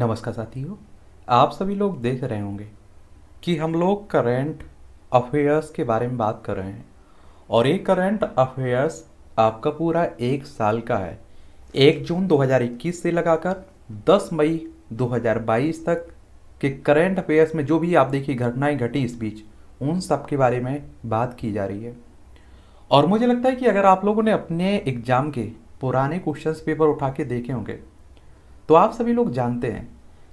नमस्कार साथियों आप सभी लोग देख रहे होंगे कि हम लोग करेंट अफेयर्स के बारे में बात कर रहे हैं और ये करेंट अफेयर्स आपका पूरा एक साल का है एक जून 2021 से लगाकर 10 मई 2022 तक के करेंट अफेयर्स में जो भी आप देखिए घटनाएं घटी इस बीच उन सब के बारे में बात की जा रही है और मुझे लगता है कि अगर आप लोगों ने अपने एग्ज़ाम के पुराने क्वेश्चन पेपर उठा के देखे होंगे तो आप सभी लोग जानते हैं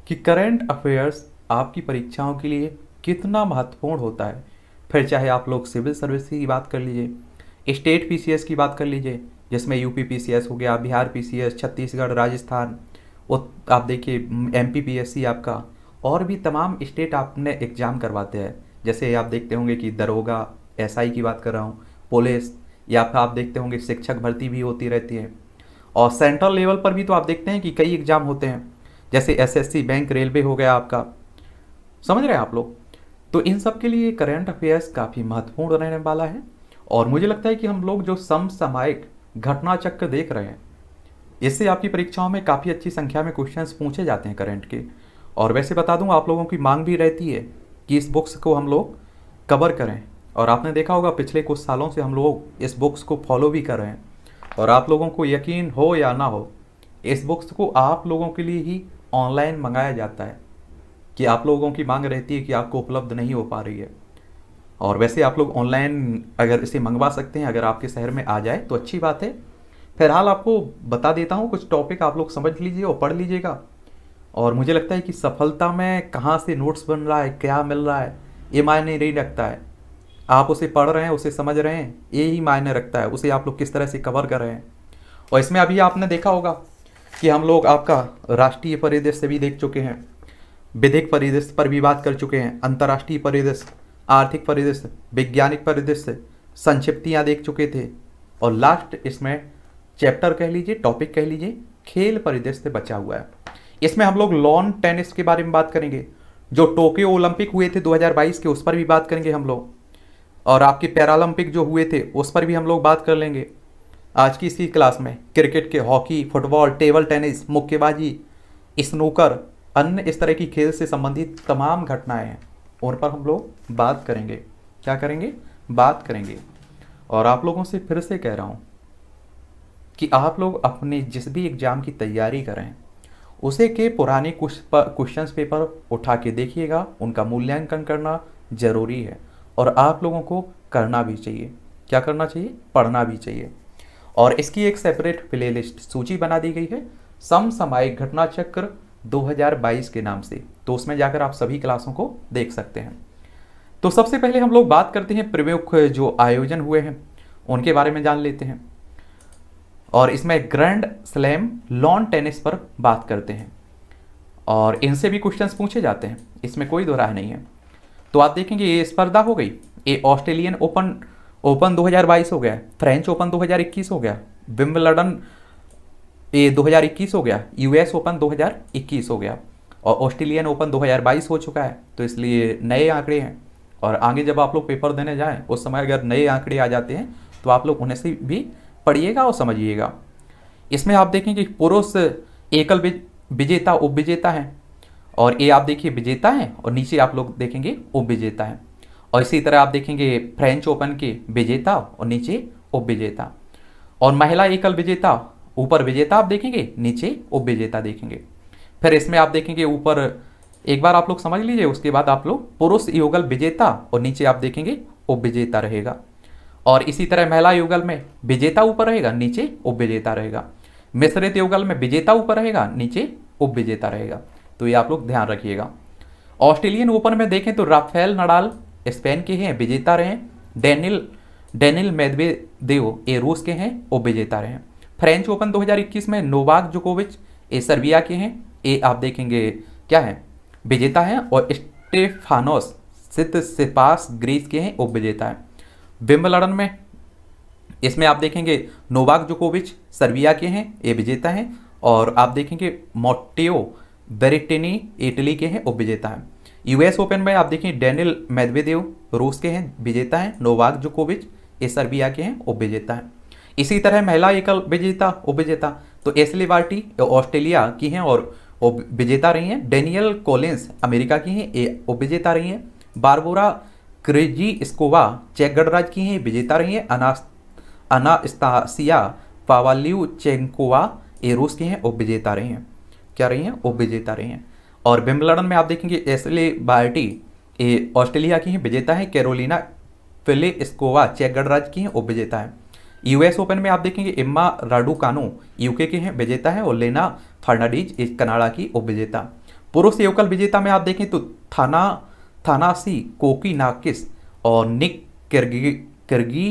कि करंट अफेयर्स आपकी परीक्षाओं के लिए कितना महत्वपूर्ण होता है फिर चाहे आप लोग सिविल सर्विस की बात कर लीजिए स्टेट पीसीएस की बात कर लीजिए जिसमें यूपी पीसीएस हो गया बिहार पीसीएस छत्तीसगढ़ राजस्थान आप देखिए एमपीपीएससी आपका और भी तमाम स्टेट आपने एग्ज़ाम करवाते हैं जैसे आप देखते होंगे कि दरोगा एसआई की बात कर रहा हूँ पुलिस या फिर आप देखते होंगे शिक्षक भर्ती भी होती रहती है और सेंट्रल लेवल पर भी तो आप देखते हैं कि कई एग्ज़ाम होते हैं जैसे एसएससी बैंक रेलवे हो गया आपका समझ रहे हैं आप लोग तो इन सब के लिए करेंट अफेयर्स काफ़ी महत्वपूर्ण रहने वाला है और मुझे लगता है कि हम लोग जो समसामायिक घटना चक्र देख रहे हैं इससे आपकी परीक्षाओं में काफ़ी अच्छी संख्या में क्वेश्चंस पूछे जाते हैं करंट के और वैसे बता दूं आप लोगों की मांग भी रहती है कि इस बुक्स को हम लोग कवर करें और आपने देखा होगा पिछले कुछ सालों से हम लोग इस बुक्स को फॉलो भी कर रहे हैं और आप लोगों को यकीन हो या ना हो इस बुक्स को आप लोगों के लिए ही ऑनलाइन मंगाया जाता है कि आप लोगों की मांग रहती है कि आपको उपलब्ध नहीं हो पा रही है और वैसे आप लोग ऑनलाइन अगर इसे मंगवा सकते हैं अगर आपके शहर में आ जाए तो अच्छी बात है फिलहाल आपको बता देता हूँ कुछ टॉपिक आप लोग समझ लीजिए और पढ़ लीजिएगा और मुझे लगता है कि सफलता में कहाँ से नोट्स बन रहा है क्या मिल रहा है ये मायने नहीं रखता है आप उसे पढ़ रहे हैं उसे समझ रहे हैं ये ही मायने रखता है उसे आप लोग किस तरह से कवर कर रहे हैं और इसमें अभी आपने देखा होगा कि हम लोग आपका राष्ट्रीय परिदृश्य भी देख चुके हैं विधिक परिदृश्य पर भी बात कर चुके हैं अंतर्राष्ट्रीय परिदृश्य आर्थिक परिदृश्य वैज्ञानिक परिदृश्य संक्षिप्तियाँ देख चुके थे और लास्ट इसमें चैप्टर कह लीजिए टॉपिक कह लीजिए खेल परिदृश्य बचा हुआ है इसमें हम लोग लॉन टेनिस के बारे में बात करेंगे जो टोक्यो ओलंपिक हुए थे 2022 के उस पर भी बात करेंगे हम लोग और आपके पैरालंपिक जो हुए थे उस पर भी हम लोग बात कर लेंगे आज की इसी क्लास में क्रिकेट के हॉकी फुटबॉल टेबल टेनिस मुक्केबाजी स्नूकर अन्य इस तरह की खेल से संबंधित तमाम घटनाएं हैं उन पर हम लोग बात करेंगे क्या करेंगे बात करेंगे और आप लोगों से फिर से कह रहा हूँ कि आप लोग अपने जिस भी एग्ज़ाम की तैयारी करें उसे के पुराने क्वेश्चन पेपर उठा के देखिएगा उनका मूल्यांकन करना ज़रूरी है और आप लोगों को करना भी चाहिए क्या करना चाहिए पढ़ना भी चाहिए और इसकी एक सेपरेट प्लेलिस्ट सूची बना दी गई है समसामायिक घटना चक्र 2022 के नाम से तो उसमें जाकर आप सभी क्लासों को देख सकते हैं तो सबसे पहले हम लोग बात करते हैं प्रमुख जो आयोजन हुए हैं उनके बारे में जान लेते हैं और इसमें ग्रैंड स्लैम लॉन टेनिस पर बात करते हैं और इनसे भी क्वेश्चंस पूछे जाते हैं इसमें कोई दोराह नहीं है तो आप देखेंगे ये स्पर्धा हो गई ये ऑस्ट्रेलियन ओपन ओपन 2022 हो गया फ्रेंच ओपन 2021 हो गया विम्बलडन ये 2021 हो गया यूएस ओपन 2021 हो गया और ऑस्ट्रेलियन ओपन 2022 हो चुका है तो इसलिए नए आंकड़े हैं और आगे जब आप लोग पेपर देने जाएं उस समय अगर नए आंकड़े आ जाते हैं तो आप लोग उन्हें से भी पढ़िएगा और समझिएगा इसमें आप देखें कि पुरुष एकल विजेता उप विजेता है और ए आप देखिए विजेता है और नीचे आप लोग देखेंगे उप विजेता है और इसी तरह आप देखेंगे फ्रेंच ओपन के विजेता और नीचे उप विजेता और महिला एकल विजेता ऊपर विजेता आप देखेंगे नीचे उप विजेता देखेंगे फिर इसमें आप देखेंगे ऊपर एक बार आप लोग समझ लीजिए उसके बाद आप लोग पुरुष युगल विजेता और नीचे आप देखेंगे उप विजेता रहेगा और इसी तरह महिला युगल में विजेता ऊपर रहेगा नीचे उप विजेता रहेगा मिश्रित युगल में विजेता ऊपर रहेगा नीचे उप विजेता रहेगा तो ये आप लोग ध्यान रखिएगा ऑस्ट्रेलियन ओपन में देखें तो राफेल नडाल स्पेन के हैं विजेता रहे डेनिल डेनिल मेदवे देव ए रूस के हैं और विजेता रहे फ्रेंच ओपन 2021 में नोवाक जोकोविच ए सर्बिया के हैं ए आप देखेंगे क्या है विजेता है और स्टेफानोस सित सिपास ग्रीस के हैं और विजेता है विम्बलडन में इसमें आप देखेंगे नोवाक जोकोविच सर्बिया के हैं ये विजेता हैं और आप देखेंगे मोटेओ बेरिटेनी इटली के हैं और विजेता है यूएस ओपन में आप देखें डेनिल मेदवेदेव रूस के हैं विजेता है नोवाक जोकोविच ये सर्बिया के हैं और विजेता है इसी तरह महिला एकल विजेता उपविजेता तो एसली बार्टी ऑस्ट्रेलिया की हैं और विजेता रही हैं डेनियल कोलिंस अमेरिका की हैं ये उपविजेता रही हैं बारबोरा क्रेजी स्कोवा चेक गणराज की हैं विजेता रही हैं अनास्तासिया पावाल्यू चेंकोवा ये रूस की हैं उपविजेता रही हैं क्या रही हैं वो विजेता रही हैं और विम्बलडन में आप देखेंगे एसले बाल्टी ये ऑस्ट्रेलिया की हैं विजेता हैं कैरोलिना फिले स्कोवा चेक गणराज्य की हैं वो विजेता हैं यूएस ओपन में आप देखेंगे इम्मा राडू कानो यूके के हैं विजेता हैं और लेना फर्नाडीज इस कनाडा की वो विजेता पुरुष एवकल विजेता में आप देखें तो थाना थानासी कोकी नाकिस और निक किर्गी किर्गी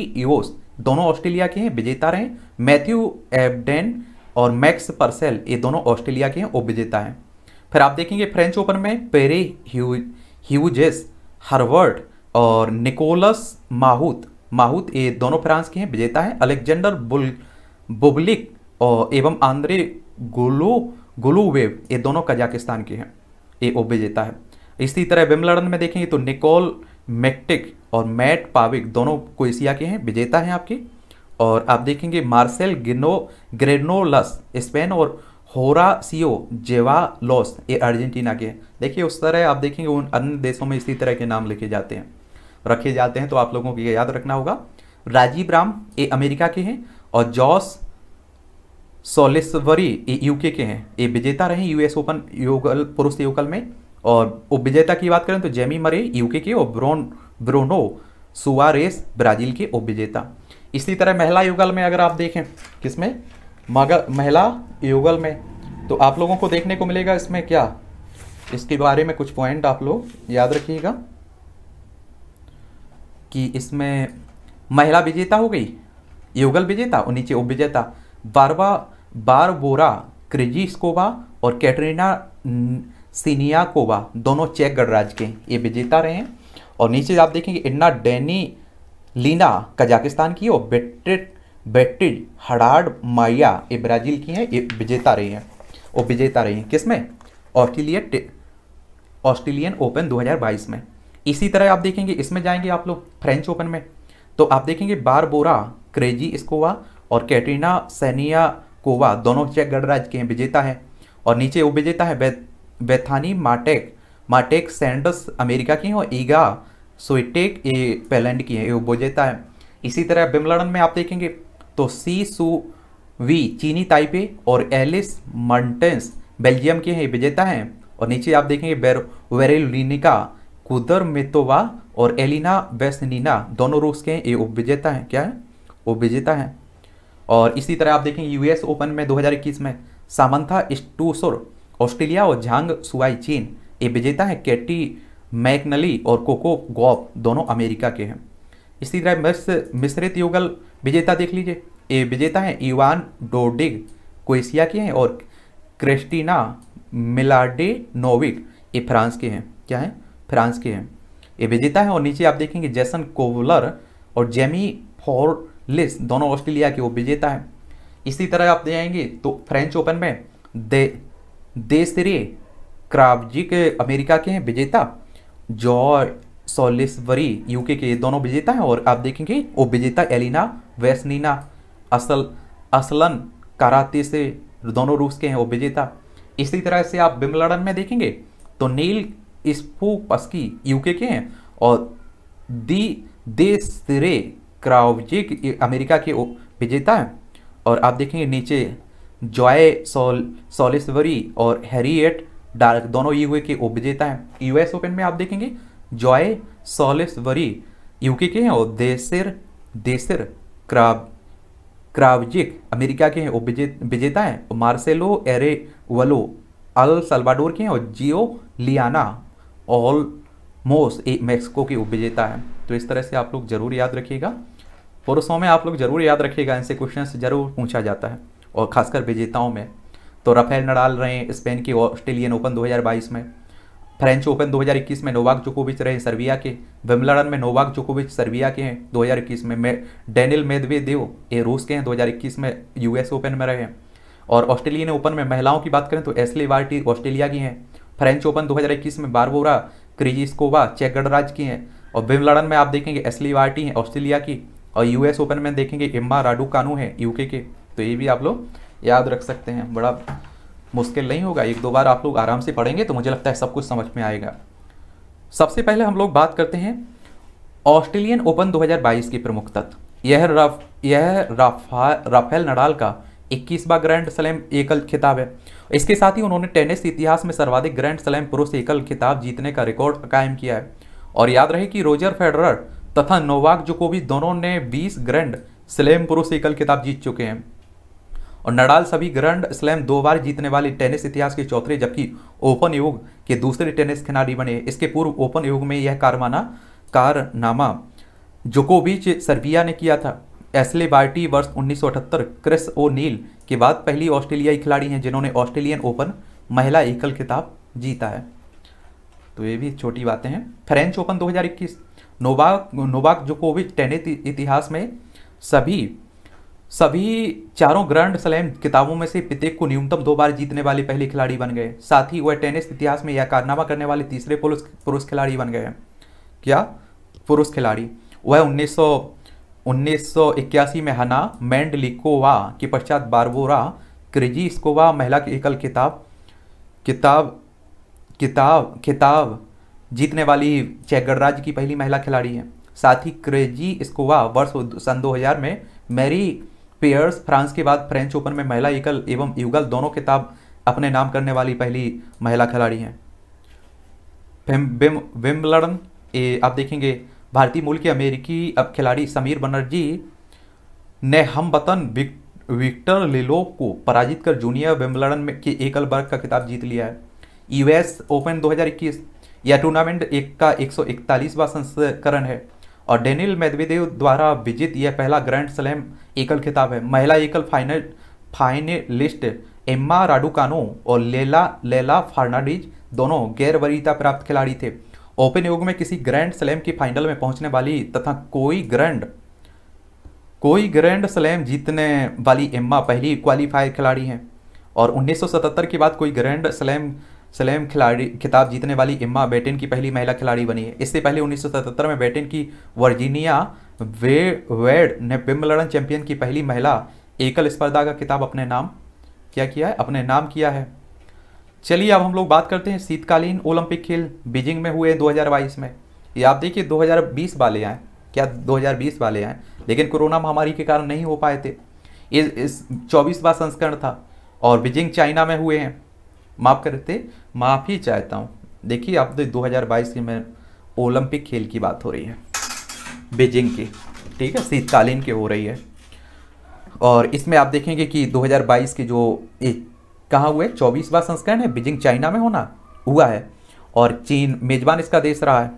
दोनों ऑस्ट्रेलिया के हैं विजेता रहे मैथ्यू एबडेन और मैक्स परसेल ये दोनों ऑस्ट्रेलिया के हैं वो विजेता हैं फिर आप देखेंगे फ्रेंच ओपन में पेरे ह्यूजेस हार्वर्ड और निकोलस माहूत माहूत ये दोनों फ्रांस के हैं विजेता हैं अलेक्जेंडर बुल बुबलिक और एवं आंद्रे गुलू गोलोवेव ये दोनों कजाकिस्तान के हैं ये वो विजेता है इसी तरह विमलडन में देखेंगे तो निकोल मैक्टिक और मैट पाविक दोनों एशिया के हैं विजेता हैं आपकी और आप देखेंगे मार्सेल गिनो ग्रेनोलस स्पेन और होरा जेवा लॉस ये अर्जेंटीना के हैं देखिए उस तरह आप देखेंगे उन अन्य देशों में इसी तरह के नाम लिखे जाते हैं रखे जाते हैं तो आप लोगों को ये याद रखना होगा राजीव राम ये अमेरिका के हैं और जॉस सोलेसवरी ये यूके के हैं ये विजेता रहे यूएस ओपन योगल पुरुष योगल में और उप विजेता की बात करें तो जेमी मरे यूके के और ब्रोन ब्रोनो सुवारेस ब्राजील के उप विजेता इसी तरह महिला युगल में अगर आप देखें किसमें महिला युगल में तो आप लोगों को देखने को मिलेगा इसमें क्या इसके बारे में कुछ पॉइंट आप लोग याद रखिएगा कि इसमें महिला विजेता हो गई युगल विजेता और नीचे उप विजेता बारवा बारबोरा क्रिजिस्कोवा और कैटरीना सीनियाकोवा दोनों चेक गणराज्य के ये विजेता रहे हैं और नीचे आप देखेंगे इन्ना डेनी लीना कजाकिस्तान की और बेट्रिट बेट्रिड हराड माया ये ब्राज़ील की हैं ये विजेता रही हैं वो विजेता रही हैं किस में ऑस्ट्रेलिया ऑस्ट्रेलियन ओपन 2022 में इसी तरह आप देखेंगे इसमें जाएंगे आप लोग फ्रेंच ओपन में तो आप देखेंगे बार बोरा क्रेजी स्कोवा और कैटरीना सैनिया कोवा दोनों चेक गणराज्य के हैं विजेता है और नीचे वो विजेता है बे, Bethanie Mattek Mattek Sands America की हैं और ईगा सो इट टेक ये पेलेंड की है वो उपभोज्यता है इसी तरह बिमलाडन में आप देखेंगे तो सी सु वी चीनी ताइपे और एलिस मंटेंस बेल्जियम के हैं विजेता हैं और नीचे आप देखेंगे वेरेलिनिका कुदर मेतोवा और एलिना बेसनिना दोनों रूस के हैं ये उपविजेता हैं क्या है उपविजेता हैं और इसी तरह आप देखेंगे यूएस ओपन में 2021 में सामंथा स्टूसुर ऑस्ट्रेलिया और झांग सुआई चीन ये विजेता है केटी मैकनली और कोको गॉप दोनों अमेरिका के हैं इसी तरह मिश्र मिश्रित युगल विजेता देख लीजिए ये विजेता हैं इवान डोडिग क्रोएशिया के हैं और क्रिस्टीना नोविक ये फ्रांस के हैं क्या हैं फ्रांस के हैं ये विजेता हैं और नीचे आप देखेंगे जैसन कोवलर और जेमी फॉरलिस दोनों ऑस्ट्रेलिया के वो विजेता हैं इसी तरह आप जाएंगे तो फ्रेंच ओपन में दे देसरे क्रावजिक अमेरिका के हैं विजेता जॉर सोलिसवरी यूके के दोनों विजेता हैं और आप देखेंगे वो विजेता एलिना वेस्नीना असल असलन कराते से दोनों रूस के हैं वो विजेता इसी तरह से आप बिमलड़न में देखेंगे तो नील स्पू पस्की यूके के हैं और दी दे सिरे क्राउजिक अमेरिका के विजेता हैं और आप देखेंगे नीचे जॉय सोल सोलिसवरी और हैरिएट डार्क दोनों यूए के उपजेता है यूएस ओपन में आप देखेंगे जॉय सोलेसवरी यूके के हैं और देसिर देसिर क्राब क्रावजिक अमेरिका के हैं विजेता है और Marcelo Arevalo El Salvador के हैं और जियो लियाना ऑल मोस ए मैक्सिको के विजेता हैं तो इस तरह से आप लोग जरूर याद रखिएगा पुरुषों में आप लोग जरूर याद रखिएगा इनसे क्वेश्चन जरूर पूछा जाता है और खासकर विजेताओं में तो राफेल नडाल रहे हैं स्पेन के ऑस्ट्रेलियन ओपन 2022 में फ्रेंच ओपन 2021 में नोवाक जोकोविच रहे सर्बिया के विमलडन में नोवाक जोकोविच सर्बिया के हैं 2021 में मे डेनिल मेदवेदेव ये रूस के हैं 2021 में यूएस ओपन में रहे हैं और ऑस्ट्रेलियन ओपन में महिलाओं की बात करें तो एसले वार्टी ऑस्ट्रेलिया की हैं फ्रेंच ओपन 2021 में बारबोरा क्रिजिस्कोवा चेक गणराज की हैं और विमलडन में आप देखेंगे एसली वार्टी हैं ऑस्ट्रेलिया की और यूएस ओपन में देखेंगे इम्मा राडू कानू हैं यूके के तो ये भी आप लोग याद रख सकते हैं बड़ा मुश्किल नहीं होगा एक दो बार आप लोग आराम से पढ़ेंगे तो मुझे लगता है सब कुछ समझ में आएगा सबसे पहले हम लोग बात करते हैं ऑस्ट्रेलियन ओपन 2022 की प्रमुख तत्व यह रफ यह राफा राफेल नडाल का इक्कीसवा ग्रैंड स्लैम एकल खिताब है इसके साथ ही उन्होंने टेनिस इतिहास में सर्वाधिक ग्रैंड स्लैम पुरुष एकल खिताब जीतने का रिकॉर्ड कायम किया है और याद रहे कि रोजर फेडरर तथा नोवाक जोकोविच दोनों ने 20 ग्रैंड स्लैम पुरुष एकल खिताब जीत चुके हैं और नडाल सभी ग्रैंड स्लैम दो बार जीतने वाले टेनिस इतिहास के चौथे जबकि ओपन युग के दूसरे टेनिस खिलाड़ी बने इसके पूर्व ओपन युग में यह कारमाना कारनामा जोकोविच सर्बिया ने किया था एस्ले बार्टी वर्ष 1978 क्रिस ओ नील के बाद पहली ऑस्ट्रेलियाई खिलाड़ी हैं जिन्होंने ऑस्ट्रेलियन ओपन महिला एकल खिताब जीता है तो ये भी छोटी बातें हैं फ्रेंच ओपन 2021 नोवाक नोवाक जोकोविच टेनिस इतिहास में सभी सभी चारों ग्रैंड स्लैम किताबों में से प्रत्येक को न्यूनतम दो बार जीतने वाले पहले खिलाड़ी बन गए साथ ही वह टेनिस इतिहास में यह कारनामा करने वाले तीसरे पुरुष पुरुष खिलाड़ी बन गए क्या पुरुष खिलाड़ी वह उन्नीस सौ में हना मैंडलिकोवा के पश्चात बारबोरा क्रेजी स्कोवा महिला की एकल किताब किताब किताब खिताब जीतने वाली चेक गणराज्य की पहली महिला खिलाड़ी है साथ ही क्रेजी स्कोवा वर्ष सन 2000 में मैरी पेयर्स फ्रांस के बाद फ्रेंच ओपन में महिला एकल एवं युगल दोनों खिताब अपने नाम करने वाली पहली महिला खिलाड़ी हैं विम्बलडन ए आप देखेंगे भारतीय मूल के अमेरिकी अब खिलाड़ी समीर बनर्जी ने हम वतन विक, विक्टर लिलो को पराजित कर जूनियर विम्बलडन में के एकल वर्ग का खिताब जीत लिया है यूएस ओपन 2021 यह टूर्नामेंट एक का एक इकतालीसवा संस्करण है और डेनिल मेदवेदेव द्वारा विजित यह पहला ग्रैंड स्लैम एकल खिताब है महिला एकल फाइनल फाइनलिस्ट एम्मा राडुकानो और लेला लेला फर्नाडिज दोनों गैर वरीयता प्राप्त खिलाड़ी थे ओपन युग में किसी ग्रैंड स्लैम की फाइनल में पहुंचने वाली तथा कोई ग्रैंड कोई ग्रैंड स्लैम जीतने वाली एम्मा पहली क्वालिफायर खिलाड़ी हैं और 1977 के बाद कोई ग्रैंड स्लैम स्लैम खिलाड़ी खिताब जीतने वाली इम्मा बेटिन की पहली महिला खिलाड़ी बनी है इससे पहले 1977 में बेटिन की वर्जीनिया वे वेड ने विम्बलडन चैंपियन की पहली महिला एकल स्पर्धा का किताब अपने नाम क्या किया है अपने नाम किया है चलिए अब हम लोग बात करते हैं शीतकालीन ओलंपिक खेल बीजिंग में हुए दो में ये आप देखिए दो वाले आए क्या दो वाले आए लेकिन कोरोना महामारी के कारण नहीं हो पाए थे इस चौबीसवा संस्करण था और बीजिंग चाइना में हुए हैं माफ़ करते माफ़ी चाहता हूँ देखिए आप तो दो हज़ार बाईस की मैं ओलंपिक खेल की बात हो रही है बीजिंग की ठीक है शीतकालीन की हो रही है और इसमें आप देखेंगे कि 2022 के जो कहाँ हुए चौबीसवा संस्करण है बीजिंग चाइना में होना हुआ है और चीन मेजबान इसका देश रहा है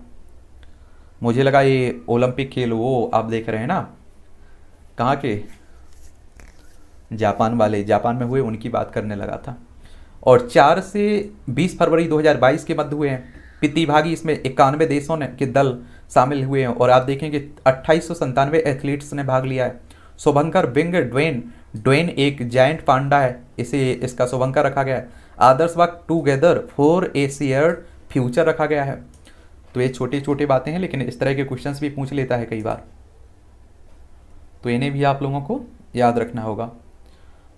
मुझे लगा ये ओलंपिक खेल वो आप देख रहे हैं ना कहाँ के जापान वाले जापान में हुए उनकी बात करने लगा था और चार से बीस फरवरी 2022 के मध्य हुए हैं प्रतिभागी इसमें इक्यानवे देशों ने के दल शामिल हुए हैं और आप देखेंगे अट्ठाईस सौ एथलीट्स ने भाग लिया है शुभंकर बिंग ड्वेन ड्वेन एक जायंट पांडा है इसे इसका शुभंकर रखा गया है आदर्श वाक टूगेदर फोर ए फ्यूचर रखा गया है तो ये छोटे छोटे बातें हैं लेकिन इस तरह के क्वेश्चन भी पूछ लेता है कई बार तो इन्हें भी आप लोगों को याद रखना होगा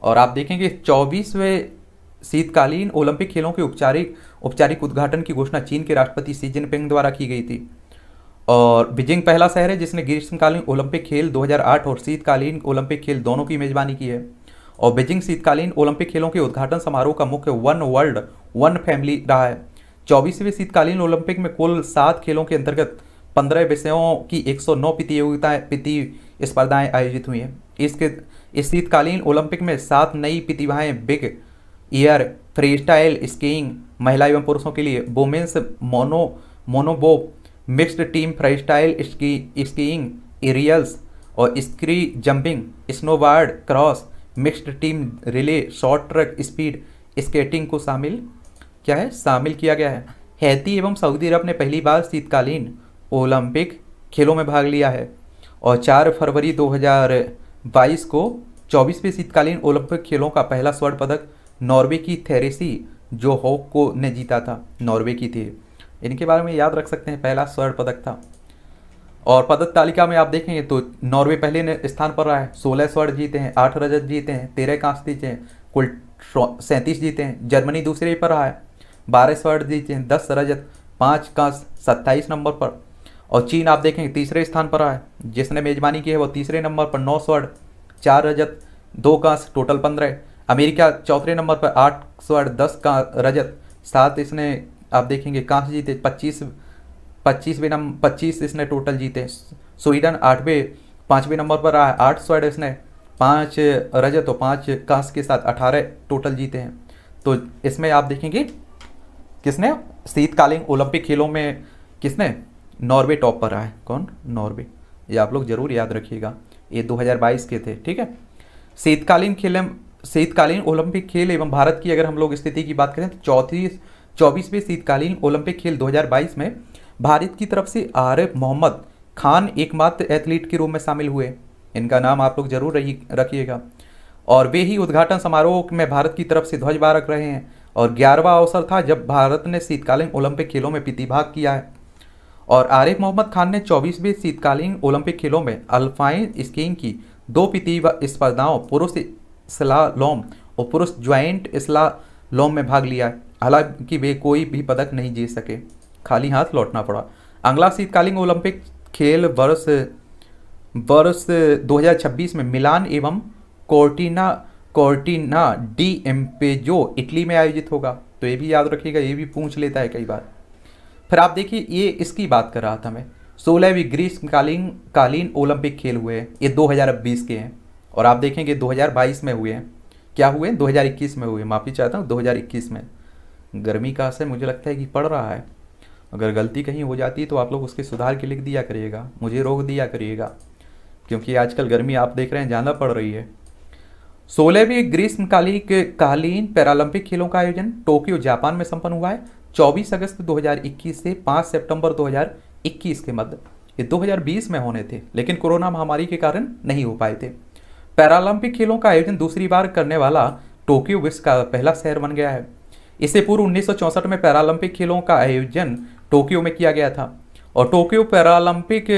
और आप देखेंगे चौबीसवें शीतकालीन ओलंपिक खेलों के औपचारिक औपचारिक उद्घाटन की घोषणा चीन के राष्ट्रपति शी जिनपिंग द्वारा की गई थी और बीजिंग पहला शहर है जिसने ग्रीष्मकालीन ओलंपिक खेल 2008 और शीतकालीन ओलंपिक खेल दोनों की मेजबानी की है और बीजिंग शीतकालीन ओलंपिक खेलों के उद्घाटन समारोह का मुख्य वन वर्ल्ड वन फैमिली रहा है चौबीसवें शीतकालीन ओलंपिक में कुल सात खेलों के अंतर्गत पंद्रह विषयों की नौ प्रतियोगिताएं प्रति स्पर्धाएं आयोजित हुई हैं इसके इस शीतकालीन ओलंपिक में सात नई प्रतिभाएं big air freestyle skiing महिला एवं पुरुषों के लिए women's mono monobob mixed team freestyle ski skiing aerials और ski jumping snowboard cross mixed team relay short track speed skating को शामिल क्या है शामिल किया गया है हैती एवं सऊदी अरब ने पहली बार शीतकालीन ओलंपिक खेलों में भाग लिया है और चार फरवरी 2022 को चौबीसवें शीतकालीन ओलंपिक खेलों का पहला स्वर्ण पदक नॉर्वे की थेरेसी जो हॉक को ने जीता था नॉर्वे की थी इनके बारे में याद रख सकते हैं पहला स्वर्ण पदक था और पदक तालिका में आप देखेंगे तो नॉर्वे पहले स्थान पर रहा है सोलह स्वर्ण जीते हैं आठ रजत जीते हैं तेरह कांस्ती जीते हैं कुल सैंतीस जीते हैं जर्मनी दूसरे पर रहा है बारह स्वर्ण जीते हैं दस रजत पाँच कांस सत्ताईस नंबर पर और चीन आप देखेंगे तीसरे स्थान पर रहा है जिसने मेजबानी की है वो तीसरे नंबर पर नौ स्वर्ण चार रजत दो कांस टोटल पंद्रह अमेरिका चौथे नंबर पर आठ स्वर्ण दस का रजत सात इसने आप देखेंगे से जीते पच्चीस पच्चीसवें नंबर पच्चीस इसने टोटल जीते स्वीडन आठवें पाँचवें नंबर पर रहा है आठ स्वर्ण इसने पाँच रजत और पाँच कांस के साथ अठारह टोटल जीते हैं तो इसमें आप देखेंगे किसने शीतकालीन ओलंपिक खेलों में किसने नॉर्वे टॉप पर रहा है कौन नॉर्वे ये आप लोग जरूर याद रखिएगा ये 2022 के थे ठीक है शीतकालीन खेल शीतकालीन ओलंपिक खेल एवं भारत की अगर हम लोग स्थिति की बात करें तो चौथी चौबीसवें शीतकालीन ओलंपिक खेल 2022 में भारत की तरफ से आरिफ मोहम्मद खान एकमात्र एथलीट के रूप में शामिल हुए इनका नाम आप लोग जरूर रखिएगा और वे ही उद्घाटन समारोह में भारत की तरफ से ध्वज बारक रहे हैं और ग्यारहवा अवसर था जब भारत ने शीतकालीन ओलंपिक खेलों में प्रतिभाग किया है और आरिफ मोहम्मद खान ने चौबीसवें शीतकालीन ओलंपिक खेलों में अल्फाइन स्कीइंग की दो प्रतिभा स्पर्धाओं पुरुष स्लालोम और पुरुष ज्वाइंट स्लालोम में भाग लिया हालांकि वे कोई भी पदक नहीं जीत सके खाली हाथ लौटना पड़ा अगला शीतकालीन ओलंपिक खेल वर्ष वर्ष 2026 में मिलान एवं Cortina Cortina di Ampezzo Italy में आयोजित होगा तो ये भी याद रखिएगा ये भी पूछ लेता है कई बार फिर आप देखिए ये इसकी बात कर रहा था मैं सोलहवीं ग्रीष्मकालीन कालीन ओलंपिक खेल हुए ये 2020 के हैं और आप देखेंगे 2022 में हुए हैं क्या हुए 2021 में हुए माफ़ी चाहता हूँ 2021 में गर्मी का असर मुझे लगता है कि पड़ रहा है अगर गलती कहीं हो जाती है तो आप लोग उसके सुधार के लिख दिया करिएगा मुझे रोक दिया करिएगा क्योंकि आजकल गर्मी आप देख रहे हैं ज़्यादा पड़ रही है सोलहवीं ग्रीष्मकालिक कालीन पैरालंपिक खेलों का आयोजन टोक्यो जापान में संपन्न हुआ है 24 अगस्त 2021 से 5 सितंबर 2021 के मध्य ये 2020 में होने थे लेकिन कोरोना महामारी के कारण नहीं हो पाए थे पैरालंपिक खेलों का आयोजन दूसरी बार करने वाला टोक्यो विश्व का पहला शहर बन गया है इससे पूर्व उन्नीस में पैरालंपिक खेलों का आयोजन टोक्यो में किया गया था और टोक्यो पैरालंपिक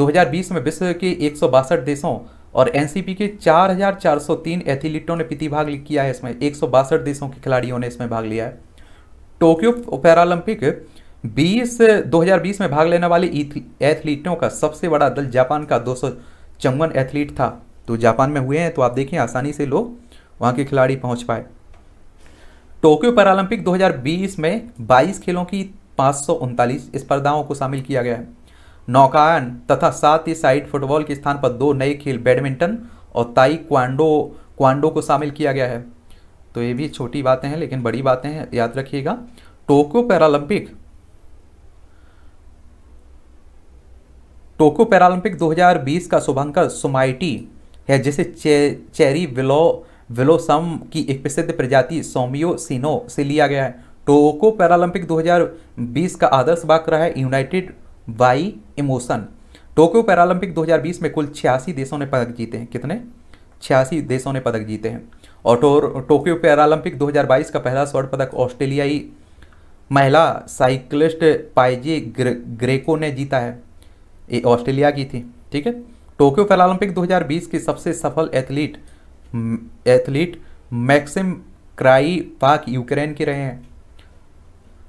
2020 में विश्व के एक देशों और एनसीपी के 4,403 एथलीटों ने प्रतिभाग किया है इसमें एक देशों के खिलाड़ियों ने इसमें भाग लिया है टोक्यो पैरालंपिक 20 2020 में भाग लेने वाले एथलीटों का सबसे बड़ा दल जापान का दो एथलीट था तो जापान में हुए हैं तो आप देखें आसानी से लोग वहाँ के खिलाड़ी पहुँच पाए टोक्यो पैरालंपिक 2020 में 22 खेलों की पाँच स्पर्धाओं को शामिल किया गया है नौकायन तथा साथ ही साइड फुटबॉल के स्थान पर दो नए खेल बैडमिंटन और ताई क्वांडो क्वांडो को शामिल किया गया है तो ये भी छोटी बातें हैं लेकिन बड़ी बातें हैं याद रखिएगा टोक्यो पैरालंपिक टोक्यो पैरालंपिक 2020 का शुभंकर सुमाइटी है जिसे चे, चेरी विलो विलोसम की एक प्रसिद्ध प्रजाति सोमियो सिनो से लिया गया है टोको पैरालंपिक 2020 का आदर्श वाक्य है united by emotion Tokyo Paralympic 2020 में कुल छियासी देशों ने पदक जीते हैं कितने छियासी देशों ने पदक जीते हैं और टो, टोक्यो पैरालंपिक 2022 का पहला स्वर्ण पदक ऑस्ट्रेलियाई महिला साइकिलिस्ट पाइजे ग्रे, ग्रेको ने जीता है ये ऑस्ट्रेलिया की थी ठीक है टोक्यो पैरालंपिक 2020 की सबसे सफल athlete athlete Maksym Krypak Ukraine के रहे हैं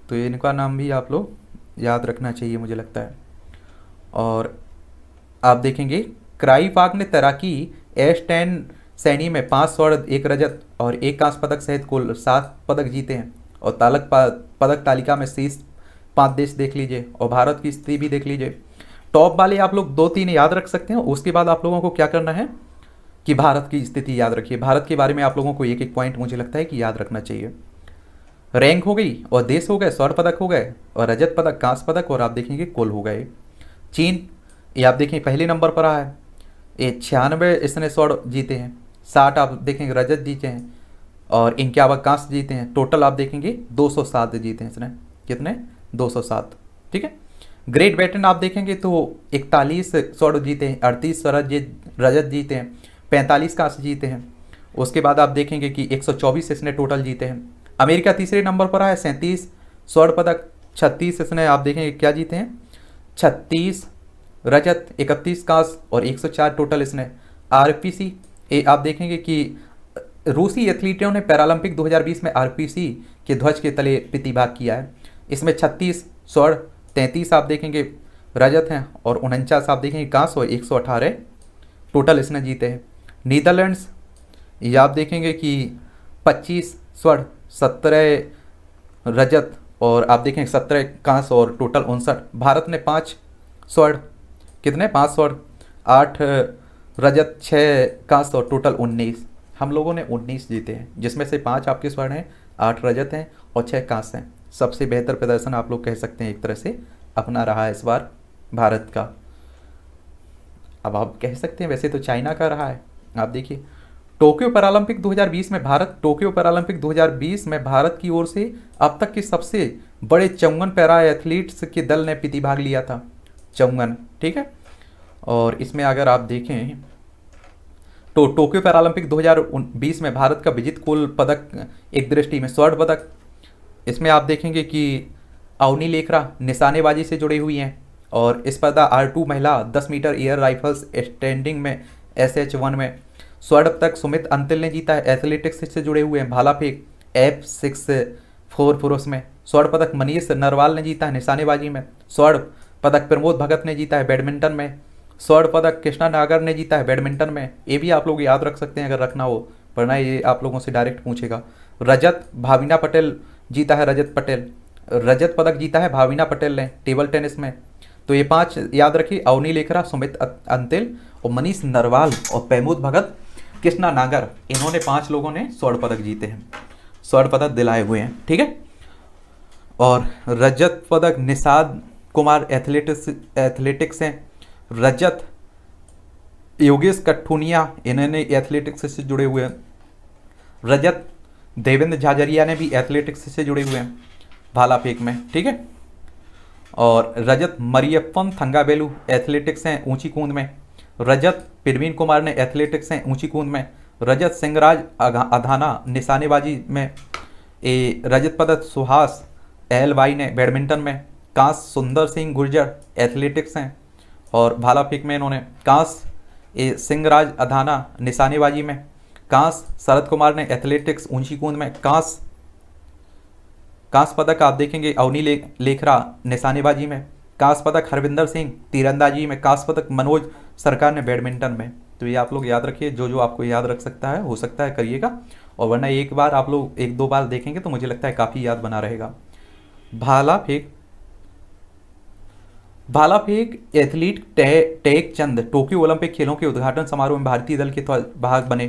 तो इनका नाम भी आप लोग याद रखना चाहिए मुझे लगता है और आप देखेंगे क्राई पाक ने तैराकी एस टेन सैनी में पाँच स्वर्ण एक रजत और एक कांस पदक सहित कुल सात पदक जीते हैं और तालक पदक तालिका में शीर्ष पाँच देश देख लीजिए और भारत की स्थिति भी देख लीजिए टॉप वाले आप लोग दो तीन याद रख सकते हैं उसके बाद आप लोगों को क्या करना है कि भारत की स्थिति याद रखिए भारत के बारे में आप लोगों को एक एक पॉइंट मुझे लगता है कि याद रखना चाहिए रैंक हो गई और देश हो गए स्वर्ण पदक हो गए और रजत पदक कांस पदक और आप देखेंगे कुल हो गए चीन ये आप देखें पहले नंबर पर आया है ये छियानवे इसने स्वर्ण जीते हैं साठ आप देखेंगे रजत जीते हैं और इक्यावन कांस जीते हैं टोटल आप देखेंगे दो जीते हैं इसने कितने दो ठीक है ग्रेट ब्रिटेन आप देखेंगे तो इकतालीस स्वर्ण जीते हैं अड़तीस स्वरज जीत रजत जीते हैं पैंतालीस कांस्य जीते हैं उसके बाद आप देखेंगे कि 124 इसने टोटल जीते हैं अमेरिका तीसरे नंबर पर आया सैंतीस स्वर्ण पदक छत्तीस इसने आप देखेंगे क्या जीते हैं छत्तीस रजत इकतीस कांस और 104 टोटल इसने आरपीसी ए आप देखेंगे कि रूसी एथलीटों ने पैरालंपिक बीस में सी के ध्वज के तले प्रतिभाग किया है इसमें छत्तीस स्वर्ण तैंतीस आप देखेंगे रजत हैं और उनचास आप देखेंगे कांस और एक सौ अठारह टोटल इसने जीते हैं नीदरलैंड्स ये आप देखेंगे कि पच्चीस स्वर्ण सत्रह रजत और आप देखेंगे सत्रह कांस और टोटल उनसठ भारत ने पाँच स्वर्ण कितने पाँच स्वर्ण आठ रजत छः कांस और टोटल उन्नीस हम लोगों ने उन्नीस जीते हैं जिसमें से पाँच आपके स्वर्ण हैं आठ रजत हैं और छः कांस हैं सबसे बेहतर प्रदर्शन आप लोग कह सकते हैं एक तरह से अपना रहा है इस बार भारत का अब आप कह सकते हैं वैसे तो चाइना का रहा है आप देखिए टोक्यो पैरालंपिक 2020 में भारत टोक्यो पैरालंपिक 2020 में भारत की ओर से अब तक के सबसे बड़े चौवन पैरा एथलीट्स के दल ने प्रतिभाग लिया था चौवन ठीक है और इसमें अगर आप देखें तो टोक्यो पैरालंपिक 2020 में भारत का विजित कुल पदक एक दृष्टि में स्वर्ण पदक इसमें आप देखेंगे कि अवनी लेखरा निशानेबाजी से जुड़ी हुई हैं और स्पर्धा आर टू महिला 10 मीटर एयर राइफल्स स्टैंडिंग में एस एच वन में स्वर्ण तक सुमित अंतिल ने जीता है एथलेटिक्स से जुड़े हुए हैं भाला फेंक एफ सिक्स फोर पुरुष में स्वर्ण पदक मनीष नरवाल ने जीता है निशानेबाजी में स्वर्ण पदक प्रमोद भगत ने जीता है बैडमिंटन में स्वर्ण पदक कृष्णा नागर ने जीता है बैडमिंटन में ये भी आप लोग याद रख सकते हैं अगर रखना हो वरना ये आप लोगों से डायरेक्ट पूछेगा रजत भाविना पटेल जीता है रजत पटेल रजत पदक जीता है भाविना पटेल ने टेबल टेनिस में तो ये पांच याद रखिए अवनी लेखरा सुमित अंतिल और मनीष नरवाल और पैमूद भगत कृष्णा नागर इन्होंने पांच लोगों ने स्वर्ण पदक जीते हैं स्वर्ण पदक दिलाए हुए हैं ठीक है और रजत पदक निषाद कुमार एथलेटिक्स एथलेटिक्स हैं रजत योगेश कट्ठूनिया इन्होंने एथलेटिक्स से जुड़े हुए हैं रजत देवेंद्र झाझरिया ने भी एथलेटिक्स से जुड़े हुए हैं भाला फेंक में ठीक है और रजत मरियप्पन थंगाबेलू एथलेटिक्स हैं ऊंची कूद में रजत प्रवीण कुमार ने एथलेटिक्स हैं ऊंची कूद में रजत सिंहराज अधाना निशानेबाजी में ए, रजत पदक सुहास एल वाई ने बैडमिंटन में कांस सुंदर सिंह गुर्जर एथलेटिक्स हैं और भाला फेंक में इन्होंने कांस ए सिंहराज अधाना निशानेबाजी में कांस शरद कुमार ने एथलेटिक्स ऊंची कूद में कांस कांस पदक आप देखेंगे अवनी ले, लेखरा निशानेबाजी में कांस पदक हरविंदर सिंह तीरंदाजी में कांस पदक मनोज सरकार ने बैडमिंटन में तो ये आप लोग याद रखिए जो जो आपको याद रख सकता है हो सकता है करिएगा और वरना एक बार आप लोग एक दो बार देखेंगे तो मुझे लगता है काफ़ी याद बना रहेगा भाला फेंक भाला फेंक एथलीट टैग टे, चंद टोक्यो ओलंपिक खेलों के उद्घाटन समारोह में भारतीय दल के तो भाग बने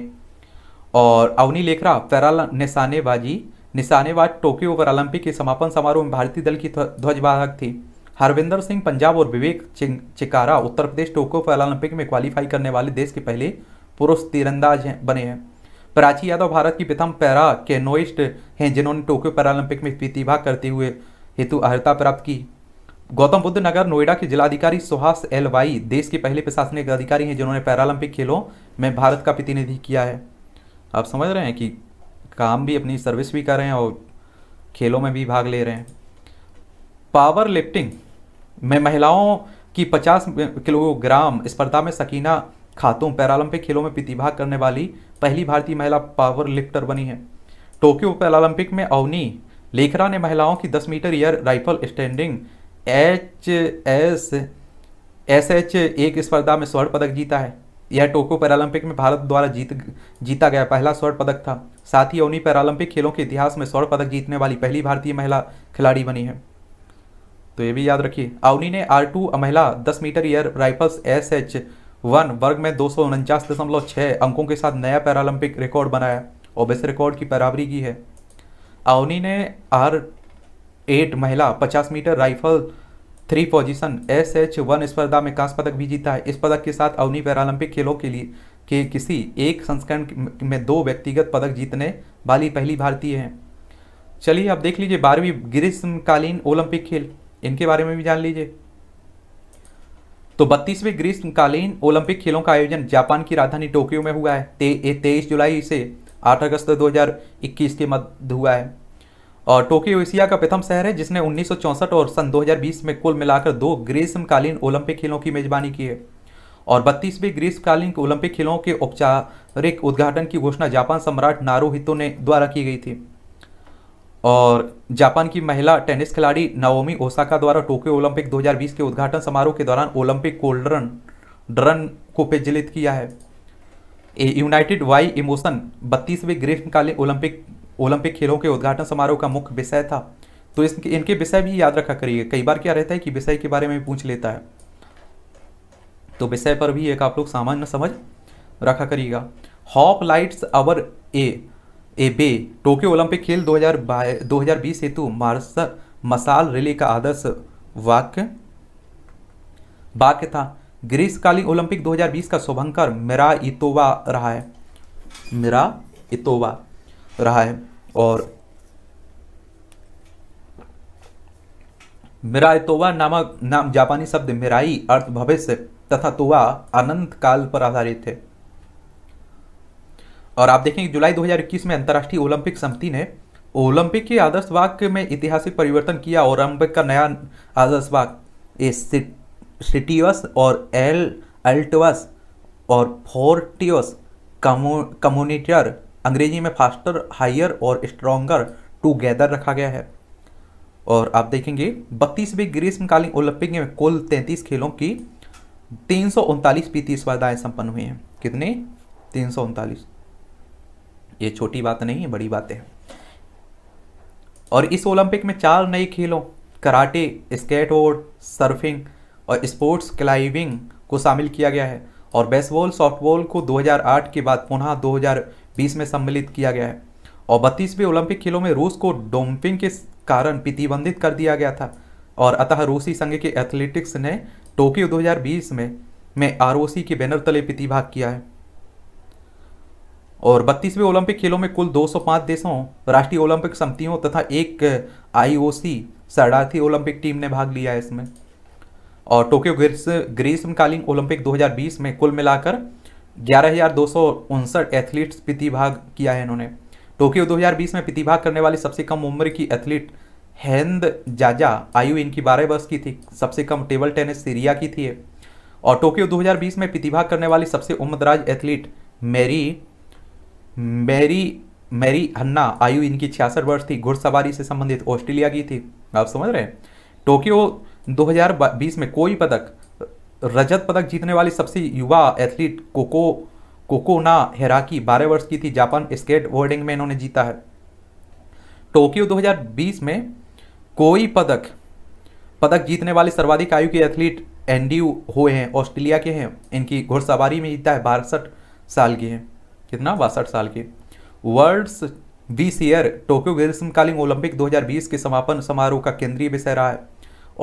और अवनी लेखरा पैरा निशानेबाजी निशानेबाज टोक्यो ओलंपिक के समापन समारोह में भारतीय दल की ध्वजवाहक थी हरविंदर सिंह पंजाब और विवेक चिकारा उत्तर प्रदेश टोक्यो पैरालंपिक में क्वालिफाई करने वाले देश के पहले पुरुष तीरंदाज हैं बने हैं प्राची यादव भारत की प्रथम पैरा कैनोइस्ट हैं जिन्होंने टोक्यो पैरालंपिक में प्रतिभा करते हुए हेतु अर्हता प्राप्त की गौतम बुद्ध नगर नोएडा के जिलाधिकारी सुहास एल वाई देश के पहले प्रशासनिक अधिकारी हैं जिन्होंने पैरालंपिक खेलों में भारत का प्रतिनिधि किया है आप समझ रहे हैं कि काम भी अपनी सर्विस भी कर रहे हैं और खेलों में भी भाग ले रहे हैं पावर लिफ्टिंग में महिलाओं की 50 किलोग्राम स्पर्धा में सकीना खातून पैरालंपिक खेलों में प्रतिभाग करने वाली पहली भारतीय महिला पावर लिफ्टर बनी है टोक्यो पैरालंपिक में अवनी लेखरा ने महिलाओं की 10 metre air rifle standing H S S H एक स्पर्धा में स्वर्ण पदक जीता है यह टोक्यो पैरालंपिक में भारत द्वारा जीत जीता गया पहला स्वर्ण पदक था साथ ही उन्हीं पैरालंपिक खेलों के इतिहास में स्वर्ण पदक जीतने वाली पहली भारतीय महिला खिलाड़ी बनी है तो ये भी याद रखिए अवनी ने आर टू महिला 10 metre air rifles S H one वर्ग में दो दशमलव छः अंकों के साथ नया पैरालंपिक रिकॉर्ड बनाया और वैसे रिकॉर्ड की बराबरी की है अवनी ने आर एट महिला 50 metre rifle three position S H one स्पर्धा में कांस्य पदक भी जीता है इस पदक के साथ अवनी पैरालंपिक खेलों के लिए के किसी एक संस्करण में दो व्यक्तिगत पदक जीतने वाली पहली भारतीय हैं चलिए अब देख लीजिए बारहवीं ग्रीष्मकालीन ओलंपिक खेल इनके बारे में भी जान लीजिए तो बत्तीसवें ग्रीष्मकालीन ओलंपिक खेलों का आयोजन जापान की राजधानी टोक्यो में हुआ है तेईस जुलाई से आठ अगस्त दो के मध्य हुआ है और टोक्यो एशिया का प्रथम शहर है जिसने उन्नीस और सन 2020 में कुल मिलाकर दो ग्रीष्मकालीन ओलंपिक खेलों की मेजबानी की है और बत्तीसवीं ग्रीष्मकालीन ओलंपिक खेलों के औपचारिक उद्घाटन की घोषणा जापान सम्राट नारोहितो ने द्वारा की गई थी और जापान की महिला टेनिस खिलाड़ी नाओमी ओसाका द्वारा टोक्यो ओलंपिक 2020 के उद्घाटन समारोह के दौरान ओलंपिक गोल्डन ड्रन को प्रज्वलित किया है यूनाइटेड वाई इमोशन बत्तीसवें ग्रीष्मकालीन ओलंपिक ओलंपिक खेलों के उद्घाटन समारोह का मुख्य विषय था तो इसके इनके विषय भी याद रखा करिए कई बार क्या रहता है कि विषय के बारे में भी पूछ लेता है तो विषय पर भी एक आप लोग सामान्य समझ रखा करिएगा hope lights our a a way Tokyo Olympic खेल 2020 हेतु मार्स मसाल रिले का आदर्श वाक्य वाक्य था ग्रीष्मकालीन ओलंपिक 2020 का शुभंकर मेरा इतोवा रहा है मेरा इतोवा रहा है और मिराय तोवा नामक नाम जापानी शब्द मिराई अर्थ भविष्य तथा तोवा अनंत काल पर आधारित है और आप देखेंगे जुलाई 2021 में अंतरराष्ट्रीय ओलंपिक समिति ने ओलंपिक के आदर्श वाक्य में ऐतिहासिक परिवर्तन किया और ओलंपिक का नया आदर्श वाक्य सिटीवस और एल अल्टवस और फोर्टिवस कम्यूनिटर अंग्रेजी में फास्टर हाइयर और स्ट्रोंगर टूगेदर रखा गया है और आप देखेंगे बत्तीसवीं ग्रीष्मकालीन ओलंपिक में कुल तैंतीस खेलों की तीन सौ उनतालीस पीती स्पर्धाएँ संपन्न हुई हैं कितने तीन सौ उनतालीस ये छोटी बात नहीं है बड़ी बात है और इस ओलंपिक में चार नए खेलों कराटे स्केटबोर्ड सर्फिंग और स्पोर्ट्स क्लाइविंग को शामिल किया गया है और बेसबॉल सॉफ्टबॉल को 2008 के बाद पुनः बीस में सम्मिलित किया गया है और बत्तीसवें ओलंपिक खेलों में रूस को डोम्पिंग के कारण प्रतिबंधित कर दिया गया था और अतः रूसी संघ के एथलेटिक्स ने टोक्यो 2020 में में आरओसी के बैनर तले प्रतिभाग किया है और बत्तीसवें ओलंपिक खेलों में कुल 205 देशों राष्ट्रीय ओलंपिक समितियों तथा एक आईओसी शरणार्थी ओलंपिक टीम ने भाग लिया है इसमें और टोक्यो ग्रीष्मकालीन ओलंपिक 2020 में कुल मिलाकर ग्यारह हज़ार दो सौ उनसठ एथलीट्स प्रतिभाग किया है इन्होंने टोक्यो 2020 में प्रतिभाग करने वाली सबसे कम उम्र की एथलीट हेंद जाजा आयु इनकी बारह वर्ष की थी सबसे कम टेबल टेनिस सीरिया की थी और टोक्यो 2020 में प्रतिभाग करने वाली सबसे उम्रदराज athlete Mary Mary Mary Hanna आयु इनकी छियासठ वर्ष थी घुड़सवारी से संबंधित ऑस्ट्रेलिया की थी आप समझ रहे हैं टोक्यो 2020 में कोई पदक रजत पदक जीतने वाली सबसे युवा एथलीट कोको कोकोना हेराकी 12 वर्ष की थी जापान स्केट बोर्डिंग में इन्होंने जीता है टोक्यो 2020 में कोई पदक पदक जीतने वाली सर्वाधिक आयु के एथलीट एनडीयू हुए हैं ऑस्ट्रेलिया के हैं इनकी घुड़सवारी में जीता है बासठ साल के हैं कितना बासठ साल के वर्ल्ड्स बीस ईयर टोक्यो ग्रीष्मकालीन ओलंपिक 2020 के समापन समारोह का केंद्रीय विषय रहा है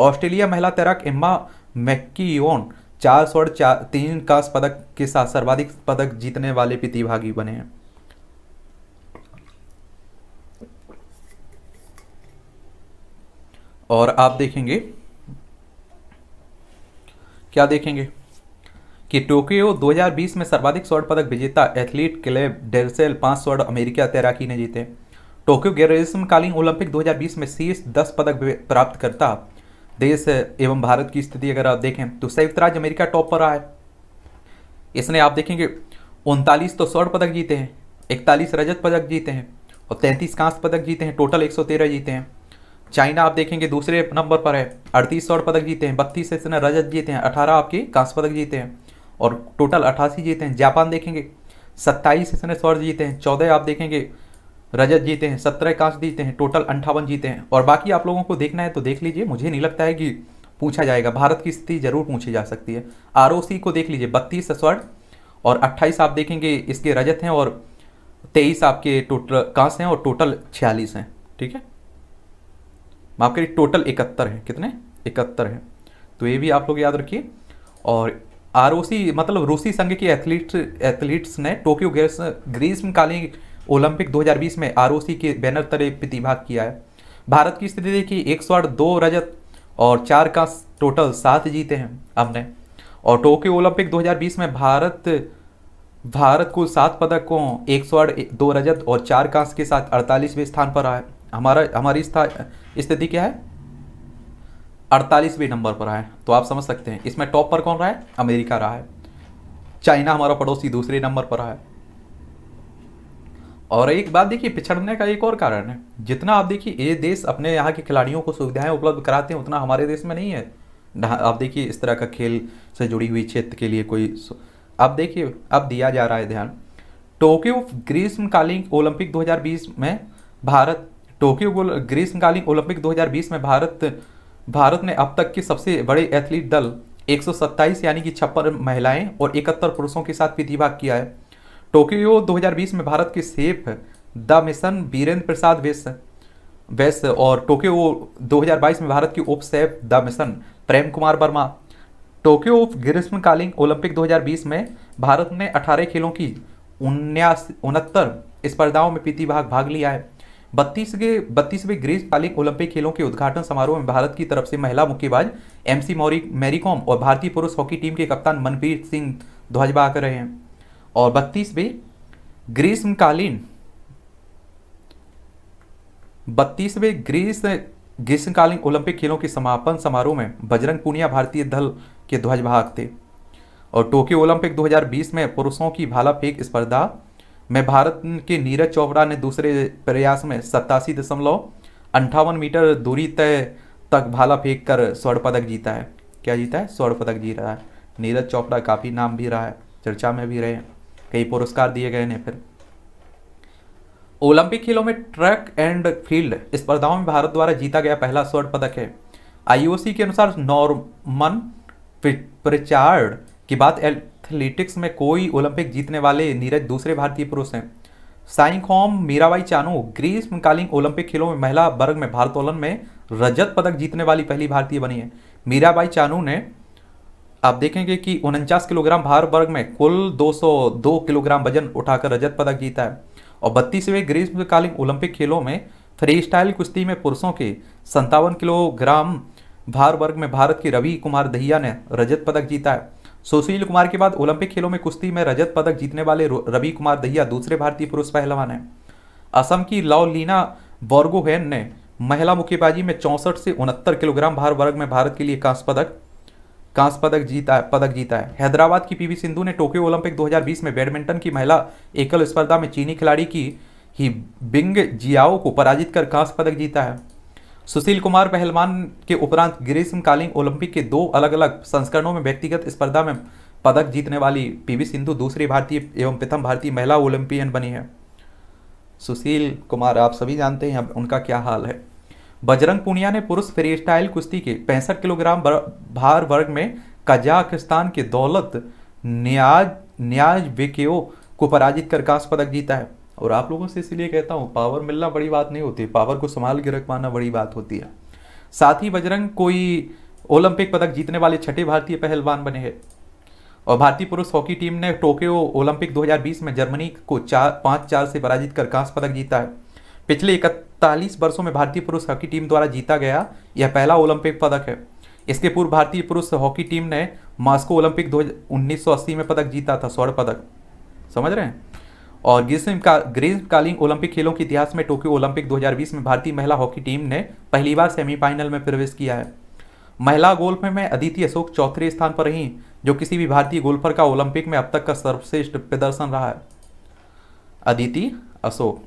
ऑस्ट्रेलिया महिला तैराक इम्मा मैक्कीओन चार स्वर्ण चार तीन कांस पदक के साथ सर्वाधिक पदक जीतने वाले प्रतिभागी बने हैं और आप देखेंगे क्या देखेंगे कि टोक्यो 2020 में सर्वाधिक स्वर्ण पदक विजेता एथलीट क्लेब डेरसेल पांच स्वर्ण अमेरिका तैराकी ने जीते टोक्यो कालीन ओलंपिक 2020 में शीर्ष 10 पदक प्राप्त करता देश एवं भारत की स्थिति अगर आप देखें तो संयुक्त राज्य अमेरिका टॉप पर रहा है इसने आप देखेंगे उनतालीस तो स्वर्ण पदक जीते हैं इकतालीस रजत पदक जीते हैं और तैंतीस कांस्य पदक जीते हैं टोटल एक जीते हैं चाइना आप देखेंगे दूसरे नंबर पर है अड़तीस स्वर्ण पदक जीते हैं बत्तीस इसने रजत जीते हैं अठारह आपके कांस्य पदक जीते हैं और टोटल अठासी जीते हैं जापान देखेंगे सत्ताईस इसने स्वर्ण जीते हैं चौदह आप देखेंगे रजत जीते हैं सत्रह कांस जीते हैं टोटल अंठावन जीते हैं और बाकी आप लोगों को देखना है तो देख लीजिए मुझे नहीं लगता है कि पूछा जाएगा भारत की स्थिति जरूर पूछी जा सकती है आर को देख लीजिए बत्तीस स्वर्ण और अट्ठाईस आप देखेंगे इसके रजत हैं और तेईस आपके टोटल कांस हैं और टोटल छियालीस हैं ठीक है माफ करिए टोटल इकहत्तर हैं कितने इकहत्तर हैं तो ये भी आप लोग याद रखिए और आर मतलब रूसी संघ के एथलीट एथलीट्स ने टोक्यो ग्रीष्मकालीन ओलंपिक 2020 में आरओसी के बैनर तले प्रतिभाग किया है भारत की स्थिति देखिए एक सौ दो रजत और चार का टोटल सात जीते हैं हमने और टोक्यो ओलंपिक 2020 में भारत भारत को सात पदकों एक सौ दो रजत और चार कांस के साथ अड़तालीसवें स्थान पर आए हमारा हमारी स्थिति क्या है अड़तालीसवें नंबर पर आए तो आप समझ सकते हैं इसमें टॉप पर कौन रहा है अमेरिका रहा है चाइना हमारा पड़ोसी दूसरे नंबर पर रहा है और एक बात देखिए पिछड़ने का एक और कारण है जितना आप देखिए ये देश अपने यहाँ के खिलाड़ियों को सुविधाएं उपलब्ध कराते हैं उतना हमारे देश में नहीं है आप देखिए इस तरह का खेल से जुड़ी हुई क्षेत्र के लिए कोई अब देखिए अब दिया जा रहा है ध्यान टोक्यो ग्रीष्मकालीन ओलंपिक 2020 में भारत टोक्यो ग्रीष्मकालीन ओलंपिक 2020 में भारत भारत ने अब तक के सबसे बड़े एथलीट दल 127 यानी कि छप्पन महिलाएं और इकहत्तर पुरुषों के साथ प्रतिभाग किया है टोक्यो 2020 में भारत के chef de mission Birendra Prasad Baishya Baishya और टोक्यो 2022 में भारत की उप chef de mission Prem Kumar Verma Tokyo ग्रीष्मकालीन ओलंपिक 2020 में भारत ने 18 खेलों की उन्यास उनहत्तर स्पर्धाओं में प्रतिभाग भाग लिया है बत्तीस के बत्तीसवें ग्रीष्मकालीन ओलंपिक खेलों के उद्घाटन समारोह में भारत की तरफ से महिला मुक्केबाज एमसी मौरी मैरीकॉम और भारतीय पुरुष हॉकी टीम के कप्तान मनप्रीत सिंह ध्वज कर रहे हैं और बत्तीस ग्रीष्मकालीन बत्तीसवें ग्रीस ग्रीष्मकालीन ओलंपिक खेलों के समापन समारोह में बजरंग पुनिया भारतीय दल के भाग थे और टोक्यो ओलंपिक 2020 में पुरुषों की भाला फेंक स्पर्धा में भारत के नीरज चोपड़ा ने दूसरे प्रयास में सत्तासी दशमलव अंठावन मीटर दूरी तय तक भाला फेंक कर स्वर्ण पदक जीता है क्या जीता है स्वर्ण पदक जी रहा है नीरज चोपड़ा काफ़ी नाम भी रहा है चर्चा में भी रहे हैं कई पुरस्कार दिए गए हैं फिर ओलंपिक खेलों में ट्रैक एंड फील्ड स्पर्धाओं में भारत द्वारा जीता गया पहला स्वर्ण पदक है आईओसी के अनुसार नॉर्मन प्रचार्ड के बाद एथलेटिक्स में कोई ओलंपिक जीतने वाले नीरज दूसरे भारतीय पुरुष हैं साइंखोम मीराबाई चानू ग्रीष्मकालीन ओलंपिक खेलों में महिला वर्ग में भारतोलन में रजत पदक जीतने वाली पहली भारतीय बनी है मीराबाई चानू ने आप देखेंगे कि उनचास किलोग्राम भार वर्ग में कुल 202 किलोग्राम वजन उठाकर रजत पदक जीता है और बत्तीसवें ग्रीष्मकालीन ओलंपिक खेलों में फ्री स्टाइल कुश्ती में पुरुषों के संतावन किलोग्राम भार वर्ग में भारत की रवि कुमार दहिया ने रजत पदक जीता है सुशील कुमार के बाद ओलंपिक खेलों में कुश्ती में रजत पदक जीतने वाले रवि कुमार दहिया दूसरे भारतीय पुरुष पहलवान हैं असम की लॉलीना बोर्गोहेन ने महिला मुक्केबाजी में चौंसठ से उनहत्तर किलोग्राम भार वर्ग में भारत के लिए कांस्य पदक कांस पदक जीता है पदक जीता है हैदराबाद की पीवी सिंधु ने टोक्यो ओलंपिक 2020 में बैडमिंटन की महिला एकल स्पर्धा में चीनी खिलाड़ी की ही बिंग जियाओ को पराजित कर कांस पदक जीता है सुशील कुमार पहलवान के उपरांत ग्रीष्मकालीन ओलंपिक के दो अलग अलग संस्करणों में व्यक्तिगत स्पर्धा में पदक जीतने वाली पीवी सिंधु दूसरी भारतीय एवं प्रथम भारतीय महिला ओलंपियन बनी है सुशील कुमार आप सभी जानते हैं अब उनका क्या हाल है बजरंग पुनिया ने पुरुष फ्री स्टाइल कुश्ती के पैंसठ किलोग्राम भार वर्ग में कजाकिस्तान के दौलत न्याज न्याज बेकेओ को पराजित कर कांस पदक जीता है और आप लोगों से इसलिए कहता हूँ पावर मिलना बड़ी बात नहीं होती पावर को संभाल के रख पाना बड़ी बात होती है साथ ही बजरंग कोई ओलंपिक पदक जीतने वाले छठे भारतीय पहलवान बने हैं और भारतीय पुरुष हॉकी टीम ने टोक्यो ओलंपिक 2020 में जर्मनी को चार पाँच चार से पराजित कर कांस पदक जीता है पिछले इकतालीस वर्षों में भारतीय पुरुष हॉकी टीम द्वारा जीता गया यह पहला ओलंपिक पदक है इसके पूर्व भारतीय पुरुष हॉकी टीम ने मॉस्को ओलंपिक दो में पदक जीता था स्वर्ण पदक समझ रहे हैं और ग्रीष्मकालीन ग्रीष्मकालीन ओलंपिक खेलों के इतिहास में टोक्यो ओलंपिक 2020 में भारतीय महिला हॉकी टीम ने पहली बार सेमीफाइनल में प्रवेश किया है महिला गोल्फ में अदिति अशोक चौथे स्थान पर रही जो किसी भी भारतीय गोल्फर का ओलंपिक में अब तक का सर्वश्रेष्ठ प्रदर्शन रहा है अदिति अशोक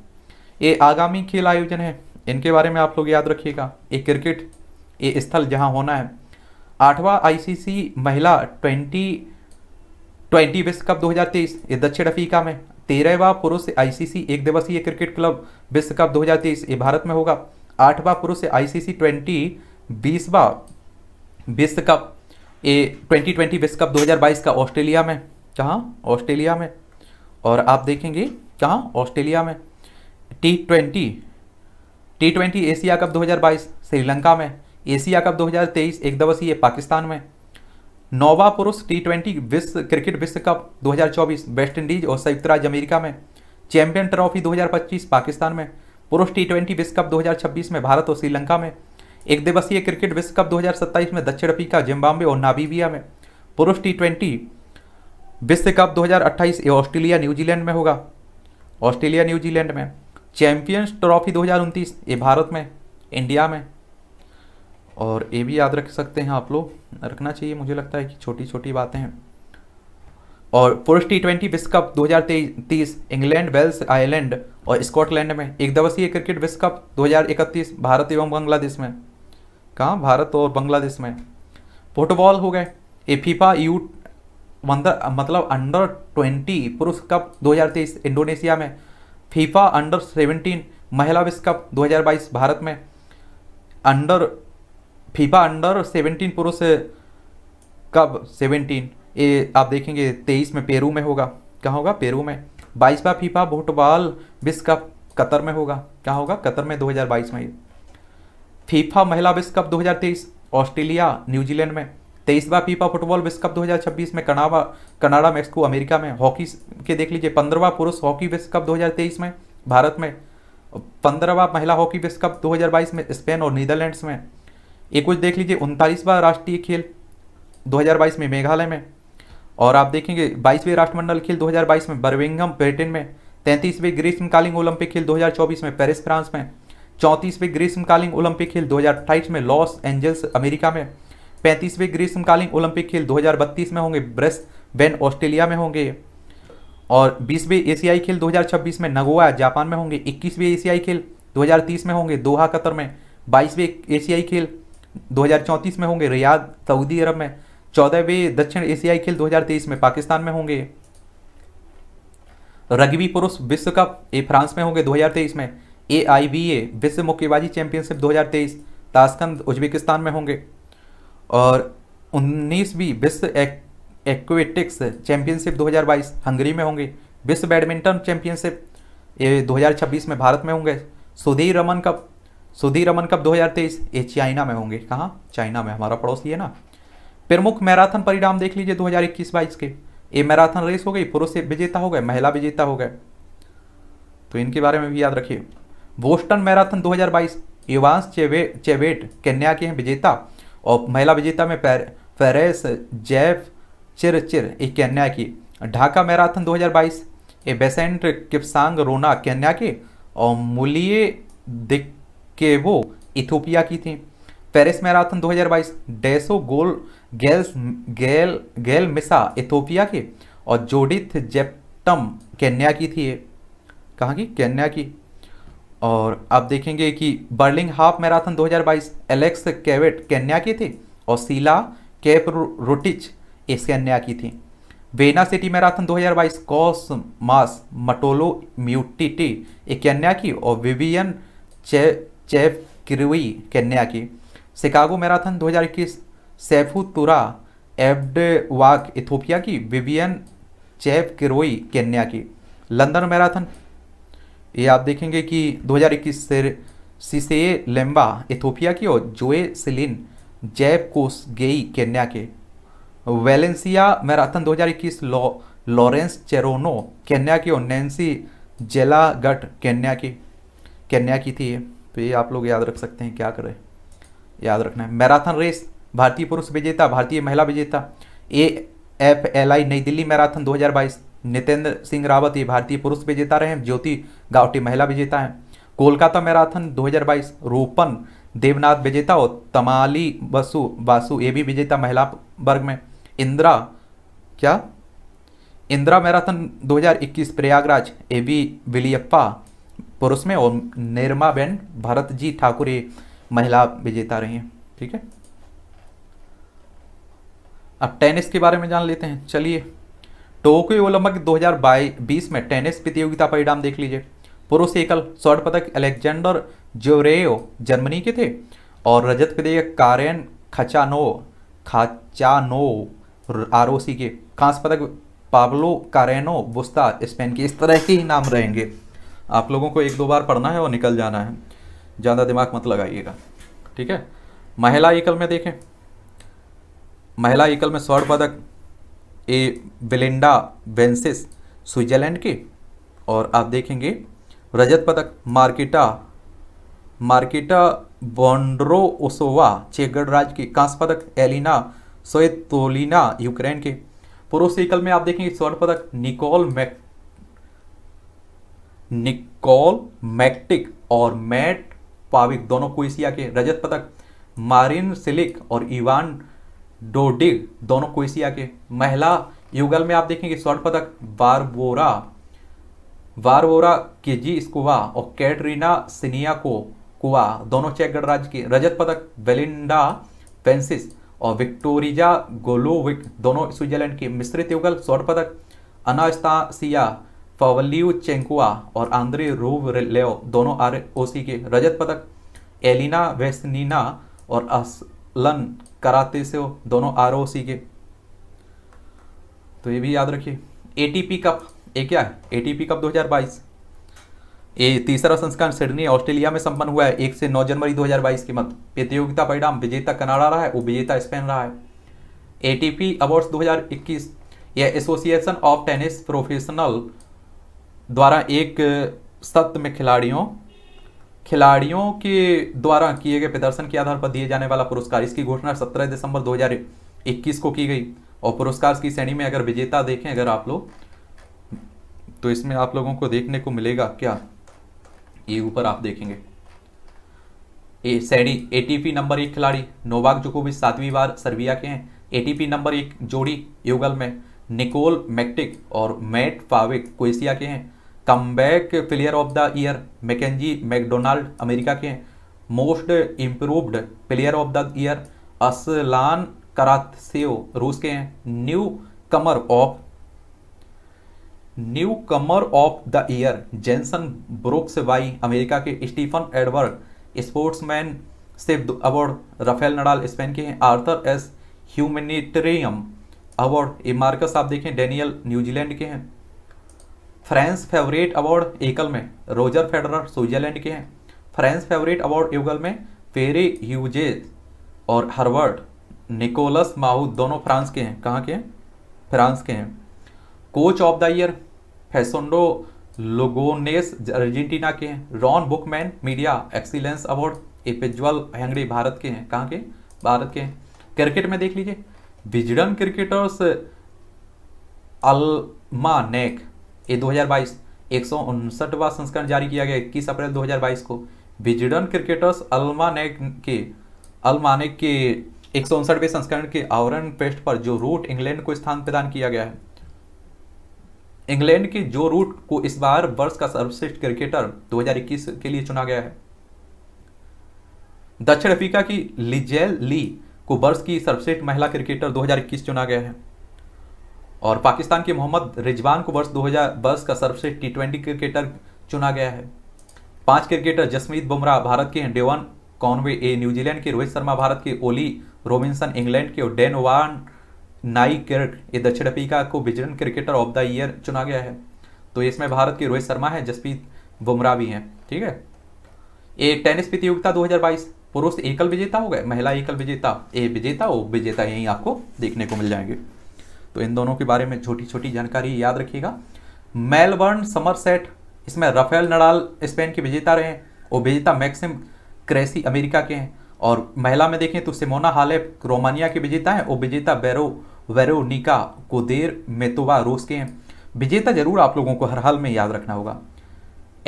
ये आगामी खेल आयोजन है इनके बारे में आप लोग याद रखिएगा ये क्रिकेट ये स्थल जहाँ होना है आठवां आईसीसी महिला ट्वेंटी ट्वेंटी विश्व कप 2023 ये दक्षिण अफ्रीका में तेरहवा पुरुष आईसीसी एक दिवसीय क्रिकेट क्लब विश्व कप 2023 ये भारत में होगा आठवां पुरुष आईसीसी ट्वेंटी बीसवा विश्व कप ये ट्वेंटी ट्वेंटी विश्व कप 2022 का ऑस्ट्रेलिया में कहाँ ऑस्ट्रेलिया में और आप देखेंगे कहाँ ऑस्ट्रेलिया में T twenty T twenty Asia Cup 2022 Sri Lanka में एशिया कप 2023 एक दिवसीय पाकिस्तान में नोवा पुरुष टी ट्वेंटी विश्व क्रिकेट विश्व कप 2024 इंडीज़ और संयुक्त राज्य अमेरिका में चैंपियन ट्रॉफी 2025 पाकिस्तान में पुरुष टी ट्वेंटी विश्व कप 2026 में भारत और श्रीलंका में एक दिवसीय क्रिकेट विश्व कप 2027 में दक्षिण अफ्रीका जिम्बाब्वे और नाबीबिया में पुरुष टी ट्वेंटी विश्व कप 2028 ये ऑस्ट्रेलिया न्यूजीलैंड में होगा ऑस्ट्रेलिया न्यूजीलैंड में चैम्पियंस ट्रॉफी दो ये भारत में इंडिया में और ये भी याद रख सकते हैं आप लोग रखना चाहिए मुझे लगता है कि छोटी छोटी बातें हैं और पुरुष टी ट्वेंटी विश्व कप दो इंग्लैंड वेल्स आयरलैंड और स्कॉटलैंड में एक दिवसीय क्रिकेट विश्व कप 2031 भारत एवं बांग्लादेश में कहाँ भारत और बांग्लादेश में फुटबॉल हो गए ए फीफा यू मतलब अंडर ट्वेंटी पुरुष कप 2023 इंडोनेशिया में फीफा अंडर 17 महिला विश्व कप 2022 भारत में अंडर फीफा अंडर 17 पुरुष कब 17 ये आप देखेंगे 23 में पेरू में होगा कहाँ होगा पेरू में बाईसवा फीफा फुटबॉल विश्व कप कतर में होगा क्या होगा कतर में 2022 में फीफा महिला विश्व कप 2023 ऑस्ट्रेलिया न्यूजीलैंड में तेईसवा पीपा फुटबॉल विश्व कप 2026 में कनाडा कनाडा मेक्सिको अमेरिका में हॉकी के देख लीजिए पंद्रहवा पुरुष हॉकी विश्व कप 2023 में भारत में पंद्रहवा महिला हॉकी विश्व कप 2022 में स्पेन और नीदरलैंड्स में एक कुछ देख लीजिए उनतालीसवा राष्ट्रीय खेल 2022 में मेघालय में और आप देखेंगे बाईसवें राष्ट्रमंडल खेल दो में बर्विंगम ब्रिटेन में तैंतीसवें ग्रीष्मकालीन ओलंपिक खेल दो में पेरिस फ्रांस में चौंतीसवें ग्रीष्मकालीन ओलंपिक खेल दो में लॉस एंजल्स अमेरिका में पैंतीसवें ग्रीष्मकालीन ओलंपिक खेल 2032 में होंगे ब्रेस वेन ऑस्ट्रेलिया में होंगे और बीसवें एशियाई खेल 2026 में नगोआ जापान में होंगे इक्कीसवें एशियाई खेल 2030 में होंगे दोहा कतर में बाईसवें एशियाई खेल 2034 में होंगे रियाद सऊदी अरब में चौदहवें दक्षिण एशियाई खेल 2023 में पाकिस्तान में होंगे रग्बी पुरुष विश्व कप ए फ्रांस में होंगे 2023 में ए आई बी ए विश्व मुक्केबाजी चैंपियनशिप 2023 ताशकंद उज्बेकिस्तान में होंगे और उन्नीसवीं विश्व एक्वेटिक्स चैंपियनशिप 2022 हंगरी में होंगे विश्व बैडमिंटन चैंपियनशिप ये 2026 में भारत में होंगे Sudirman Cup Sudirman Cup 2023 ये चाइना में होंगे कहाँ चाइना में हमारा पड़ोसी है ना प्रमुख मैराथन परिणाम देख लीजिए 2021 बाईस के ये मैराथन रेस हो गई पुरुष विजेता हो गए महिला विजेता हो गए तो इनके बारे में भी याद रखिए बोस्टन मैराथन 2022 युवांश चेवे चेवेट कन्या के हैं विजेता और महिला विजेता में फेरेस जेफ चिर चिर एक कन्या की ढाका मैराथन 2022 ए बेसेंट किपसांग रोना कन्या के और मुलिये दिक्केवो इथोपिया की थी पेरिस मैराथन 2022 डेसो गोल गेल्स गेल गेल मिसा इथोपिया के और जोडिथ जेप्टम कन्या की थी ये कहाँ की कन्या की और आप देखेंगे कि बर्लिंग हाफ मैराथन 2022 एलेक्स कैवेट केन्या की थी और सीला कैप रोटिच कन्या की थी Vienna City marathon 2022 Cosmas Matolo Muteti एक कन्या की और विवियन चे चेफ क्रिवी केन्या की शिकागो मैराथन 2021 सैफू तुरा एवडवाक इथोपिया की विवियन चेफ क्रोई केन्या की लंदन मैराथन ये आप देखेंगे कि 2021 से सिसे लेम्बा इथोपिया की और जोए सिलिन जैब कोस गेई केन्या के वेलेंसिया मैराथन 2021 लॉ लॉरेंस चेरोनो केन्या की और नैन्सी जेलागट केन्या की केन्या की थी तो ये आप लोग याद रख सकते हैं क्या करें याद रखना है मैराथन रेस भारतीय पुरुष विजेता भारतीय महिला विजेता ए एफ एल आई नई दिल्ली मैराथन दो नितेंद्र सिंह रावत ये भारतीय पुरुष विजेता रहे ज्योति गावटी महिला विजेता है कोलकाता मैराथन 2022 रूपन देवनाथ विजेता और तमाली बसु बासु ये भी विजेता महिला वर्ग में इंदिरा क्या Indira marathon 2021 Prayagraj A B Belliappa पुरुष में और निर्मा बेन भरत जी ठाकुर ये महिला विजेता रही हैं ठीक है अब टेनिस के बारे में जान लेते हैं चलिए टोक्यो ओलंपिक 2020 में टेनिस प्रतियोगिता परिणाम देख लीजिए पुरुष एकल स्वर्ण पदक अलेक्जेंडर जोरेयो जर्मनी के थे और रजत पदक कारेन खचानो खाचानो आरओसी के कांस पदक पाब्लो कारेनो बुस्ता स्पेन के इस तरह के ही नाम रहेंगे आप लोगों को एक दो बार पढ़ना है और निकल जाना है ज़्यादा दिमाग मत लगाइएगा ठीक है महिला एकल में देखें महिला एकल में स्वर्ण पदक ए बेलिंडा बेंसिस स्विट्जरलैंड के और आप देखेंगे रजत पदक मार्किटा मार्किटा बॉन्ड्रो ओसोवा चेक गणराज्य के कांस पदक एलिना सोएतोलिना यूक्रेन के पुरुष एकल में आप देखेंगे स्वर्ण पदक निकोल मैक निकोल मैक्टिक और मैट पाविक दोनों क्रोएशिया के रजत पदक मारिन सिलिक और इवान डोडिग दोनों क्रोएशिया के महिला युगल में आप देखेंगे स्वर्ण पदक बारबोरा वारवोरा के जी स्कुवा और कैटरीना सिनिया को कुआ दोनों चेक गणराज्य के रजत पदक बेलिंडा पेंसिस और विक्टोरिजा गोलोविक दोनों स्विट्जरलैंड के मिश्रित युगल स्वर्ण पदक अनास्तासिया फावल्यू चेंकुआ और आंद्रे रूव लेओ दोनों आर ओ के रजत पदक एलिना वेस्नीना और असलन कराते से हो दोनों आर के तो ये भी याद रखिए ए कप ये क्या है ए कप 2022 ये तीसरा संस्करण सिडनी ऑस्ट्रेलिया में संपन्न हुआ है एक से नौ जनवरी 2022 के मध्य प्रतियोगिता परिणाम विजेता कनाडा रहा है और विजेता स्पेन रहा है ए टी पी अवार्ड्स 2021 यह एसोसिएशन ऑफ टेनिस प्रोफेशनल द्वारा एक सत्र में खिलाड़ियों खिलाड़ियों के द्वारा किए गए प्रदर्शन के आधार पर दिए जाने वाला पुरस्कार इसकी घोषणा 17 दिसंबर 2021 को की गई और पुरस्कार की श्रेणी में अगर विजेता देखें अगर आप लोग तो इसमें आप लोगों को देखने को मिलेगा क्या ये ऊपर आप देखेंगे ए सैडी एटीपी नंबर एक खिलाड़ी नोवाक जोकोविच सातवीं बार सर्बिया के हैं एटीपी नंबर एक जोड़ी युगल में निकोल मैक्टिक और मैट पाविक क्रोएशिया के हैं comeback player of the year Mackenzie McDonald America के हैं most improved player of the year Aslan Karatsev रूस के हैं newcomer of newcomer of the year Jenson Brooksby America के Stefan Edberg sportsmanship award Rafael Nadal Spain के हैं Arthur Ashe humanitarian award ये Marcus आप देखें Daniel New Zealand के हैं फ्रेंस फेवरेट अवार्ड एकल में रोजर फेडरर स्विट्जरलैंड के हैं फ्रेंस फेवरेट अवार्ड युगल में फेरी ह्यूजे और हर्वर्ड निकोलस माहू दोनों फ्रांस के हैं कहाँ के हैं फ्रांस के हैं coach of the year Facundo Lugones Argentina के हैं Ron Bookman media excellence award एपेज्वल हेंगड़ी भारत के हैं कहाँ के भारत के हैं क्रिकेट में देख लीजिए विजडन क्रिकेटर्स अलमा नेक ये 2022 एक सौ उनसठवा संस्करण जारी किया गया इक्कीस अप्रैल 2022 को विजडन क्रिकेटर्स अल्मानेक के अल्मानेक के एक सौ उनसठवें संस्करण के आवरण पेस्ट पर जो रूट इंग्लैंड को स्थान प्रदान किया गया है इंग्लैंड के जो रूट को इस बार वर्ष का सर्वश्रेष्ठ क्रिकेटर 2021 के लिए चुना गया है दक्षिण अफ्रीका की लिजेल ली को वर्ष की सर्वश्रेष्ठ महिला क्रिकेटर 2021 चुना गया है और पाकिस्तान के मोहम्मद रिजवान को वर्ष 2010 का सर्वश्रेष्ठ टी ट्वेंटी क्रिकेटर चुना गया है पांच क्रिकेटर जसमीत बुमराह भारत के डेवन कॉनवे ए न्यूजीलैंड के रोहित शर्मा भारत के ओली रोबिंसन इंग्लैंड के और डेन वान नाई किर्क ये दक्षिण अफ्रीका को Wisden cricketer of the year चुना गया है तो इसमें भारत के रोहित शर्मा है जसप्रीत बुमराह भी हैं ठीक है एक टेनिस प्रतियोगिता 2022 पुरुष एकल विजेता हो गए महिला एकल विजेता ए विजेता ओ विजेता यही आपको देखने को मिल जाएंगे तो इन दोनों के बारे में छोटी छोटी जानकारी याद रखिएगा मेलबर्न समरसेट इसमें राफेल नडाल स्पेन के विजेता रहे हैं वो विजेता मैक्सिम क्रेसी अमेरिका के हैं और महिला में देखें तो सिमोना हाले रोमानिया के विजेता हैं वो विजेता बेरो वेरोनिका कोदेर मेतोवा रूस के हैं विजेता जरूर आप लोगों को हर हाल में याद रखना होगा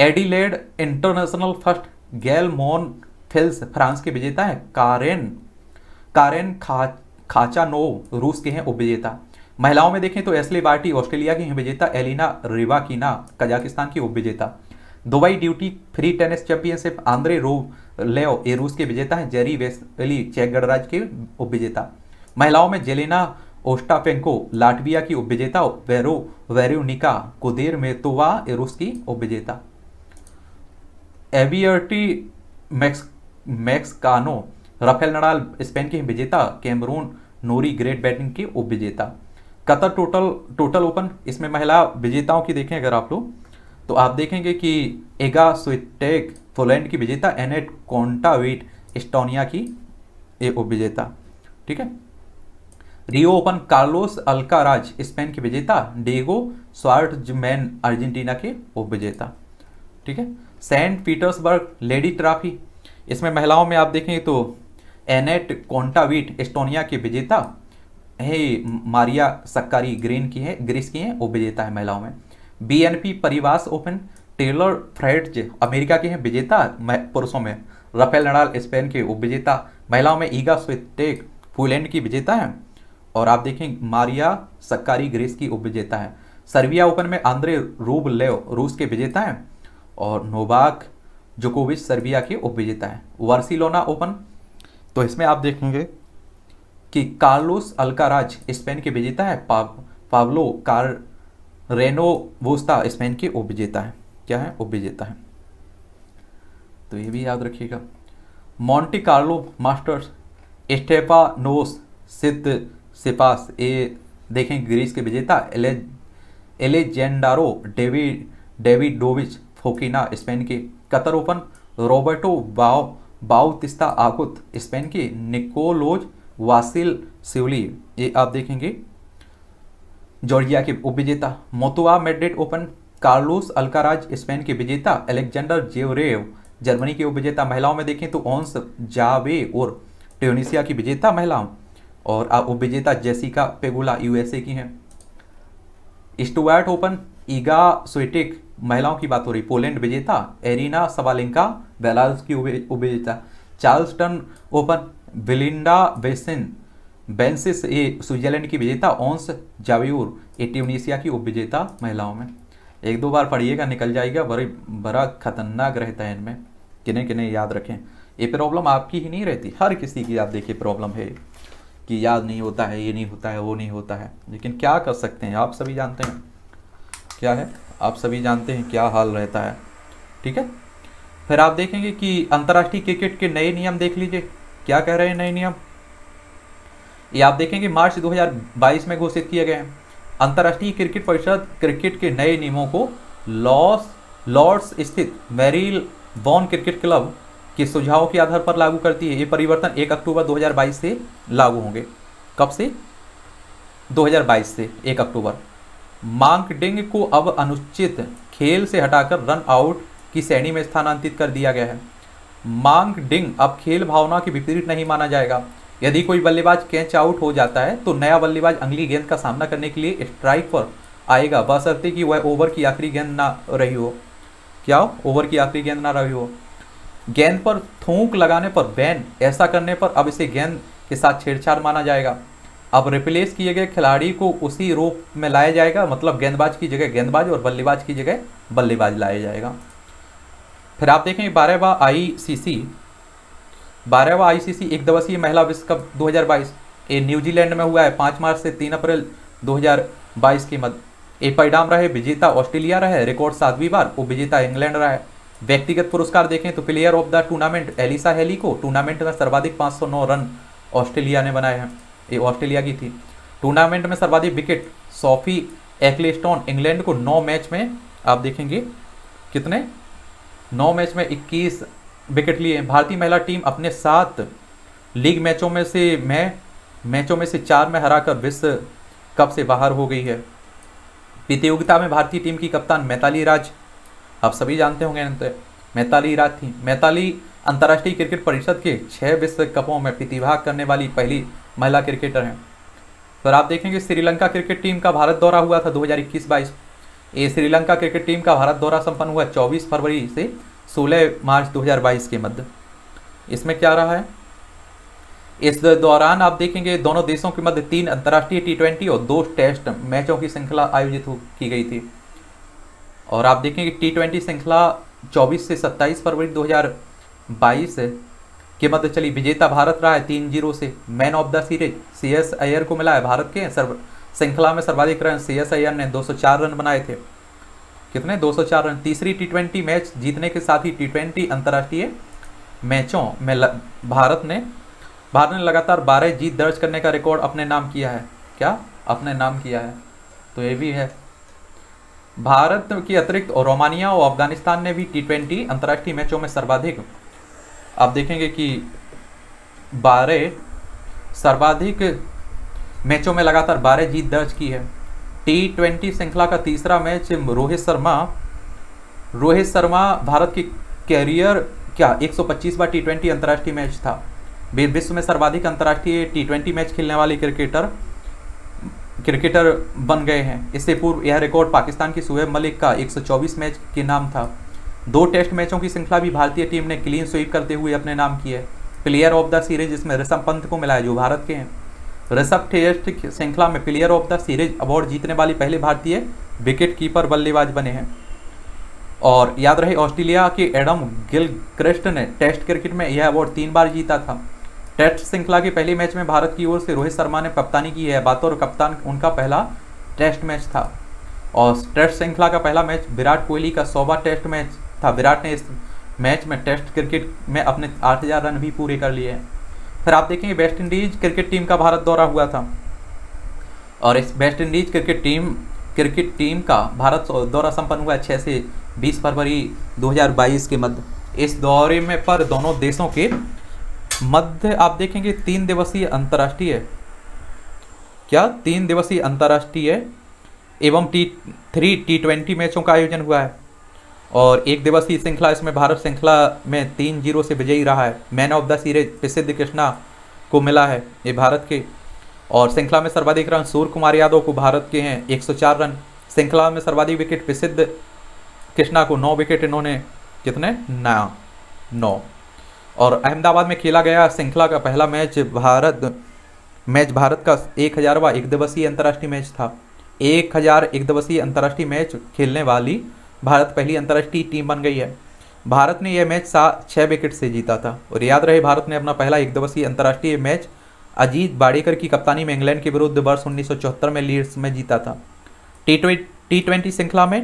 एडिलेड इंटरनेशनल फर्स्ट गैल मोन फिल्स फ्रांस के विजेता हैं कारेन कारेन खा खाचानो रूस के हैं विजेता महिलाओं में देखें तो एस्ले बार्टी ऑस्ट्रेलिया की विजेता एलिना रिवाकिना कजाकिस्तान की उपविजेता Dubai duty free tennis championship Andrey रो लेओ ये रूस के विजेता हैं जेरी वेस्टली चेक गणराज्य के उपविजेता महिलाओं में जेलेना ओस्टापेंको लाटविया की उपविजेता वेरो वेरोनिका कुदेर मेतोवा रूस की उपविजेता विजेता Abierto Mexicano Rafael Nadal Spain के विजेता कैमरून नोरी ग्रेट बैटिंग के उपविजेता कतर टोटल टोटल ओपन इसमें महिला विजेताओं की देखें अगर आप लोग तो आप देखेंगे कि एगा स्विटेक पोलैंड की विजेता एनेट कॉन्टावीट एस्टोनिया की ए विजेता ठीक है Rio Open Carlos Alcaraz Spain के विजेता डेगो स्वार्टजमैन अर्जेंटीना के उप विजेता ठीक है सेंट पीटर्सबर्ग लेडी ट्रॉफी इसमें महिलाओं में आप देखें तो एनेट कॉन्टावीट एस्टोनिया के विजेता है मारिया सक्कारी ग्रीन की है ग्रीस की है वो विजेता है महिलाओं में BNP Paribas Open Taylor Fritz America के हैं विजेता पुरुषों में राफेल नडाल स्पेन के वो विजेता महिलाओं में ईगा स्वेटेक पोलैंड की विजेता है और आप देखें मारिया सक्कारी ग्रीस की उपविजेता है सर्बिया ओपन में आंद्रे रूब लेव रूस के विजेता हैं और नोबाक जोकोविच सर्बिया के उपविजेता विजेता है वार्सिलोना ओपन तो इसमें आप देखेंगे कि कार्लोस अल्काराज स्पेन के विजेता है Pablo Carreno Busta Spain के उपजेता विजेता है क्या है उपजेता है तो ये भी याद रखिएगा मॉन्टे कार्लो मास्टर्स स्टेफानोस सिद्ध सिपास ए देखें ग्रीस के विजेता एले Alejandro David Davidovich Fokina Spain के कतर ओपन रॉबर्टो बाओ बाउतिस्ता आकुत स्पेन के निकोलोज वासिल सिवली ये आप देखेंगे जॉर्जिया के उपविजेता Mutua Madrid Open Carlos Alcaraz Spain के विजेता अलेक्जेंडर जेवरेव जर्मनी के उपविजेता महिलाओं में देखें तो ओंस जावे और ट्यूनिशिया की विजेता महिलाओं और आप उपविजेता जेसिका पेगुला यूएसए की हैं स्टुअर्ट ओपन ईगा स्वेटिक महिलाओं की बात हो रही पोलैंड विजेता एरिना सवालिंका बेलारूस की उपविजेता Charleston Open Belinda Bencic Bencic ये स्विट्जरलैंड की विजेता ओंस जावियूर ए ट्यूनिसिया की उपविजेता महिलाओं में एक दो बार पढ़िएगा निकल जाएगा बड़ी बड़ा खतरनाक रहता है इनमें किन्हें किन्हें याद रखें ये प्रॉब्लम आपकी ही नहीं रहती हर किसी की आप देखिए प्रॉब्लम है कि याद नहीं होता है ये नहीं होता है वो नहीं होता है लेकिन क्या कर सकते हैं आप सभी जानते हैं क्या है आप सभी जानते हैं क्या हाल रहता है ठीक है फिर आप देखेंगे कि अंतर्राष्ट्रीय क्रिकेट के नए नियम देख लीजिए क्या कह रहे हैं नए नियम ये आप देखेंगे मार्च 2022 में घोषित किए गए हैं अंतर्राष्ट्रीय क्रिकेट परिषद क्रिकेट के नए नियमों को लॉस लॉर्ड्स स्थित मेरिल बॉन क्रिकेट क्लब के सुझावों के आधार पर लागू करती है ये परिवर्तन 1 अक्टूबर 2022 से लागू होंगे कब से 2022 से 1 अक्टूबर मांकडिंग को अब अनुचित खेल से हटाकर रन आउट की श्रेणी में स्थानांतरित कर दिया गया है मांग डिंग अब खेल भावना के विपरीत नहीं माना जाएगा यदि कोई बल्लेबाज कैच आउट हो जाता है तो नया बल्लेबाज अगली गेंद का सामना करने के लिए स्ट्राइक पर आएगा बशर्ते कि वह ओवर की आखिरी गेंद ना रही हो क्या हो ओवर की आखिरी गेंद ना रही हो गेंद पर थूक लगाने पर बैन ऐसा करने पर अब इसे गेंद के साथ छेड़छाड़ माना जाएगा अब रिप्लेस किए गए खिलाड़ी को उसी रूप में लाया जाएगा मतलब गेंदबाज की जगह गेंदबाज और बल्लेबाज की जगह बल्लेबाज लाया जाएगा फिर आप देखें बारहवा आई सी सी बारहवा आई सी सी एक दिवसीय महिला विश्व कप 2022 ये न्यूजीलैंड में हुआ है पाँच मार्च से तीन अप्रैल 2022 के मध्य ये परिणाम रहे विजेता ऑस्ट्रेलिया रहे रिकॉर्ड सातवीं बार वो विजेता इंग्लैंड रहा है व्यक्तिगत पुरस्कार देखें तो player of the tournament Alyssa Healy को टूर्नामेंट में सर्वाधिक पाँच रन ऑस्ट्रेलिया ने बनाए हैं ये ऑस्ट्रेलिया की थी टूर्नामेंट में सर्वाधिक विकेट सॉफी एक्लेस्टोन इंग्लैंड को नौ मैच में आप देखेंगे कितने नौ मैच में 21 विकेट लिए भारतीय महिला टीम अपने सात लीग मैचों में से मैं मैचों में से चार में हराकर विश्व कप से बाहर हो गई है प्रतियोगिता में भारतीय टीम की कप्तान मैताली राज आप सभी जानते होंगे मैताली राज थी मैताली अंतर्राष्ट्रीय क्रिकेट परिषद के छः विश्व कपों में प्रतिभाग करने वाली पहली महिला क्रिकेटर हैं तो आप देखेंगे श्रीलंका क्रिकेट टीम का भारत दौरा हुआ था दो हज़ार ये श्रीलंका क्रिकेट टीम का भारत दौरा संपन्न हुआ 24 फरवरी से 16 मार्च 2022 के मध्य इसमें क्या रहा है इस दौरान आप देखेंगे दोनों देशों के मध्य तीन अंतर्राष्ट्रीय टी ट्वेंटी और दो टेस्ट मैचों की श्रृंखला आयोजित की गई थी और आप देखेंगे टी ट्वेंटी श्रृंखला 24 से 27 फरवरी 2022 के मध्य चली विजेता भारत रहा है तीन जीरो से मैन ऑफ द सीरीज सी एस अयर को मिला है भारत के सर्व श्रृंखला में सर्वाधिक रन सी सीएसआईआर ने 204 रन बनाए थे कितने 204 रन तीसरी टी मैच जीतने के साथ ही टी ट्वेंटी अंतर्राष्ट्रीय मैचों में भारत ने भारत ने लगातार 12 जीत दर्ज करने का रिकॉर्ड अपने नाम किया है क्या अपने नाम किया है तो ये भी है भारत के अतिरिक्त और रोमानिया और अफगानिस्तान ने भी टी ट्वेंटी अंतर्राष्ट्रीय मैचों में सर्वाधिक आप देखेंगे कि बारह सर्वाधिक मैचों में लगातार बारह जीत दर्ज की है टी ट्वेंटी श्रृंखला का तीसरा मैच रोहित शर्मा रोहित शर्मा भारत की कैरियर क्या 125 बार टी ट्वेंटी अंतर्राष्ट्रीय मैच था वे विश्व में सर्वाधिक अंतर्राष्ट्रीय टी ट्वेंटी मैच खेलने वाले क्रिकेटर क्रिकेटर बन गए हैं इससे पूर्व यह रिकॉर्ड पाकिस्तान की सुहेब मलिक का 124 मैच के नाम था दो टेस्ट मैचों की श्रृंखला भी भारतीय टीम ने क्लीन स्वीप करते हुए अपने नाम की है प्लेयर ऑफ द सीरीज इसमें ऋषभ पंत को मिला है जो भारत के हैं ऋषभ टेस्ट श्रृंखला में player of the series award जीतने वाली पहले भारतीय विकेट कीपर बल्लेबाज बने हैं और याद रहे ऑस्ट्रेलिया के एडम गिल क्रिस्ट ने टेस्ट क्रिकेट में यह अवार्ड तीन बार जीता था टेस्ट श्रृंखला के पहले मैच में भारत की ओर से रोहित शर्मा ने कप्तानी की है बातौर कप्तान उनका पहला टेस्ट मैच था और टेस्ट श्रृंखला का पहला मैच विराट कोहली का सौवा टेस्ट मैच था विराट ने इस मैच में टेस्ट क्रिकेट में अपने आठ रन भी पूरे कर लिए हैं फिर आप देखेंगे वेस्ट इंडीज़ क्रिकेट टीम का भारत दौरा हुआ था और इस West Indies cricket team cricket team का भारत दौरा संपन्न हुआ छः से बीस फरवरी 2022 के मध्य इस दौरे में पर दोनों देशों के मध्य आप देखेंगे तीन दिवसीय अंतर्राष्ट्रीय क्या तीन दिवसीय अंतर्राष्ट्रीय एवं टी थ्री टी ट्वेंटी मैचों का आयोजन हुआ है और एक दिवसीय श्रृंखला इसमें भारत श्रृंखला में तीन जीरो से विजयी रहा है मैन ऑफ द सीरीज प्रसिद्ध कृष्णा को मिला है ये भारत के और श्रृंखला में सर्वाधिक रन सूर्य कुमार यादव को भारत के हैं 104 रन श्रृंखला में सर्वाधिक विकेट प्रसिद्ध कृष्णा को नौ विकेट इन्होंने कितने नया नौ और अहमदाबाद में खेला गया श्रृंखला का पहला मैच भारत मैच भारत का एक हज़ारवा एक दिवसीय अंतर्राष्ट्रीय मैच था एक हज़ार एक दिवसीय अंतर्राष्ट्रीय मैच खेलने वाली भारत पहली अंतर्राष्ट्रीय टीम बन गई है भारत ने यह मैच सात छः विकेट से जीता था और याद रहे भारत ने अपना पहला एक दिवसीय अंतर्राष्ट्रीय मैच अजीत बाड़ेकर की कप्तानी में इंग्लैंड के विरुद्ध वर्ष उन्नीस में लीड्स में जीता था टी टी ट्वेंटी श्रृंखला में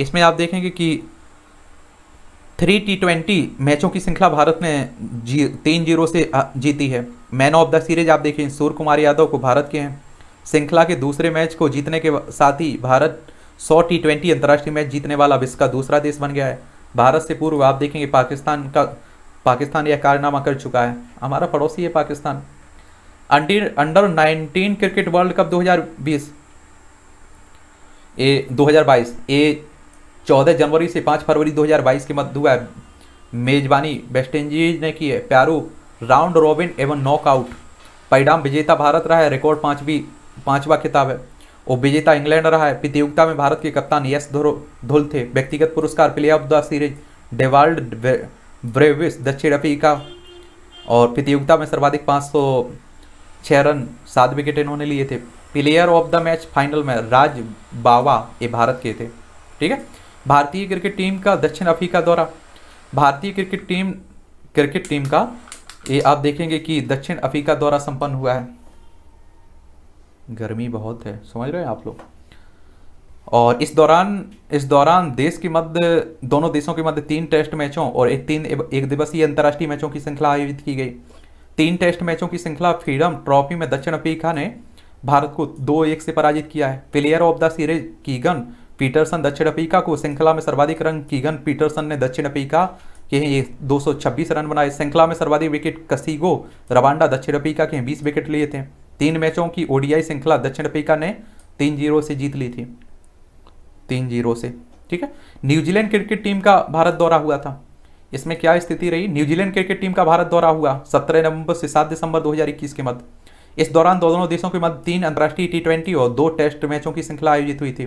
इसमें आप देखेंगे कि थ्री टी ट्वेंटी मैचों की श्रृंखला भारत ने जी तीन जीरो से जीती है मैन ऑफ द सीरीज आप देखें सूर्य कुमार यादव को भारत के हैं श्रृंखला के दूसरे मैच को जीतने के साथ ही भारत सौ टी ट्वेंटी अंतर्राष्ट्रीय मैच जीतने वाला अब इसका दूसरा देश बन गया है भारत से पूर्व आप देखेंगे पाकिस्तान का पाकिस्तान यह कारनामा कर चुका है हमारा पड़ोसी है Pakistan under nineteen cricket world cup 2020 ए 2022 ए 14 जनवरी से 5 फरवरी 2022 के मध्य हुआ है मेजबानी वेस्ट इंडीज ने की है प्यारू राउंड रॉबिन एवं नॉकआउट परिणाम विजेता भारत रहा है रिकॉर्ड पाँचवीं पांचवा खिताब है और विजेता इंग्लैंड रहा है प्रतियोगिता में भारत के कप्तान यश धुल थे व्यक्तिगत पुरस्कार player of the series Dewald Brevis दक्षिण अफ्रीका और प्रतियोगिता में सर्वाधिक पाँच सौ रन सात विकेट इन्होंने लिए थे player of the match final में राज बावा ये भारत के थे ठीक है भारतीय क्रिकेट टीम का दक्षिण अफ्रीका द्वारा भारतीय क्रिकेट टीम क्रिकेट टीम का ये आप देखेंगे कि दक्षिण अफ्रीका द्वारा संपन्न हुआ है गर्मी बहुत है समझ रहे हैं आप लोग और इस दौरान इस दौरान देश के मध्य दोनों देशों के मध्य तीन टेस्ट मैचों और एक तीन एक दिवसीय अंतर्राष्ट्रीय मैचों की श्रृंखला आयोजित की गई तीन टेस्ट मैचों की श्रृंखला फ्रीडम ट्रॉफी में दक्षिण अफ्रीका ने भारत को दो एक से पराजित किया है player of the series Keegan Petersen दक्षिण अफ्रीका को श्रृंखला में सर्वाधिक रन कीगन पीटरसन ने दक्षिण अफ्रीका के दो 226 रन बनाए श्रृंखला में सर्वाधिक विकेट कसीगो रवांडा दक्षिण अफ्रीका के बीस विकेट लिए थे तीन मैचों की ओडीआई श्रृंखला दक्षिण अफ्रीका ने तीन जीरो से जीत ली थी तीन जीरो से ठीक है न्यूजीलैंड क्रिकेट टीम का भारत दौरा हुआ था इसमें क्या स्थिति रही न्यूजीलैंड क्रिकेट टीम का भारत दौरा हुआ सत्रह नवंबर से सात दिसंबर दो के मध्य इस दौरान दोनों देशों के मध्य तीन अंतर्राष्ट्रीय टी ट्वेंटी और दो टेस्ट मैचों की श्रृंखला आयोजित हुई थी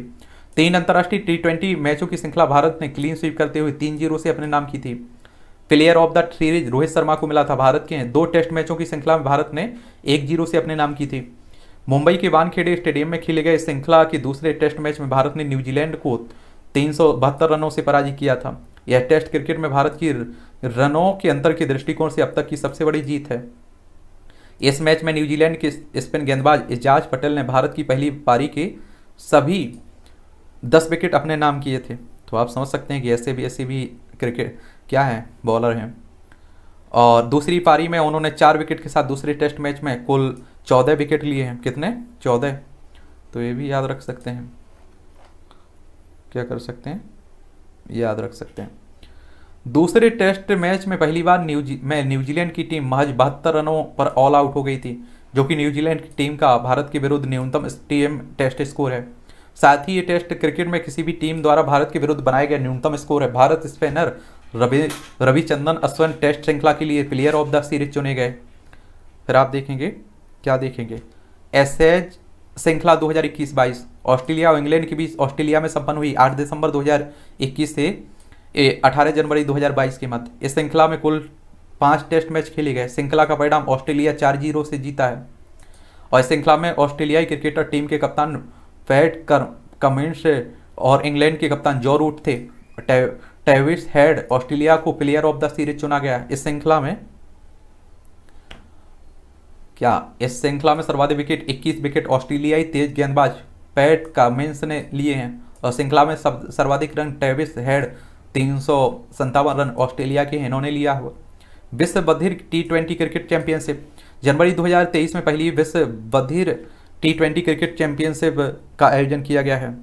तीन अंतर्राष्ट्रीय टी ट्वेंटी मैचों की श्रृंखला भारत ने क्लीन स्वीप करते हुए तीन जीरो से अपने नाम की थी player of the series Rohit Sharma को मिला था भारत के हैं दो टेस्ट मैचों की श्रृंखला में भारत ने एक जीरो से अपने नाम की थी मुंबई के वानखेड़े स्टेडियम में खेले गए इस श्रृंखला के दूसरे टेस्ट मैच में भारत ने न्यूजीलैंड को तीन रनों से पराजित किया था यह टेस्ट क्रिकेट में भारत की रनों के अंतर के दृष्टिकोण से अब तक की सबसे बड़ी जीत है इस मैच में न्यूजीलैंड के स्पिन गेंदबाज एजाज पटेल ने भारत की पहली पारी के सभी दस विकेट अपने नाम किए थे तो आप समझ सकते हैं कि ऐसे भी ऐसे भी क्रिकेट क्या हैं बॉलर हैं और दूसरी पारी में उन्होंने चार विकेट के साथ दूसरे टेस्ट मैच में कुल चौदह विकेट लिए हैं कितने चौदह तो ये भी याद रख सकते हैं क्या कर सकते हैं याद रख सकते हैं दूसरे टेस्ट मैच में पहली बार न्यूजी में न्यूजीलैंड की टीम महज बहत्तर रनों पर ऑल आउट हो गई थी जो कि न्यूजीलैंड की टीम का भारत के विरुद्ध न्यूनतम टीम टेस्ट स्कोर है साथ ही ये टेस्ट क्रिकेट में किसी भी टीम द्वारा भारत के विरुद्ध बनाया गया न्यूनतम स्कोर है भारत स्पेनर रवि रविचंदन अश्वन टेस्ट श्रृंखला के लिए प्लेयर ऑफ द सीरीज चुने गए फिर आप देखेंगे क्या देखेंगे एस एच श्रृंखला 2021 हजार ऑस्ट्रेलिया और इंग्लैंड के बीच ऑस्ट्रेलिया में संपन्न हुई 8 दिसंबर 2021 से 18 जनवरी 2022 के मध्य इस श्रृंखला में कुल पाँच टेस्ट मैच खेले गए श्रृंखला का परिणाम ऑस्ट्रेलिया चार जीरो से जीता है और इस श्रृंखला में ऑस्ट्रेलियाई क्रिकेटर टीम के कप्तान फैट कर कमेंट्स और इंग्लैंड के कप्तान जॉ रूट थे टेविस हेड ऑस्ट्रेलिया को प्लेयर ऑफ द सीरीज चुना गया इस श्रृंखला में क्या इस श्रृंखला में सर्वाधिक विकेट 21 विकेट ऑस्ट्रेलियाई तेज गेंदबाज पैट कामिन्स ने लिए हैं और श्रृंखला में सर्वाधिक रन टेविस हेड तीन रन ऑस्ट्रेलिया के इन्होंने लिया हुआ विश्व बधिर टी ट्वेंटी क्रिकेट चैंपियनशिप जनवरी 2023 में पहली विश्व बधिर टी ट्वेंटी क्रिकेट चैंपियनशिप का आयोजन किया गया है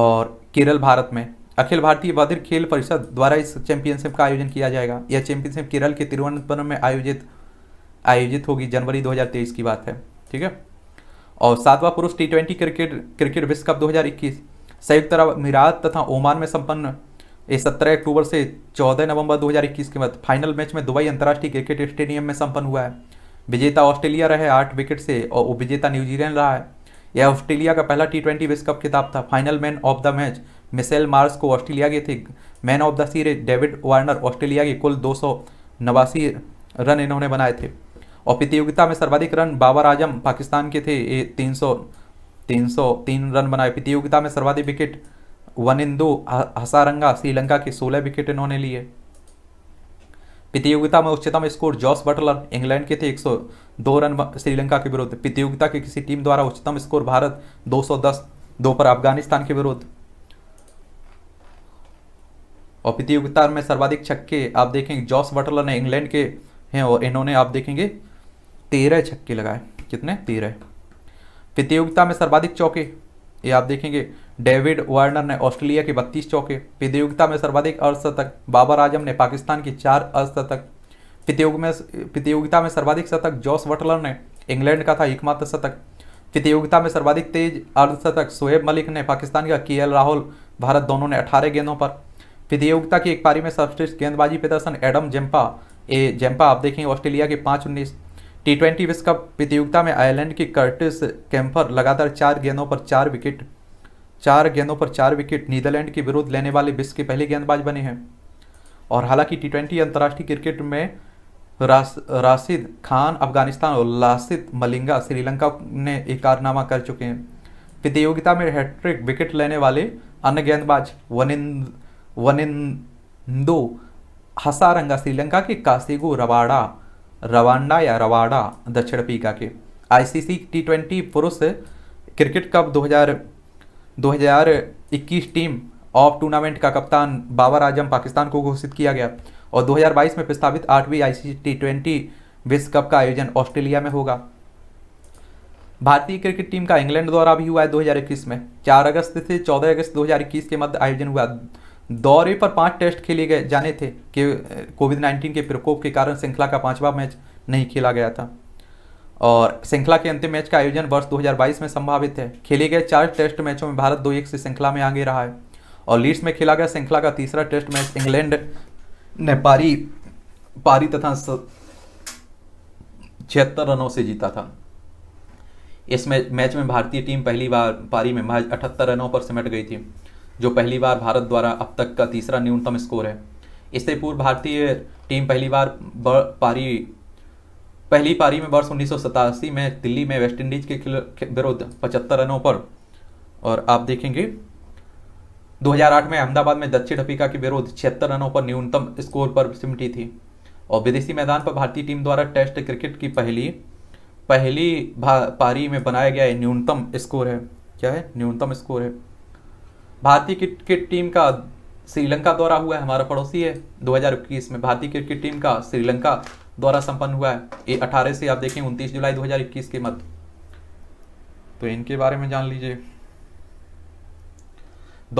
और केरल भारत में अखिल भारतीय बधिर खेल परिषद द्वारा इस चैंपियनशिप का आयोजन किया जाएगा यह चैंपियनशिप केरल के तिरुवनंतपुरम में आयोजित आयोजित होगी जनवरी 2023 की बात है ठीक है और सातवां पुरुष टी ट्वेंटी क्रिकेट क्रिकेट विश्व कप 2021 संयुक्त अरब अमीरात तथा ओमान में संपन्न सत्रह अक्टूबर से चौदह नवंबर 2021 के बाद फाइनल मैच में दुबई अंतर्राष्ट्रीय क्रिकेट स्टेडियम में संपन्न हुआ है विजेता ऑस्ट्रेलिया रहे आठ विकेट से और विजेता न्यूजीलैंड रहा है यह ऑस्ट्रेलिया का पहला टी ट्वेंटी विश्व कप खिताब था final man of the match Mitchell Marsh को ऑस्ट्रेलिया के थे man of the series David Warner Australia के कुल दो रन इन्होंने बनाए थे और प्रतियोगिता में सर्वाधिक रन बाबर आजम पाकिस्तान के थे ये तीन सौ तीन सौ तीन रन बनाए प्रतियोगिता में सर्वाधिक विकेट वनिंदु हसारंगा श्रीलंका के सोलह विकेट इन्होंने लिए प्रतियोगिता में उच्चतम स्कोर जॉस बटलर इंग्लैंड के थे 102 रन श्रीलंका के विरुद्ध प्रतियोगिता की किसी टीम द्वारा उच्चतम स्कोर भारत 210 दो पर अफगानिस्तान के विरुद्ध और प्रतियोगिता में सर्वाधिक छक्के आप देखेंगे जॉस बटलर ने इंग्लैंड के हैं और इन्होंने आप देखेंगे तेरह छक्के लगाए कितने तेरह प्रतियोगिता में सर्वाधिक चौके ये आप देखेंगे डेविड वार्नर ने ऑस्ट्रेलिया के बत्तीस चौके प्रतियोगिता में सर्वाधिक अर्धशतक बाबर आजम ने पाकिस्तान के चार अर्धशतक प्रतियोग में प्रतियोगिता में सर्वाधिक शतक जॉस वटलर ने इंग्लैंड का था एकमात्र शतक प्रतियोगिता में सर्वाधिक तेज अर्धशतक शोएब मलिक ने पाकिस्तान का के राहुल भारत दोनों ने अठारह गेंदों पर प्रतियोगिता की एक पारी में सर्वश्रेष्ठ गेंदबाजी प्रदर्शन एडम जेम्पा ए जेम्पा आप देखें ऑस्ट्रेलिया के पाँच उन्नीस टी ट्वेंटी विश्व कप प्रतियोगिता में आयरलैंड की कर्टिस कैम्पर लगातार चार गेंदों पर चार विकेट चार गेंदों पर चार विकेट नीदरलैंड के विरुद्ध लेने वाले विश्व के पहले गेंदबाज बने हैं और हालांकि टी ट्वेंटी अंतर्राष्ट्रीय क्रिकेट में रास, राशिद खान अफगानिस्तान और लासिद मलिंगा श्रीलंका ने एक कारनामा कर चुके हैं प्रतियोगिता में हैट्रिक विकेट लेने वाले अन्य गेंदबाज वनिंद हसा हसारंगा श्रीलंका के कासेगो रवाड़ा रवांडा या रवाड़ा दक्षिण अफ्रीका के आईसीसी टी ट्वेंटी पुरुष cricket cup 2000 2021 team of tournament का कप्तान बाबर आजम पाकिस्तान को घोषित किया गया और 2022 में प्रस्तावित आठवीं आईसीसी टी ट्वेंटी विश्व कप का आयोजन ऑस्ट्रेलिया में होगा भारतीय क्रिकेट टीम का इंग्लैंड द्वारा भी हुआ है 2021 में 4 अगस्त से 14 अगस्त 2021 के मध्य आयोजन हुआ दौरे पर पांच टेस्ट खेले गए जाने थे कि कोविड 19 के प्रकोप के कारण श्रृंखला का पांचवा मैच नहीं खेला गया था और श्रृंखला के अंतिम मैच का आयोजन वर्ष 2022 में संभावित है खेले गए चार टेस्ट मैचों में भारत दो एक से श्रृंखला में आगे रहा है और लीड्स में खेला गया श्रृंखला का तीसरा टेस्ट मैच इंग्लैंड ने पारी पारी तथा छिहत्तर रनों से जीता था इस मैच में भारतीय टीम पहली बार पारी में महज अठहत्तर रनों पर सिमट गई थी जो पहली बार भारत द्वारा अब तक का तीसरा न्यूनतम स्कोर है इससे पूर्व भारतीय टीम पहली बार पारी पहली पारी में वर्ष उन्नीस में दिल्ली में वेस्टइंडीज के विरुद्ध पचहत्तर रनों पर और आप देखेंगे 2008 में अहमदाबाद में दक्षिण अफ्रीका के विरुद्ध छिहत्तर रनों पर न्यूनतम स्कोर पर सिमटी थी और विदेशी मैदान पर भारतीय टीम द्वारा टेस्ट क्रिकेट की पहली पहली पारी में बनाया गया न्यूनतम स्कोर है क्या है न्यूनतम स्कोर है भारतीय क्रिकेट टीम का श्रीलंका दौरा हुआ है हमारा पड़ोसी है 2021 में भारतीय क्रिकेट टीम का श्रीलंका दौरा संपन्न हुआ है ये 18 से आप देखें 29 जुलाई 2021 के मत तो इनके बारे में जान लीजिए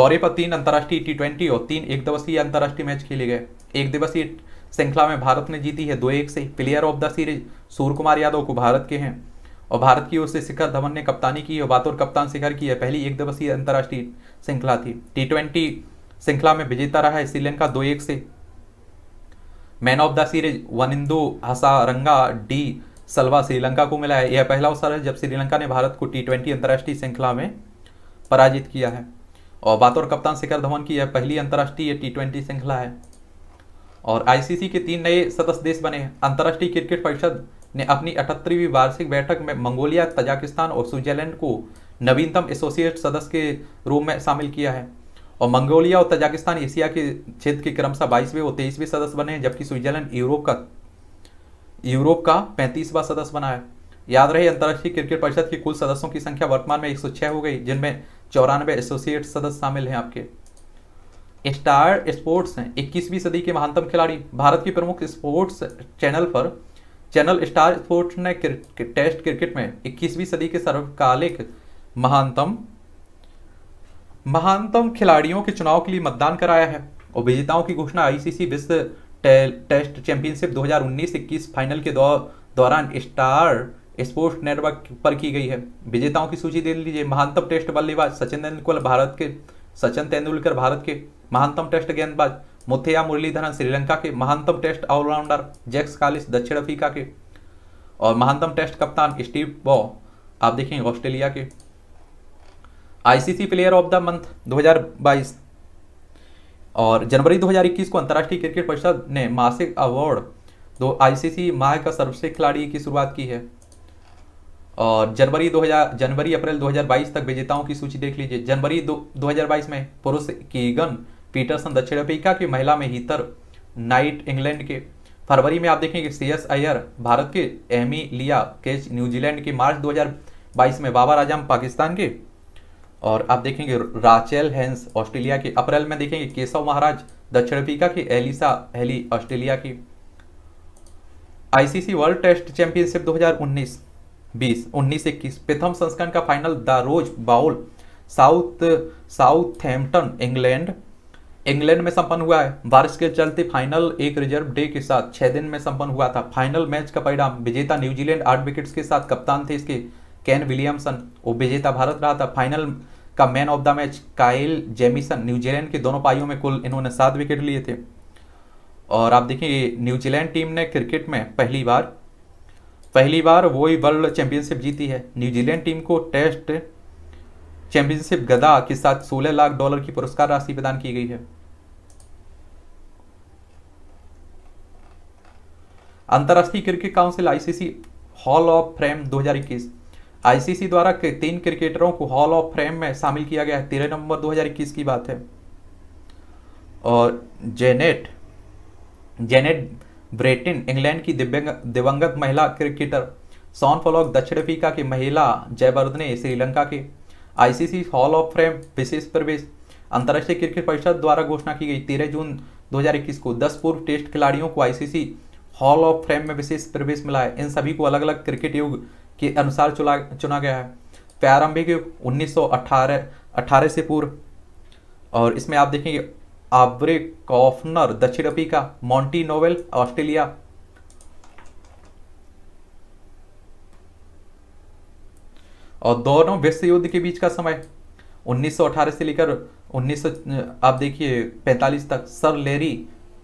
दौरे पर तीन अंतर्राष्ट्रीय टी ट्वेंटी और तीन एक दिवसीय अंतर्राष्ट्रीय मैच खेले गए एक दिवसीय श्रृंखला में भारत ने जीती है दो एक से player of the series Suryakumar Yadav को भारत के हैं और भारत की ओर से शिखर धवन ने कप्तानी की और बातोर कप्तान शिखर की यह पहली एक दिवसीय अंतर्राष्ट्रीय श्रृंखला थी टी ट्वेंटी श्रृंखला में विजेता रहा है श्रीलंका दो एक से man of the series Wanindu Hasaranga de Silva Sri Lanka को मिला है यह पहला अवसर है जब श्रीलंका ने भारत को टी ट्वेंटी अंतर्राष्ट्रीय श्रृंखला में पराजित किया है और बातोर कप्तान शिखर धवन की यह पहली अंतर्राष्ट्रीय टी ट्वेंटी श्रृंखला है और आईसीसी के तीन नए सदस्य देश बने अंतर्राष्ट्रीय क्रिकेट परिषद ने अपनी अठहत्तरवीं वार्षिक बैठक में मंगोलिया तजाकिस्तान और स्विट्जरलैंड को नवीनतम एसोसिएट सदस्य के रूप में शामिल किया है और मंगोलिया और तजाकिस्तान एशिया के क्षेत्र के क्रमशः बाईसवें और तेईसवें सदस्य बने हैं जबकि स्विट्जरलैंड यूरोप का यूरोप का पैंतीसवां सदस्य बना है याद रहे अंतर्राष्ट्रीय क्रिकेट परिषद के कुल सदस्यों की संख्या वर्तमान में एक हो गई जिनमें चौरानवे एसोसिएट सदस्य शामिल हैं आपके स्टार स्पोर्ट्स हैं इक्कीसवीं सदी के महानतम खिलाड़ी भारत की प्रमुख स्पोर्ट्स चैनल पर चैनल स्टार स्पोर्ट्स ने क्रिक, टेस्ट क्रिकेट में 21वीं सदी के सर्वकालिक महानतम महानतम खिलाड़ियों के चुनाव के लिए मतदान कराया है और विजेताओं की घोषणा आईसीसी विश्व टे, टेस्ट चैंपियनशिप 2019-21 फाइनल के दौरान स्टार स्पोर्ट्स नेटवर्क पर की गई है विजेताओं की सूची दे लीजिए महानतम टेस्ट बल्लेबाज सचिन तेंदुलकर भारत के सचिन तेंदुलकर भारत के महानतम टेस्ट गेंदबाज मुथैया मुरलीधरन श्रीलंका के महानतम टेस्ट ऑलराउंडर जैक्स कालिस दक्षिण अफ्रीका के और महानतम टेस्ट कप्तान स्टीव बॉ आप देखेंगे ऑस्ट्रेलिया के ICC player of the month 2022 और जनवरी 2021 को अंतर्राष्ट्रीय क्रिकेट परिषद ने मासिक अवार्ड दो आईसीसी माह का सर्वश्रेष्ठ खिलाड़ी की शुरुआत की है और जनवरी 2000 जनवरी अप्रैल 2022 तक विजेताओं की सूची देख लीजिए जनवरी 2022 में पुरुष कीगन पीटरसन दक्षिण अफ्रीका की महिला में हीतर नाइट इंग्लैंड के फरवरी में आप देखेंगे सी एस अयर भारत के एमी लिया केच न्यूजीलैंड की मार्च 2022 में बाबर आजम पाकिस्तान के और आप देखेंगे राचेल हैंस ऑस्ट्रेलिया के अप्रैल में देखेंगे केशव महाराज दक्षिण अफ्रीका की एलिसा हेली ऑस्ट्रेलिया की आईसीसी वर्ल्ड टेस्ट चैंपियनशिप 2019 20 19 इक्कीस प्रथम संस्करण का final the Rose Bowl South Southampton England England में संपन्न हुआ है बारिश के चलते फाइनल एक रिजर्व डे के साथ छह दिन में संपन्न हुआ था फाइनल मैच का परिणाम विजेता न्यूजीलैंड आठ विकेट्स के साथ कप्तान थे इसके कैन विलियमसन वो विजेता भारत रहा था फाइनल का man of the match Kyle Jamieson New Zealand के दोनों पाइयों में कुल इन्होंने सात विकेट लिए थे और आप देखिए न्यूजीलैंड टीम ने क्रिकेट में पहली बार पहली बार वही वर्ल्ड चैंपियनशिप जीती है न्यूजीलैंड टीम को टेस्ट चैंपियनशिप गदा के साथ 16 लाख डॉलर की पुरस्कार राशि प्रदान की गई है अंतरराष्ट्रीय cricket council ICC hall of fame 2021 ICC द्वारा तीन क्रिकेटरों को हॉल ऑफ फ्रेम में शामिल किया गया है तेरह नवंबर 2021 की बात है और जेनेट जेनेट ब्रेटिन इंग्लैंड की दिवंगत महिला क्रिकेटर सॉन फॉलॉक दक्षिण अफ्रीका की महिला जयवर्धने श्रीलंका के आईसीसी हॉल ऑफ फ्रेम विशेष प्रवेश अंतर्राष्ट्रीय क्रिकेट परिषद द्वारा घोषणा की गई तेरह जून 2021 को 10 पूर्व टेस्ट खिलाड़ियों को आईसीसी हॉल ऑफ फ्रेम में विशेष प्रवेश मिला है इन सभी को अलग अलग क्रिकेट युग के अनुसार चुना चुना गया है प्रारंभिक युग उन्नीस सौ से पूर्व और इसमें आप देखेंगे आब्रे कॉफनर दक्षिण अफ्रीका मॉन्टी नोवेल ऑस्ट्रेलिया और दोनों विश्व युद्ध के बीच का समय 1918 से लेकर 19 आप देखिए 45 तक sir Learie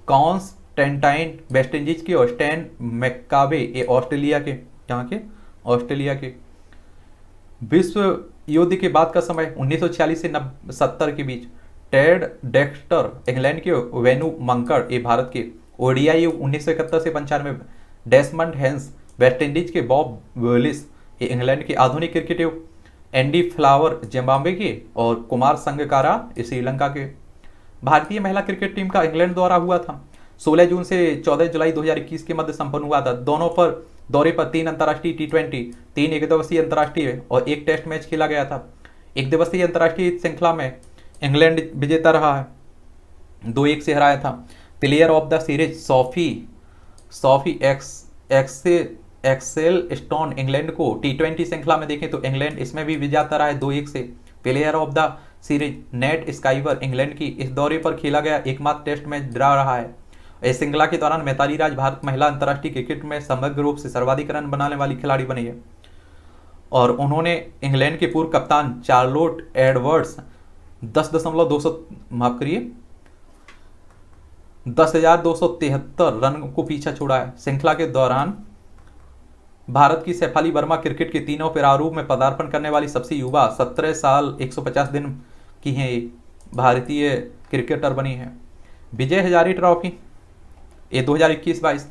Constantine West Indies के और स्टैन मैकावे ये ऑस्ट्रेलिया के यहाँ के ऑस्ट्रेलिया के विश्व युद्ध के बाद का समय 1940 से सत्तर के बीच टेड डेक्स्टर इंग्लैंड के वेनु मंकर ये भारत के ओडियाई उन्नीस से पंचानवे डेसमंड हेंस वेस्टइंडीज के बॉब विलिस ये इंग्लैंड की आधुनिक क्रिकेट एंडी फ्लावर जिम्बाब्वे के और कुमार संगकारा श्रीलंका के भारतीय महिला क्रिकेट टीम का इंग्लैंड द्वारा हुआ था 16 जून से 14 जुलाई 2021 के मध्य संपन्न हुआ था दोनों पर दौरे पर तीन अंतर्राष्ट्रीय टी ट्वेंटी तीन एक दिवसीय अंतर्राष्ट्रीय और एक टेस्ट मैच खेला गया था एक दिवसीय अंतर्राष्ट्रीय श्रृंखला में इंग्लैंड विजेता रहा है दो एक से हराया था player of the series Sophie Sophie एक्स एक्स से एक्सेल स्टोन इंग्लैंड को टी ट्वेंटी श्रृंखला में देखें तो इंग्लैंड इसमें भी विजेता रहा है दो एक से player of the series Nat Sciver England की इस दौरे पर खेला गया एकमात्र टेस्ट मैच ड्रा रहा है इस श्रृंखला के दौरान मैताली राज भारत महिला अंतर्राष्ट्रीय क्रिकेट में समग्र रूप से सर्वाधिक रन बनाने वाली खिलाड़ी बनी है और उन्होंने इंग्लैंड के पूर्व कप्तान चार्लोट एडवर्ड्स दस दशमलव दो सौ माफ करिए दस हजार दो सौ तिहत्तर रन को पीछा छोड़ा है श्रृंखला के दौरान भारत की सैफाली वर्मा क्रिकेट के तीनों पेरारू में पदार्पण करने वाली सबसे युवा सत्रह साल 150 दिन की हैं भारतीय क्रिकेटर बनी है विजय हजारी ट्रॉफी ये 2021-22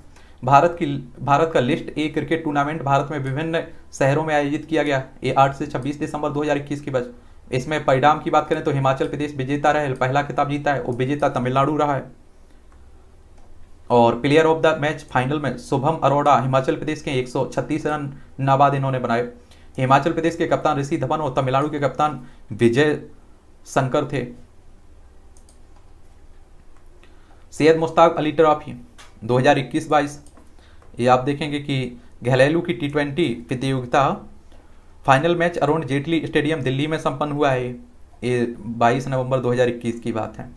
भारत की भारत का list A cricket tournament Bharat में विभिन्न शहरों में आयोजित किया गया ये 8 से 26 दिसंबर 2021 की बज इसमें परिणाम की बात करें तो हिमाचल प्रदेश विजेता रहे पहला खिताब जीता है और विजेता तमिलनाडु रहा है और player of the match final में शुभम अरोड़ा हिमाचल प्रदेश के 136 रन नाबाद इन्होंने बनाए हिमाचल प्रदेश के कप्तान ऋषि धवन और तमिलनाडु के कप्तान विजय शंकर थे सैयद मुश्ताक अली ट्रॉफी 2021-22 ये आप देखेंगे कि घरेलू की टी ट्वेंटी प्रतियोगिता final match Arun Jaitley stadium Delhi में संपन्न हुआ है ये 22 नवंबर 2021 की बात है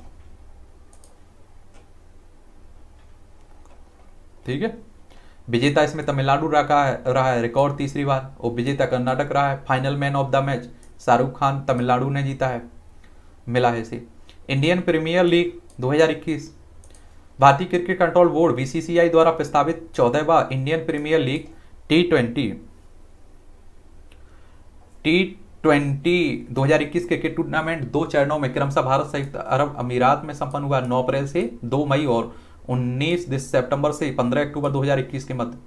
ठीक है विजेता इसमें तमिलनाडु रखा है रहा है रिकॉर्ड तीसरी बार और विजेता कर्नाटक रहा है final man of the match Shahrukh Khan Tamil Nadu ने जीता है मिला है इसे इंडियन प्रीमियर लीग 2021 भारतीय क्रिकेट कंट्रोल बोर्ड बीसीसीआई द्वारा प्रस्तावित चौदहवा Indian Premier League T twenty T twenty दो क्रिकेट टूर्नामेंट दो चरणों में क्रमशः भारत संयुक्त अरब अमीरात में संपन्न हुआ नौ अप्रैल से दो मई और 19 सितंबर से 15 अक्टूबर 2021 के मध्य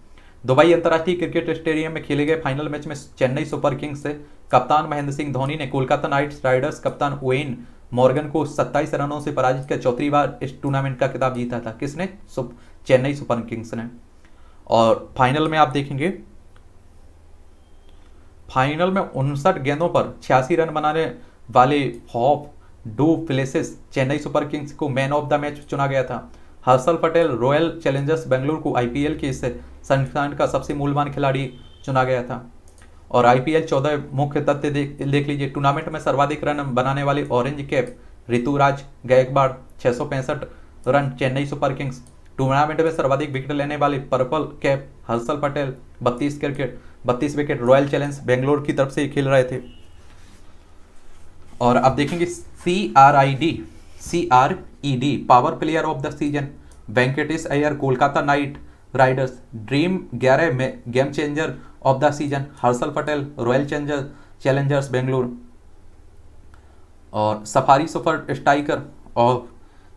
दुबई अंतर्राष्ट्रीय क्रिकेट स्टेडियम में खेले गए फाइनल मैच में चेन्नई सुपर किंग्स से कप्तान महेंद्र सिंह धोनी ने कोलकाता नाइट राइडर्स कप्तान वेन मॉर्गन को 27 रनों से पराजित कर चौथी बार इस टूर्नामेंट का खिताब जीता था किसने सुप, चेन्नई सुपर किंग्स ने और फाइनल में आप देखेंगे फाइनल में उनसठ गेंदों पर छियासी रन बनाने वाले Faf du Plessis Chennai Super Kings को मैन ऑफ द मैच चुना गया था हर्षल पटेल रॉयल चैलेंजर्स बेंगलुरु को आईपीएल के इस संस्थान का सबसे मूलवान खिलाड़ी चुना गया था और आईपीएल चौदह मुख्य तथ्य देख, लीजिए टूर्नामेंट में सर्वाधिक रन बनाने वाले ऑरेंज कैप ऋतुराज गायकबाड़ छः run Chennai Super Kings tournament में सर्वाधिक विकेट लेने वाले पर्पल कैप हर्षल पटेल बत्तीस क्रिकेट बत्तीस विकेट रॉयल चैलेंज बेंगलोर की तरफ से खेल रहे थे और अब देखेंगे C R I D C R E D power player of the season Venkatesh Iyer Kolkata Knight Riders dream ग्यारह game changer of the season Harshal Patel Royal changer Challengers Bengaluru और Safari super striker of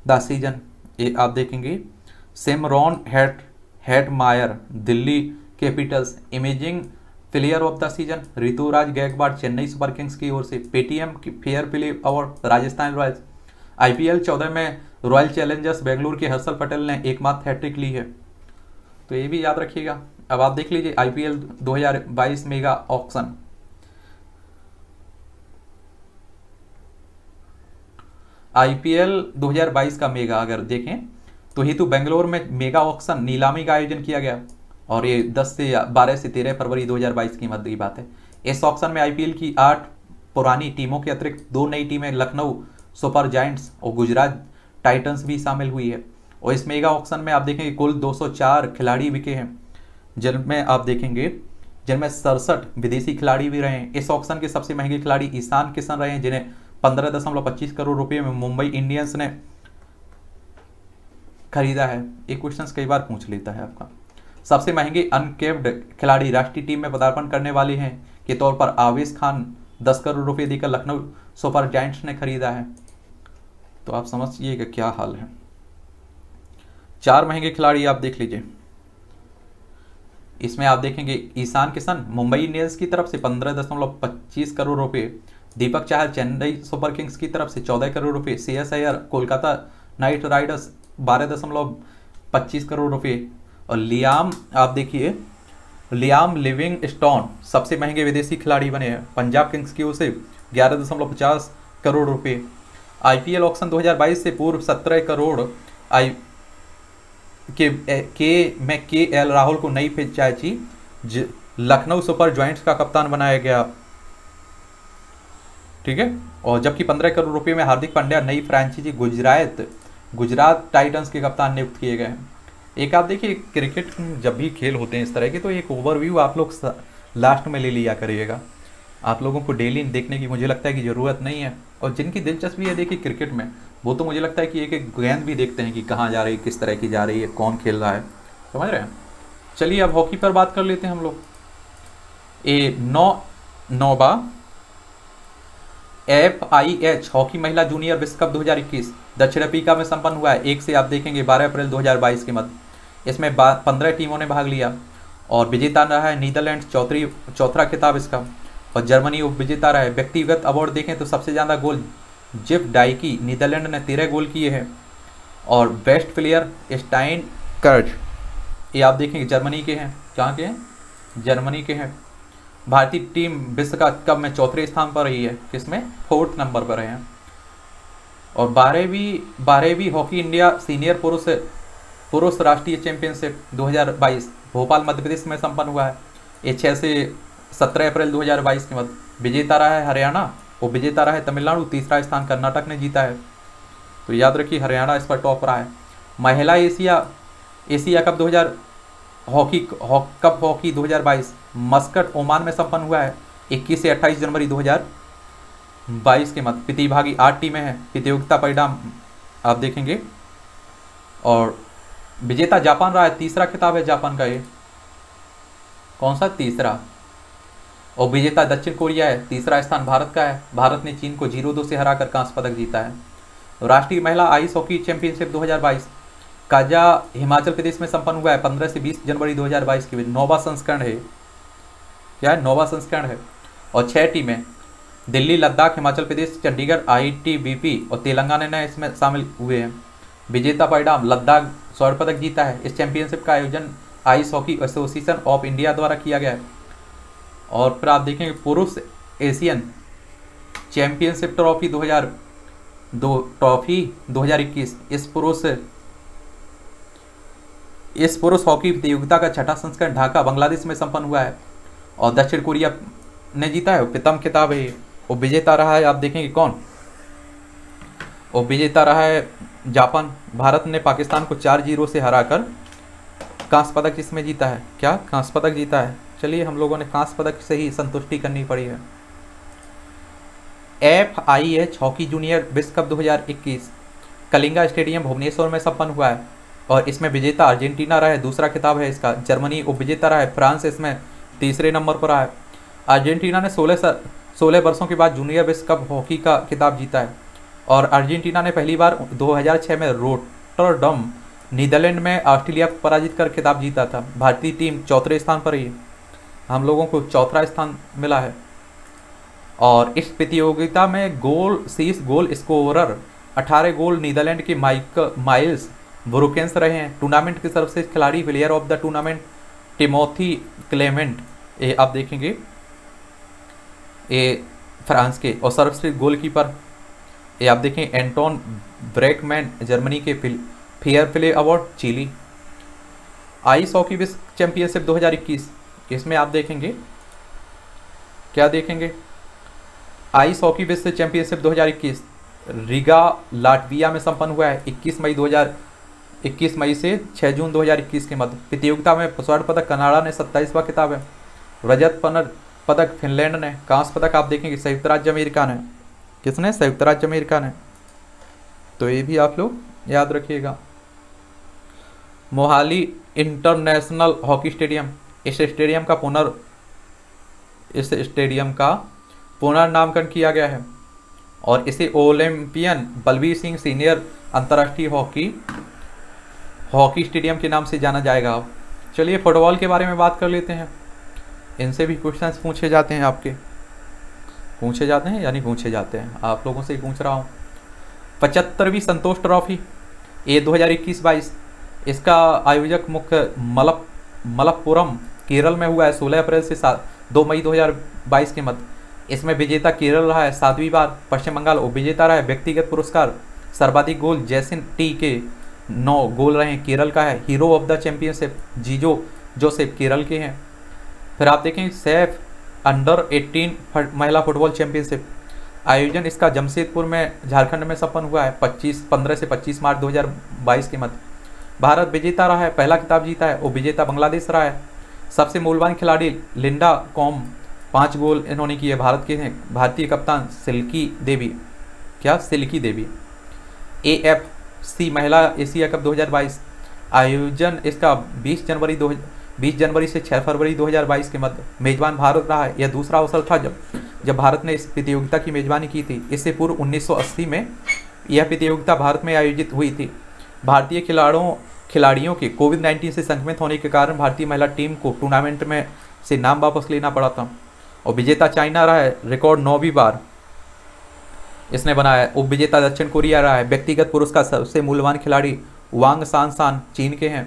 the season ये आप देखेंगे Shimron Het Hetmyer Delhi Capitals emerging player of the season Ruturaj Gaikwad Chennai Super Kings की ओर से Paytm की fair play award Rajasthan Royals IPL 14 में royal Challengers Bengaluru के हर्षल पटेल ने एकमात्र हैट्रिक ली है तो ये भी याद रखिएगा अब आप देख लीजिए आईपीएल 2022 मेगा ऑक्शन आईपीएल 2022 का मेगा अगर देखें तो हेतु बेंगलोर में मेगा ऑक्शन नीलामी का आयोजन किया गया और ये 10 से 12 से 13 फरवरी 2022 की मध्य की बात है इस ऑक्शन में आईपीएल की आठ पुरानी टीमों के अतिरिक्त दो नई टीमें लखनऊ सुपर जाइंट्स और गुजरात टाइटन्स भी शामिल हुई है और इस मेगा ऑक्शन में आप देखेंगे कुल 204 खिलाड़ी बिके हैं जिनमें आप देखेंगे जिनमें सड़सठ विदेशी खिलाड़ी भी रहे हैं इस ऑक्शन के सबसे महंगे खिलाड़ी ईशान किशन रहे हैं जिन्हें पंद्रह दशमलव पच्चीस करोड़ रुपये में मुंबई इंडियंस ने खरीदा है ये क्वेश्चन कई बार पूछ लेता है आपका सबसे महंगे अनकेप्ड खिलाड़ी राष्ट्रीय टीम में पदार्पण करने वाले हैं के तौर पर आवेश खान दस करोड़ रुपए देकर लखनऊ सुपर जाइंट्स ने खरीदा है तो आप समझिएगा क्या हाल है चार महंगे खिलाड़ी आप देख लीजिए इसमें आप देखेंगे ईशान किशन मुंबई इंडियंस की तरफ से पंद्रह दशमलव पच्चीस करोड़ रुपए दीपक चाहल चेन्नई सुपर किंग्स की तरफ से चौदह करोड़ रुपए C S I R Kolkata Knight Riders बारह दशमलव पच्चीस करोड़ रुपए और लियाम आप देखिए लियाम लिविंग स्टोन सबसे महंगे विदेशी खिलाड़ी बने हैं पंजाब किंग्स की ओर से ग्यारह दशमलव पचास करोड़ रुपए आईपीएल ऑक्शन 2022 से पूर्व 17 करोड़ आई के के में के एल राहुल को नई फ्रेंचाइजी लखनऊ सुपर ज्वाइंट्स का कप्तान बनाया गया ठीक है और जबकि 15 करोड़ रुपए में हार्दिक पांड्या नई फ्रेंचाइजी गुजरात गुजरात टाइटंस के कप्तान नियुक्त किए गए हैं एक आप देखिए क्रिकेट जब भी खेल होते हैं इस तरह के तो एक ओवरव्यू आप लोग लास्ट में ले लिया करिएगा आप लोगों को डेली देखने की मुझे लगता है कि ज़रूरत नहीं है और जिनकी दिलचस्पी है देखिए क्रिकेट में वो तो मुझे लगता है कि एक एक गेंद भी देखते हैं कि कहाँ जा रही है किस तरह की जा रही है कौन खेल रहा है समझ रहे हैं चलिए अब हॉकी पर बात कर लेते हैं हम लोग ए नौ नौबा एफ आई एच हॉकी महिला जूनियर विश्व कप 2021 दक्षिण अफ्रीका में संपन्न हुआ है एक से आप देखेंगे 12 अप्रैल 2022 के मध्य इसमें पंद्रह टीमों ने भाग लिया और विजेता रहा है नीदरलैंड चौथी चौथा खिताब इसका और जर्मनी रहा रहे व्यक्तिगत अवार्ड देखें तो सबसे ज़्यादा गोल जिप डाइकी नीदरलैंड ने तेरह गोल किए हैं और बेस्ट प्लेयर स्टाइन कर्ज ये आप देखेंगे जर्मनी के हैं कहाँ के हैं जर्मनी के हैं भारतीय टीम विश्व का कप में चौथे स्थान पर रही है किसमें फोर्थ नंबर पर रहे हैं और बारहवीं बारहवीं हॉकी इंडिया सीनियर पुरुष पुरुष राष्ट्रीय चैंपियनशिप 2022 भोपाल मध्य प्रदेश में संपन्न हुआ है ये छः से सत्रह अप्रैल 2022 के बाद विजेता रहा है हरियाणा और विजेता रहा है तमिलनाडु तीसरा स्थान कर्नाटक ने जीता है तो याद रखिए हरियाणा इस पर टॉप रहा है महिला Asia Asia cup 2000 hockey cup hockey 2022 Muscat Oman में संपन्न हुआ है 21 से 28 जनवरी 2022 के मत प्रतिभागी आठ टीमें हैं प्रतियोगिता परिणाम आप देखेंगे और विजेता जापान रहा है तीसरा खिताब है जापान का ये कौन सा तीसरा और विजेता दक्षिण कोरिया है तीसरा स्थान भारत का है भारत ने चीन को जीरो दो से हराकर कांस्य पदक जीता है राष्ट्रीय महिला ice hockey championship 2022 Kaza Himachal Pradesh में संपन्न हुआ है 15 से 20 जनवरी 2022 के बीच नोवा संस्करण है क्या है नोवा संस्करण है और छह टीमें दिल्ली लद्दाख हिमाचल प्रदेश चंडीगढ़ आई और तेलंगाना ने इसमें शामिल हुए हैं विजेता परिणाम लद्दाख स्वर्ण पदक जीता है इस चैंपियनशिप का आयोजन ice hockey association of India द्वारा किया गया है और फिर आप देखेंगे पुरुष एशियन चैंपियनशिप ट्रॉफी 2002 ट्रॉफी 2021 इस पुरुष इस पुरुष हॉकी प्रतियोगिता का छठा संस्करण ढाका बांग्लादेश में संपन्न हुआ है और दक्षिण कोरिया ने जीता है प्रथम खिताब है वो विजेता रहा है आप देखेंगे कौन वो विजेता रहा है जापान भारत ने पाकिस्तान को चार जीरो से हराकर कांस्य पदक इसमें जीता है क्या कांस्य पदक जीता है चलिए हम लोगों ने कांस पदक से ही संतुष्टि करनी पड़ी है F I H hockey junior विश्व कप 2021 कलिंगा स्टेडियम भुवनेश्वर में संपन्न हुआ है और इसमें विजेता अर्जेंटीना रहा है दूसरा खिताब है इसका जर्मनी उप विजेता रहा है फ्रांस इसमें तीसरे नंबर पर रहा है अर्जेंटीना ने सोलह सोलह वर्षों के बाद जूनियर विश्व कप हॉकी का खिताब जीता है और अर्जेंटीना ने पहली बार दो में रोटरडम नीदरलैंड में ऑस्ट्रेलिया को पराजित कर खिताब जीता था भारतीय टीम चौथे स्थान पर रही हम लोगों को चौथा स्थान मिला है और इस प्रतियोगिता में गोल शीर्ष गोल स्कोरर 18 गोल नीदरलैंड के माइक माइल्स ब्रुकेंस रहे हैं टूर्नामेंट के सर्वश्रेष्ठ खिलाड़ी player of the tournament Timothy Clement ये आप देखेंगे ये फ्रांस के और सर्वश्रेष्ठ गोलकीपर ये आप देखें एंटोन ब्रेकमैन जर्मनी के fair play award Chile ice hockey विश्व चैंपियनशिप दो इसमें आप देखेंगे क्या देखेंगे आइस हॉकी विश्व चैंपियनशिप 2021 रिगा लाटविया में संपन्न हुआ है 21 मई 2021 मई से 6 जून 2021 के मध्य प्रतियोगिता में स्वर्ण पदक कनाडा ने सत्ताईसवा किताब है रजत पनर पदक फिनलैंड ने कांस पदक आप देखेंगे संयुक्त राज्य अमेरिका ने किसने संयुक्त राज्य अमेरिका ने तो ये भी आप लोग याद रखिएगा मोहाली इंटरनेशनल हॉकी स्टेडियम इस स्टेडियम का पुनर् इस स्टेडियम का पुनर्नामकरण किया गया है और इसे ओलंपियन बलबीर सिंह सीनियर अंतर्राष्ट्रीय हॉकी हॉकी स्टेडियम के नाम से जाना जाएगा अब चलिए फुटबॉल के बारे में बात कर लेते हैं इनसे भी क्वेश्चन पूछे जाते हैं आपके पूछे जाते हैं यानी पूछे जाते हैं आप लोगों से ही पूछ रहा हूँ पचहत्तरवीं संतोष ट्रॉफी ए 2021 हज़ार इसका आयोजक मुख्य मलप मलप्पुरम केरल में हुआ है सोलह अप्रैल से सात दो मई 2022 के मध्य इसमें विजेता केरल रहा है सातवीं बार पश्चिम बंगाल विजेता रहा है व्यक्तिगत पुरस्कार सर्वाधिक गोल जैसिन टी के नौ गोल रहे हैं केरल का है hero of the championship Jijo Joseph Kerala के हैं फिर आप देखें सैफ अंडर 18 महिला फुटबॉल चैंपियनशिप आयोजन इसका जमशेदपुर में झारखंड में सपन हुआ है 25 15 से 25 मार्च 2022 के मध्य भारत विजेता रहा है पहला किताब जीता है और विजेता बांग्लादेश रहा है सबसे मूलवान खिलाड़ी लिंडा कॉम पाँच गोल इन्होंने किए भारत के हैं भारतीय कप्तान सिल्की देवी क्या सिल्की देवी ए एफ सी महिला एशिया कप 2022 आयोजन इसका 20 जनवरी दो 20 जनवरी से 6 फरवरी 2022 के मध्य मेजबान भारत रहा है यह दूसरा अवसर था जब जब भारत ने इस प्रतियोगिता की मेजबानी की थी इससे पूर्व 1980 में यह प्रतियोगिता भारत में आयोजित हुई थी भारतीय खिलाड़ियों खिलाड़ियों के कोविड नाइन्टीन से संक्रमित होने के कारण भारतीय महिला टीम को टूर्नामेंट में से नाम वापस लेना पड़ा था और विजेता चाइना रहा है रिकॉर्ड नौवीं बार इसने बनाया है उप विजेता दक्षिण कोरिया रहा है व्यक्तिगत पुरस्कार सबसे मूल्यवान खिलाड़ी वांग सान सान चीन के हैं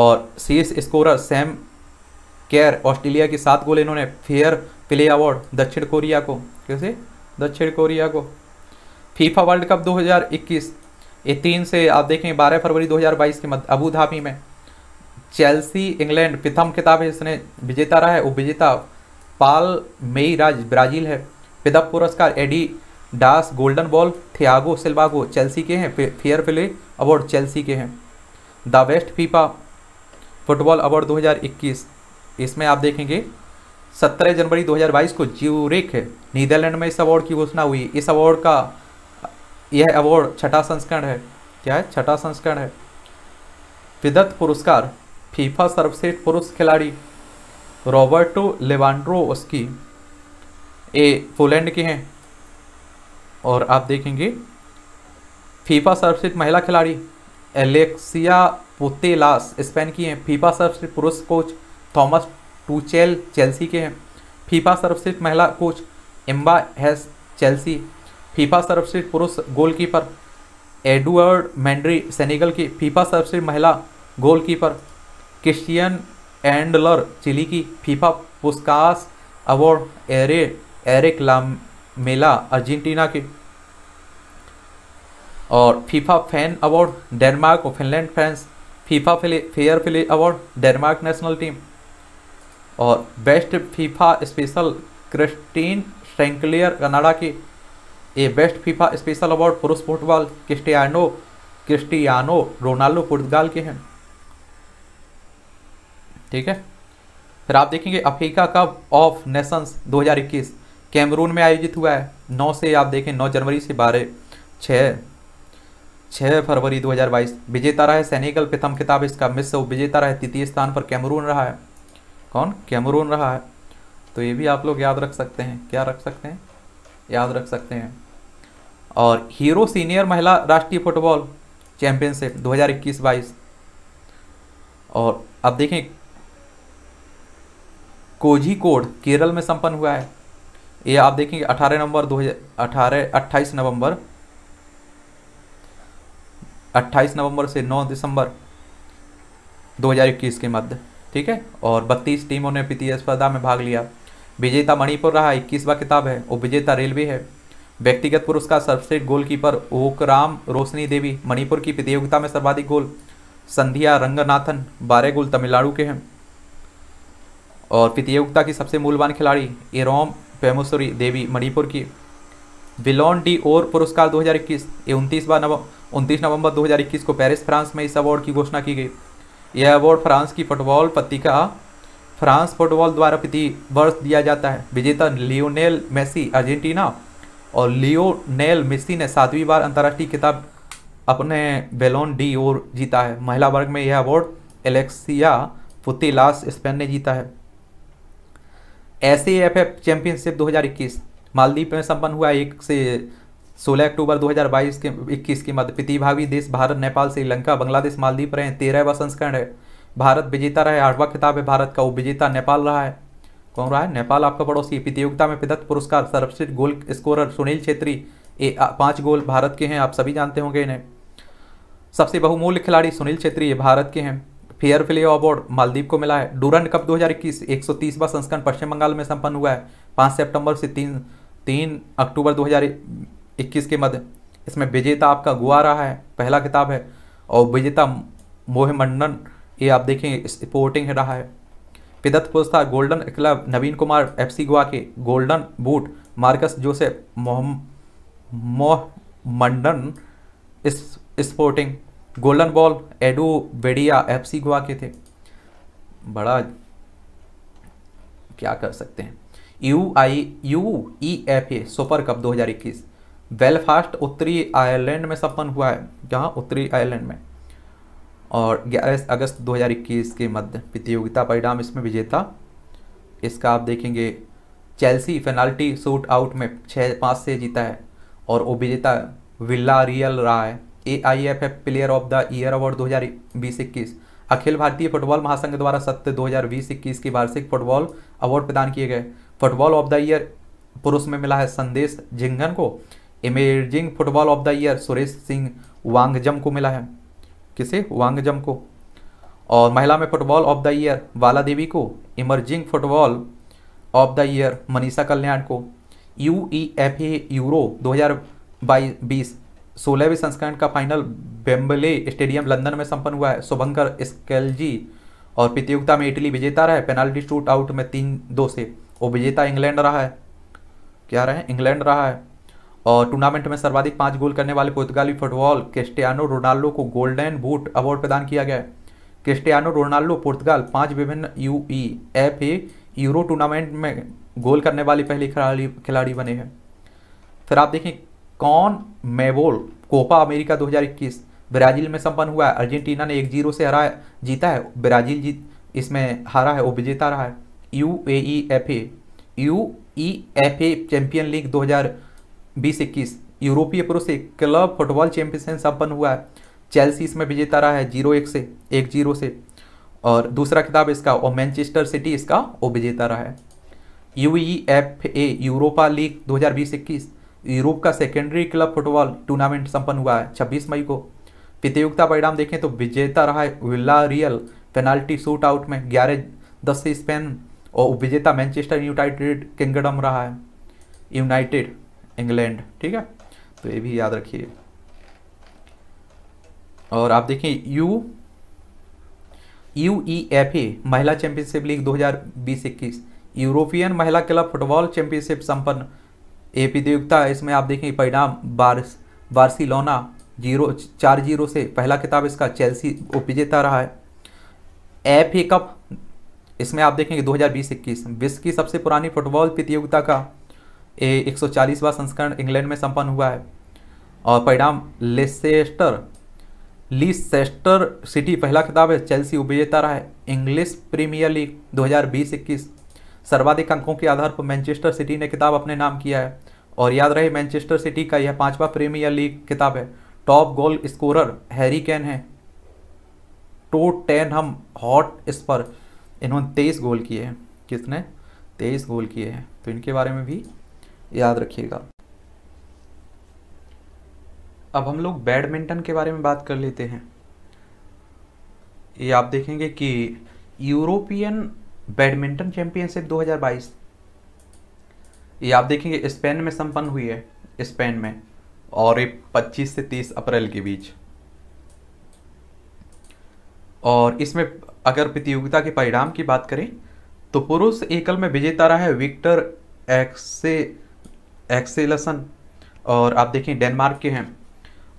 और शीर्ष स्कोरर सैम केयर ऑस्ट्रेलिया के सात गोल इन्होंने फेयर प्ले अवार्ड दक्षिण कोरिया को कैसे दक्षिण कोरिया को फीफा वर्ल्ड कप ये तीन से आप देखें बारह फरवरी 2022 के मध्य अबू धाबी में चेल्सी इंग्लैंड प्रथम खिताब है जिसने विजेता रहा है वो विजेता पाल मेई राज ब्राज़ील है पिदप पुरस्कार Adidas golden ball Thiago Silva Chelsea के हैं फेयर प्ले अवार्ड चेल्सी के हैं the best FIFA football award 2021 इसमें आप देखेंगे 17 जनवरी 2022 को ज्यूरिक नीदरलैंड में इस अवार्ड की घोषणा हुई इस अवार्ड का यह अवार्ड छठा संस्करण है क्या है छठा संस्करण है विदत्त पुरस्कार फीफा सर्वश्रेष्ठ पुरुष खिलाड़ी रॉबर्टो उसकी ए पोलैंड के हैं और आप देखेंगे फीफा सर्वश्रेष्ठ महिला खिलाड़ी एलेक्सिया पोतेलास स्पेन की हैं फीफा सर्वश्रेष्ठ पुरुष कोच थॉमस टूचेल चेल्सी के हैं फीफा सर्वश्रेष्ठ महिला coach Emma Hayes Chelsea FIFA सर्वश्रेष्ठ पुरुष गोलकीपर एडवर्ड मैंड्री सेनेगल की फीफा सर्वश्रेष्ठ महिला गोलकीपर क्रिस्टियन एंडलर चिली की फीफा पुस्कास अवार्ड एरे एरिक लामेला अर्जेंटीना की और फीफा फैन अवार्ड डेनमार्क और फिनलैंड फैंस फीफा फिले fair play award Denmark national team और best FIFA special Christine Sinclair Canada की ए बेस्ट फीफा स्पेशल अवार्ड पुरुष football Cristiano Cristiano Ronaldo Portugal के हैं ठीक है फिर आप देखेंगे Africa cup of nations 2021 Cameroon में आयोजित हुआ है 9 से आप देखें 9 जनवरी से बारह छः छः फरवरी 2022 विजेता रहा है सैनिकल प्रथम किताब इसका मिस विजेता रहा है तृतीय स्थान पर कैमरून रहा है कौन कैमरून रहा है तो ये भी आप लोग याद रख सकते हैं क्या रख सकते हैं याद रख सकते हैं और हीरो सीनियर महिला राष्ट्रीय फुटबॉल चैंपियनशिप 2021-22 और अब देखें कोजी कोड केरल में संपन्न हुआ है ये आप देखेंगे 18 नवंबर 2018 28 नवंबर 28 नवंबर से 9 दिसंबर 2021 के मध्य ठीक है और 32 टीमों ने प्रतिस्पर्धा में भाग लिया विजेता मणिपुर रहा इक्कीसवा किताब है और विजेता रेलवे है व्यक्तिगत पुरस्कार सर्वश्रेष्ठ गोलकीपर ओकराम रोशनी देवी मणिपुर की प्रतियोगिता में सर्वाधिक गोल संधिया रंगनाथन बारह गोल तमिलनाडु के हैं और प्रतियोगिता की सबसे मूलवान खिलाड़ी एरोम पेमोसुरी देवी मणिपुर की विलोन डी ओर पुरस्कार 2021 ये उनतीस बार नव उनतीस नवंबर 2021 को पेरिस फ्रांस में इस अवार्ड की घोषणा की गई यह अवार्ड फ्रांस की फुटबॉल पत्रिका फ्रांस फुटबॉल द्वारा प्रति वर्ष दिया जाता है विजेता लियोनेल मेसी अर्जेंटीना और लियो नेल मिस्सी ने सातवीं बार अंतर्राष्ट्रीय खिताब अपने बेलोन डी ओर जीता है महिला वर्ग में यह अवार्ड एलेक्सिया फुतिलास स्पेन ने जीता है ऐसे एफ एफ चैंपियनशिप 2021 मालदीप में संपन्न हुआ एक से 16 अक्टूबर 2022 के 21 के मध्य प्रतिभागी देश भारत नेपाल श्रीलंका बांग्लादेश मालदीप रहे तेरहवा संस्करण है भारत विजेता रहे आठवां खिताब है भारत का विजेता नेपाल रहा है कौन रहा है नेपाल आपका पड़ोसी प्रतियोगिता में पिदत्त पुरस्कार सर्वश्रेष्ठ गोल स्कोरर सुनील छेत्री ए पाँच गोल भारत के हैं आप सभी जानते होंगे इन्हें सबसे बहुमूल्य खिलाड़ी सुनील छेत्री ये भारत के हैं फेयर प्ले अवार्ड मालदीव को मिला है डूरन कप 2021 तीसवा संस्करण पश्चिम बंगाल में संपन्न हुआ है पांच सेप्टेम्बर से तीन तीन अक्टूबर इक्कीस के मध्य इसमें विजेता आपका गुआ रहा है पहला किताब है और विजेता मोहमंडन ये आप देखें स्पोर्टिंग रहा है पिदत्त पुस्ता golden glove Naveen Kumar C Goa के golden boot Marcus Joseph Mohammedan Sporting golden ball Edu Bedia F C Goa के थे बड़ा क्या कर सकते हैं U I U E F A super cup 2021 Belfast उत्तरी आयरलैंड में संपन्न हुआ है जहां उत्तरी आयरलैंड में और ग्यारह अगस्त 2021 के मध्य प्रतियोगिता परिणाम इसमें विजेता इसका आप देखेंगे चेल्सी फेनाल्टी शूट आउट में छः पाँच से जीता है और वो विजेता विल्ला रियल रहा है A I F F player of the year award दो हज़ार बीस इक्कीस अखिल भारतीय फुटबॉल महासंघ द्वारा सत्य दो हज़ार बीस इक्कीस के वार्षिक फुटबॉल अवार्ड प्रदान किए गए फुटबॉल ऑफ द ईयर पुरुष में मिला है संदेश झिंगन को emerging football of the year Suresh Singh Wangjam को मिला है किसे वांगजम को और महिला में football of the year Bala Devi को emerging football of the year Manisha Kalyan को U E F A Euro दो हज़ार बीस सोलहवें संस्करण का फाइनल बेम्बले स्टेडियम लंदन में संपन्न हुआ है शुभंकर स्केलजी और प्रतियोगिता में इटली विजेता रहा है पेनाल्टी शूट आउट में तीन दो से वो विजेता इंग्लैंड रहा है क्या रहे इंग्लैंड रहा है और टूर्नामेंट में सर्वाधिक पांच गोल करने वाले पुर्तगाली फुटबॉल क्रिस्टियानो रोनाल्डो को गोल्डन बूट अवार्ड प्रदान किया गया क्रिस्टियानो रोनाल्डो पुर्तगाल पांच विभिन्न U E F A Euro tournament में गोल करने वाले पहले खिलाड़ी खिलाड़ी बने हैं फिर आप देखें कौन मेबोल कोपा अमेरिका 2021 ब्राज़ील में संपन्न हुआ है अर्जेंटीना ने एक जीरो से हरा जीता है ब्राज़ील जीत इसमें हारा है वो विजेता रहा है U A E F A U E F A champion league हजार बीस इक्कीस यूरोपीय पुरुष क्लब फुटबॉल चैंपियनशिप संपन्न हुआ है चेल्सी इसमें विजेता रहा है जीरो एक से एक जीरो से और दूसरा किताब इसका और मैनचेस्टर सिटी इसका वो विजेता रहा है U E F A Europa league दो हज़ार बीस इक्कीस यूरोप का सेकेंडरी क्लब फुटबॉल टूर्नामेंट संपन्न हुआ है छब्बीस मई को प्रतियोगिता परिणाम देखें तो विजेता रहा है Villarreal penalty shoot out में ग्यारह दस से स्पेन और विजेता मैनचेस्टर यूनाइटेड किंगडम रहा है यूनाइटेड इंग्लैंड ठीक है तो ये भी याद रखिए और आप देखें U U E F A e महिला चैंपियनशिप लीग 2020 इक्कीस यूरोपियन महिला क्लब फुटबॉल चैंपियनशिप संपन्न ए प्रतियोगिता इसमें आप देखें परिणाम बार्स बार्सिलोना जीरो चार जीरो से पहला किताब इसका चेल्सी उपजेता रहा है एफ ए कप इसमें आप देखेंगे बीस इक्कीस विश्व की सबसे पुरानी फुटबॉल प्रतियोगिता का ए सौ संस्करण इंग्लैंड में संपन्न हुआ है और परिणाम लेसेस्टर लीसेस्टर सिटी पहला खिताब है चेल्सी उपजेता रहा है इंग्लिश प्रीमियर लीग 2020-21 सर्वाधिक अंकों के आधार पर मैनचेस्टर सिटी ने किताब अपने नाम किया है और याद रहे मैनचेस्टर सिटी का यह पांचवा प्रीमियर लीग किताब है top goal scorer Harry Kane है टो टेन हम हॉट इस पर इन्होंने तेईस गोल किए हैं किसने तेईस गोल किए हैं तो इनके बारे में भी याद रखिएगा अब हम लोग बैडमिंटन के बारे में बात कर लेते हैं ये आप देखेंगे कि यूरोपियन बैडमिंटन चैंपियनशिप 2022 ये आप देखेंगे स्पेन में संपन्न हुई है स्पेन में और ये 25 से 30 अप्रैल के बीच और इसमें अगर प्रतियोगिता के परिणाम की बात करें तो पुरुष एकल में विजेता रहा है विक्टर एक्से एक्सेलसन और आप देखें डेनमार्क के हैं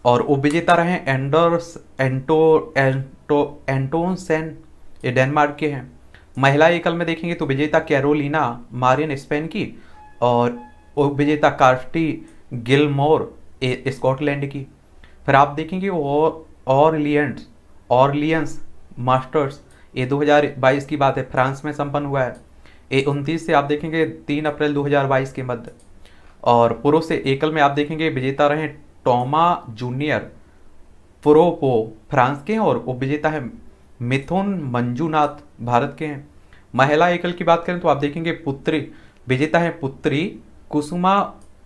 और वो विजेता रहे एंडर्स एंटो एंटो एंटोनसेन ये डेनमार्क के हैं महिला एकल में देखेंगे तो विजेता कैरोलिना मारियन स्पेन की और विजेता कार्टी गिलमोर स्कॉटलैंड की फिर आप देखेंगे और और लियंस मास्टर्स ये 2022 की बात है फ्रांस में संपन्न हुआ है ये उनतीस से आप देखेंगे तीन अप्रैल 2022 के मध्य और पुरुष से एकल में आप देखेंगे विजेता रहे टोमा जूनियर पुरोपो फ्रांस के हैं और उपविजेता है मिथुन मंजूनाथ भारत के हैं महिला एकल की बात करें तो आप देखेंगे पुत्री विजेता है पुत्री कुसुमा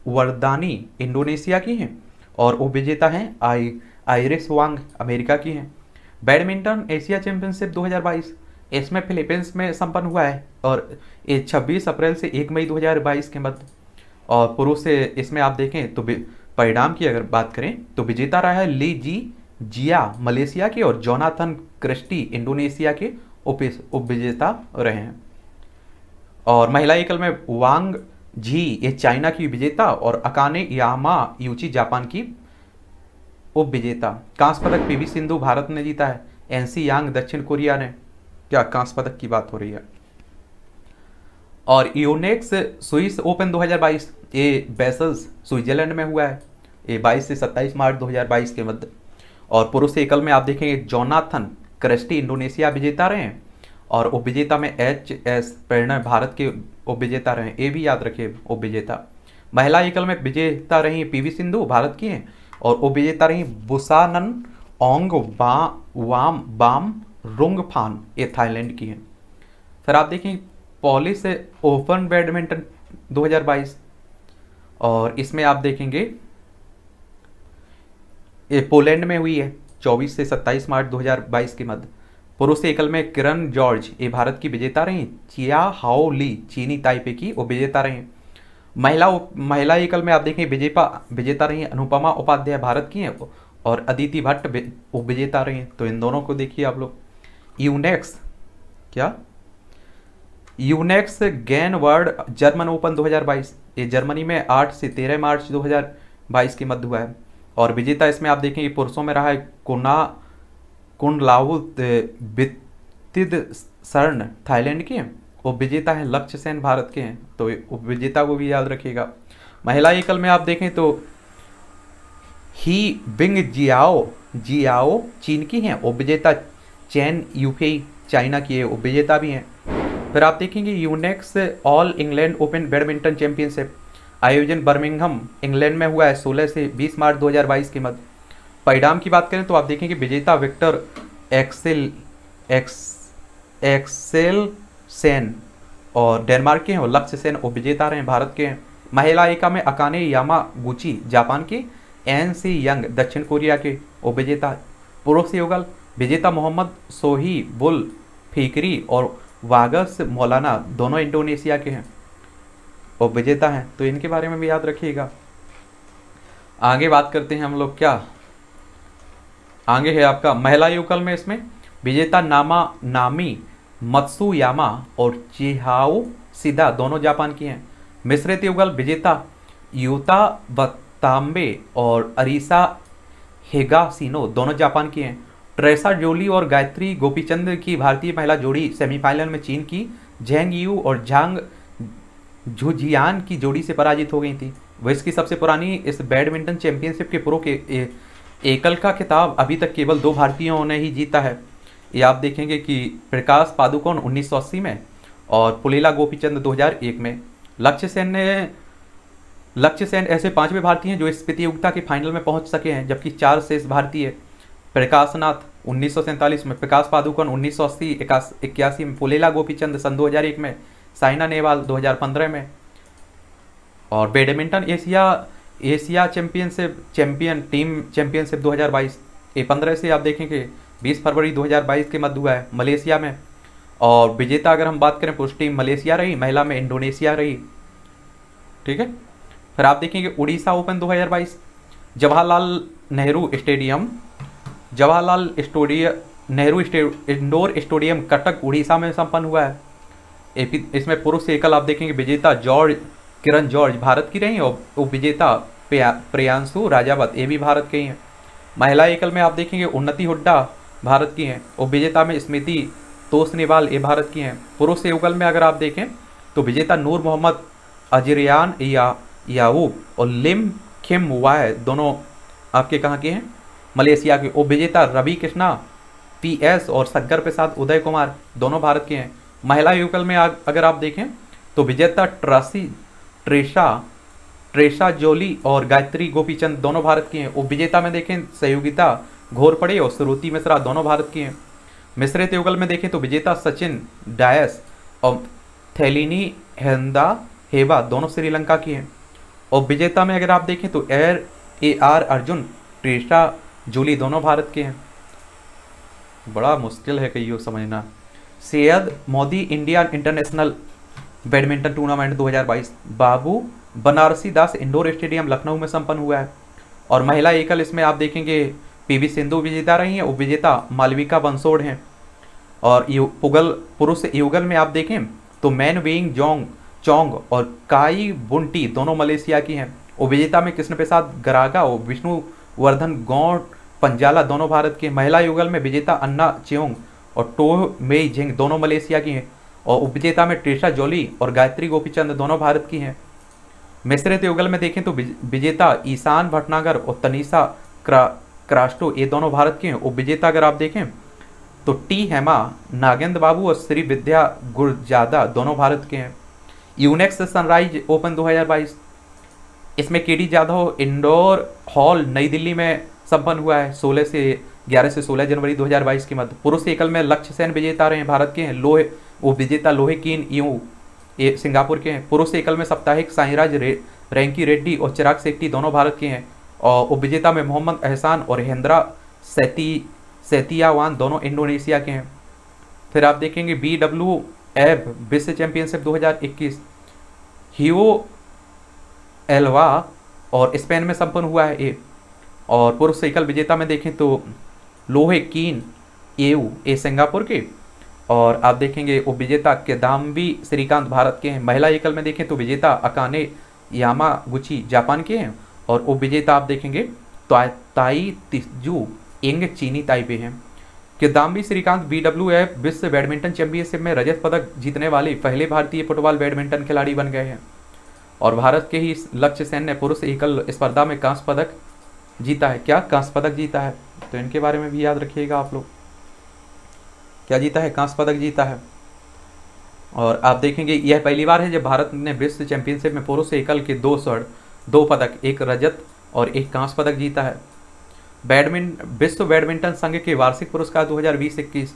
वर्दानी इंडोनेशिया की हैं और उपविजेता हैं आई आयरिस वांग अमेरिका की हैं बैडमिंटन एशिया चैंपियनशिप 2022 इसमें फिलीपींस में संपन्न हुआ है और ये 26 अप्रैल से 1 मई 2022 के मध्य और पुरुष से इसमें आप देखें तो परिणाम की अगर बात करें तो विजेता रहा है ली जी जिया मलेशिया के और जोनाथन क्रिस्टी इंडोनेशिया के उप विजेता रहे हैं और महिला एकल में वांग जी ये चाइना की विजेता और अकाने यामा यूची जापान की उप विजेता कांस पदक पी सिंधु भारत ने जीता है एनसी यांग दक्षिण कोरिया ने क्या कांस पदक की बात हो रही है और योनेक्स स्विस ओपन 2022 ये बेसल्स स्विट्जरलैंड में हुआ है ये 22 से 27 मार्च 2022 के मध्य और पुरुष एकल में आप देखेंगे जोनाथन क्रेस्टी इंडोनेशिया विजेता रहे हैं और उपविजेता विजेता में एच एस प्रेरणा भारत के उपविजेता विजेता रहे ये भी याद रखिए उपविजेता विजेता महिला एकल में विजेता रही वी सिंधु भारत की हैं और उपविजेता विजेता रही बुसानन ओंग बा वाम बाम फान ये थाईलैंड की हैं फिर आप देखें पॉलिस है ओपन बैडमिंटन 2022 और इसमें आप देखेंगे ये पोलैंड में हुई है 24 से 27 मार्च 2022 के मध्य पुरुष एकल में किरण जॉर्ज ये भारत की विजेता रही चिया हाओ ली चीनी ताइपे की वो विजेता रही महिला महिला एकल में आप देखें विजेपा विजेता रही अनुपमा उपाध्याय भारत की हैं और अदिति भट्ट वो विजेता रही हैं तो इन दोनों को देखिए आप लोग यूनेक्स क्या Yonex Gainward German open 2022 ये जर्मनी में 8 से 13 मार्च 2022 के मध्य हुआ है और विजेता इसमें आप देखेंगे पुरुषों में रहा है कुना कुंडलाउ बितिद शरण थाईलैंड के वो विजेता है लक्ष्य सेन भारत के हैं तो विजेता को भी याद रखिएगा महिला एकल में आप देखें तो ही बिंग जियाओ जियाओ चीन की हैं और विजेता चैन यूके चाइना की है वो विजेता भी हैं फिर आप देखेंगे Yonex all England open badminton championship आयोजन बर्मिंगहम इंग्लैंड में हुआ है 16 से 20 मार्च 2022 के मध्य परिणाम की बात करें तो आप देखेंगे विजेता Viktor Axel Ax Axelsen और डेनमार्क के हैं और लक्ष्य सेन और विजेता रहे हैं भारत के हैं महिला एका में अकाने यामा गुची जापान के एन सी यंग दक्षिण कोरिया के और विजेता पुरुष युगल विजेता मोहम्मद सोही बुल फीकरी और वागस मौलाना दोनों इंडोनेशिया के हैं और विजेता हैं तो इनके बारे में भी याद रखिएगा आगे बात करते हैं हम लोग क्या आगे है आपका महिला युगल में इसमें विजेता नामा नामी मत्सुयामा और चेहाओ सीधा दोनों जापान की हैं मिश्रित युगल विजेता युता वताम्बे और अरिसा हेगासिनो दोनों जापान की हैं रेसा जोली और गायत्री गोपीचंद की भारतीय महिला जोड़ी सेमीफाइनल में चीन की झेंग यू और झांग झुझियान की जोड़ी से पराजित हो गई थी विश्व की सबसे पुरानी इस बैडमिंटन चैंपियनशिप के प्रो के ए, एकल का खिताब अभी तक केवल दो भारतीयों ने ही जीता है ये आप देखेंगे कि प्रकाश पादुकोण उन्नीस में और पुलेला गोपीचंद 2001 में लक्ष्य सेन ने लक्ष्य सेन ऐसे पांचवें भारतीय हैं जो इस प्रतियोगिता के फाइनल में पहुंच सके हैं जबकि चार शेष भारतीय प्रकाशनाथ उन्नीस में प्रकाश पादुकोण उन्नीस सौ इक्यासी में पुलेला गोपीचंद सन 2001 में साइना नेहवाल 2015 में और badminton Asia Asia championship champion team championship 2022 ये 15 से आप बीस फरवरी 20 फरवरी 2022 के मध्य हुआ है मलेशिया में और विजेता अगर हम बात करें पुरुष टीम मलेशिया रही महिला में इंडोनेशिया रही ठीक है फिर आप देखेंगे Orissa open 2022 Jawaharlal Nehru stadium Jawaharlal stadium Nehru indoor stadium Cuttack Orissa में संपन्न हुआ है इसमें पुरुष एकल आप देखेंगे विजेता जॉर्ज किरण जॉर्ज भारत की रही और उप विजेता प्रियांशु राजावत ये भी भारत के हैं महिला एकल में आप देखेंगे उन्नति हुड्डा भारत की हैं और विजेता में स्मृति तोसनेवाल ये भारत की हैं पुरुष युगल में अगर आप देखें तो विजेता नूर मोहम्मद अजरियान या याहूब और लिम खिम वाय दोनों आपके कहाँ के हैं मलेशिया के उपविजेता रवि कृष्णा पी एस और सग्गर प्रसाद उदय कुमार दोनों भारत के हैं महिला युगल में अगर आप देखें तो विजेता ट्रासी ट्रेशा ट्रेशा जोली और गायत्री गोपीचंद दोनों भारत की हैं उपविजेता में देखें सहयोगिता घोरपड़े और श्रुति मिश्रा दोनों भारत की हैं मिश्रित युगल में देखें तो विजेता सचिन डायस और थैलिनी हेंदा हेबा दोनों श्रीलंका की हैं और विजेता में अगर आप देखें तो R A R Arjun Treesa Jolly दोनों भारत के हैं बड़ा मुश्किल है कहीं समझना Syed Modi India international badminton tournament 2022 Babu Banarasi Das indoor stadium Lucknow में संपन्न हुआ है और महिला एकल इसमें आप देखेंगे पीवी सिंधु विजेता रही हैं उपविजेता मालविका बंसोड़ हैं और यु, पुगल पुरुष युगल में आप देखें तो मैन वेइंग जोंग चोंग और काई बुंटी दोनों मलेशिया की हैं उपविजेता में कृष्ण प्रसाद गरागा और विष्णु वर्धन गौड़ पंजाला दोनों भारत के महिला युगल में विजेता अन्ना चेंग और टो मेई झेंग दोनों मलेशिया की हैं और उपविजेता में ट्रेशा जोली और गायत्री गोपीचंद दोनों भारत की हैं मिश्रित युगल में देखें तो विजेता ईशान भटनागर और तनीसा क्रा क्रास्टो ये दोनों भारत के हैं उपविजेता अगर आप देखें तो टी हेमा नागेंद्र बाबू और श्री विद्या गुरजादा दोनों भारत के हैं यूनेक्स सनराइज ओपन दो इसमें के डी जाधव इंडोर हॉल नई दिल्ली में संपन्न हुआ है सोलह से ग्यारह से सोलह जनवरी 2022 के मध्य पुरुष एकल में लक्ष्य सेन विजेता रहे भारत के हैं लोहे वो विजेता लोहे कीन यू ये सिंगापुर के हैं पुरुष एकल में साप्ताहिक साईराज रे, रैंकी रेड्डी और चिराग सेट्टी दोनों भारत के हैं और उपविजेता में मोहम्मद एहसान और हेंद्रा सैती सैतियावान दोनों इंडोनेशिया के हैं फिर आप देखेंगे बी डब्ल्यू एफ विश्व चैंपियनशिप दो इक्कीस हीओ एल्वा और स्पेन में संपन्न हुआ है ये और पुरुष एकल विजेता में देखें तो लोहे कीन एयू ए सिंगापुर के और आप देखेंगे वो विजेता केदाम्बी श्रीकांत भारत के हैं महिला एकल में देखें तो विजेता अकाने यामा गुची जापान के हैं और उप विजेता आप देखेंगे तो ताई तिजू एंग चीनी ताइपे हैं Kidambi Srikanth B W F विश्व बैडमिंटन चैंपियनशिप में रजत पदक जीतने वाले पहले भारतीय फुटबॉल बैडमिंटन खिलाड़ी बन गए हैं और भारत के ही लक्ष्य सेन ने पुरुष एकल स्पर्धा में कांस्य पदक जीता है क्या कांस्य पदक जीता है तो इनके बारे में भी याद रखिएगा आप लोग क्या जीता है कांस्य पदक जीता है और आप देखेंगे यह पहली बार है जब भारत ने विश्व चैंपियनशिप में पुरुष एकल के दो स्वर्ण दो पदक एक रजत और एक कांस्य पदक जीता है बैडमिंट विश्व बैडमिंटन संघ के वार्षिक पुरस्कार 2020 हजार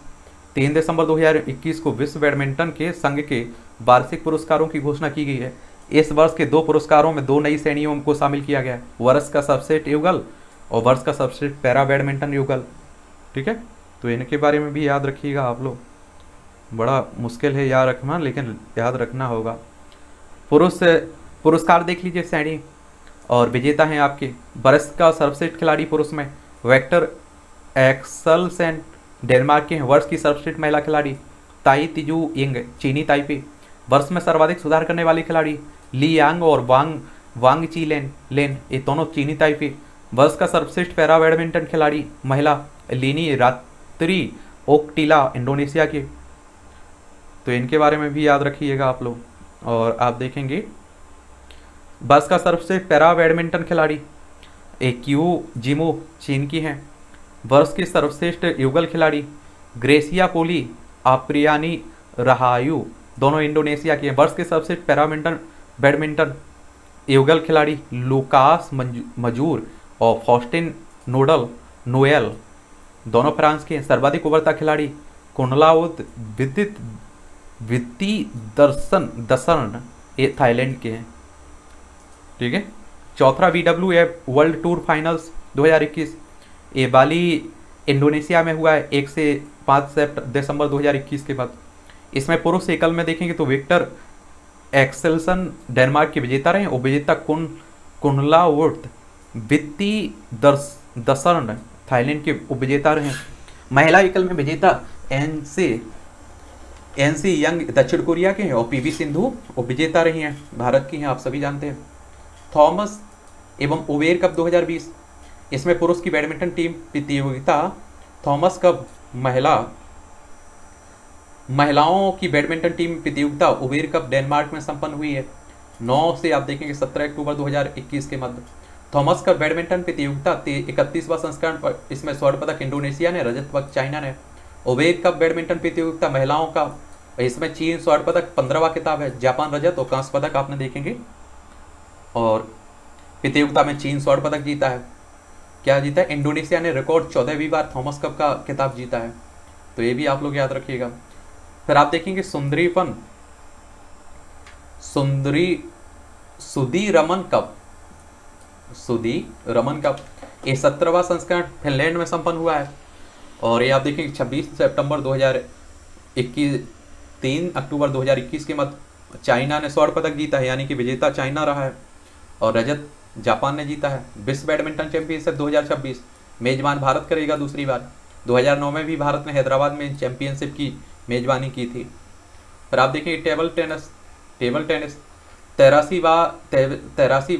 तीन दिसंबर 2021 को विश्व बैडमिंटन के संघ के वार्षिक पुरस्कारों की घोषणा की गई है इस वर्ष के दो पुरस्कारों में दो नई श्रेणियों को शामिल किया गया वर्ष का सबसेट युगल और वर्ष का सबसेट पैरा बैडमिंटन युगल ठीक है तो इनके बारे में भी याद रखिएगा आप लोग बड़ा मुश्किल है याद रखना लेकिन याद रखना होगा पुरुष पुरस्कार देख लीजिए श्रेणी और विजेता हैं आपके वर्ष का सर्वश्रेष्ठ खिलाड़ी पुरुष में वेक्टर एक्सल सेंट डेनमार्क के हैं वर्ष की सर्वश्रेष्ठ महिला खिलाड़ी ताई तिजू इंग चीनी ताइपी वर्ष में सर्वाधिक सुधार करने वाली खिलाड़ी ली यांग और वांग वांग ची लेन लेन ये दोनों चीनी ताइपी वर्ष का सर्वश्रेष्ठ पैरा बैडमिंटन खिलाड़ी महिला लीनी रात्रि ओकटीला इंडोनेशिया की तो इनके बारे में भी याद रखिएगा आप लोग और आप देखेंगे वर्ष का सर्वश्रेष्ठ पैरा बैडमिंटन खिलाड़ी क्यू जिमो चीन की हैं वर्ष के सर्वश्रेष्ठ युगल खिलाड़ी ग्रेसिया पोली आप्रियानी रहायु दोनों इंडोनेशिया की हैं वर्ष के सर्वश्रेष्ठ पैरामिंटन बैडमिंटन युगल खिलाड़ी लुकास मजूर और फॉस्टिन नोडल नोएल दोनों फ्रांस के सर्वाधिक उभरता खिलाड़ी कुंडलाउद विदित वित्ती दर्शन दसन ये थाईलैंड के हैं ठीक है चौथा B W F world tour finals 2021 ये बाली इंडोनेशिया में हुआ है एक से पाँच सेप्ट दिसंबर 2021 के बाद इसमें पुरुष एकल में देखेंगे तो विक्टर एक्सेलसन डेनमार्क के विजेता रहे और विजेता कुन कुनलावर्त वित्तीय दर्श दसरण थाईलैंड के उपविजेता रहे महिला एकल में विजेता An Se An Se Young दक्षिण कोरिया के हैं और पीवी सिंधु उपविजेता रही हैं भारत की हैं आप सभी जानते हैं थॉमस एवं ओवेर कप 2020 इसमें पुरुष की बैडमिंटन टीम प्रतियोगिता थॉमस कप महिला महिलाओं की बैडमिंटन टीम प्रतियोगिता उबेर कप डेनमार्क में संपन्न हुई है 9 से आप देखेंगे 17 अक्टूबर 2021 के मध्य थॉमस कप बैडमिंटन प्रतियोगिता इकतीसवा संस्करण पर इसमें स्वर्ण पदक इंडोनेशिया ने रजत पदक चाइना ने उबेर कप बैडमिंटन प्रतियोगिता महिलाओं का इसमें चीन स्वर्ण पदक पंद्रहवा किताब है जापान रजत और कांस्य पदक आपने देखेंगे और प्रतियोगिता में चीन स्वर्ण पदक जीता है क्या जीता है इंडोनेशिया ने रिकॉर्ड चौदहवीं बार थॉमस कप का किताब जीता है तो ये भी आप लोग याद रखिएगा फिर आप देखेंगे सुंदरीपन सुंदरी सुदी रमन कप सुदी रमन कप ये सत्रहवा संस्करण फिनलैंड में संपन्न हुआ है और ये आप देखेंगे 26 सितंबर 2021 तीन अक्टूबर 2021 के मत चाइना ने स्वर्ण पदक जीता है यानी कि विजेता चाइना रहा है और रजत जापान ने जीता है विश्व बैडमिंटन चैंपियनशिप 2026 मेजबान भारत करेगा दूसरी बार 2009 में भी भारत ने हैदराबाद में चैंपियनशिप की मेज़बानी की थी और आप देखिए टेबल टेनिस टेबल टेनिस तेरासी वा तेरासी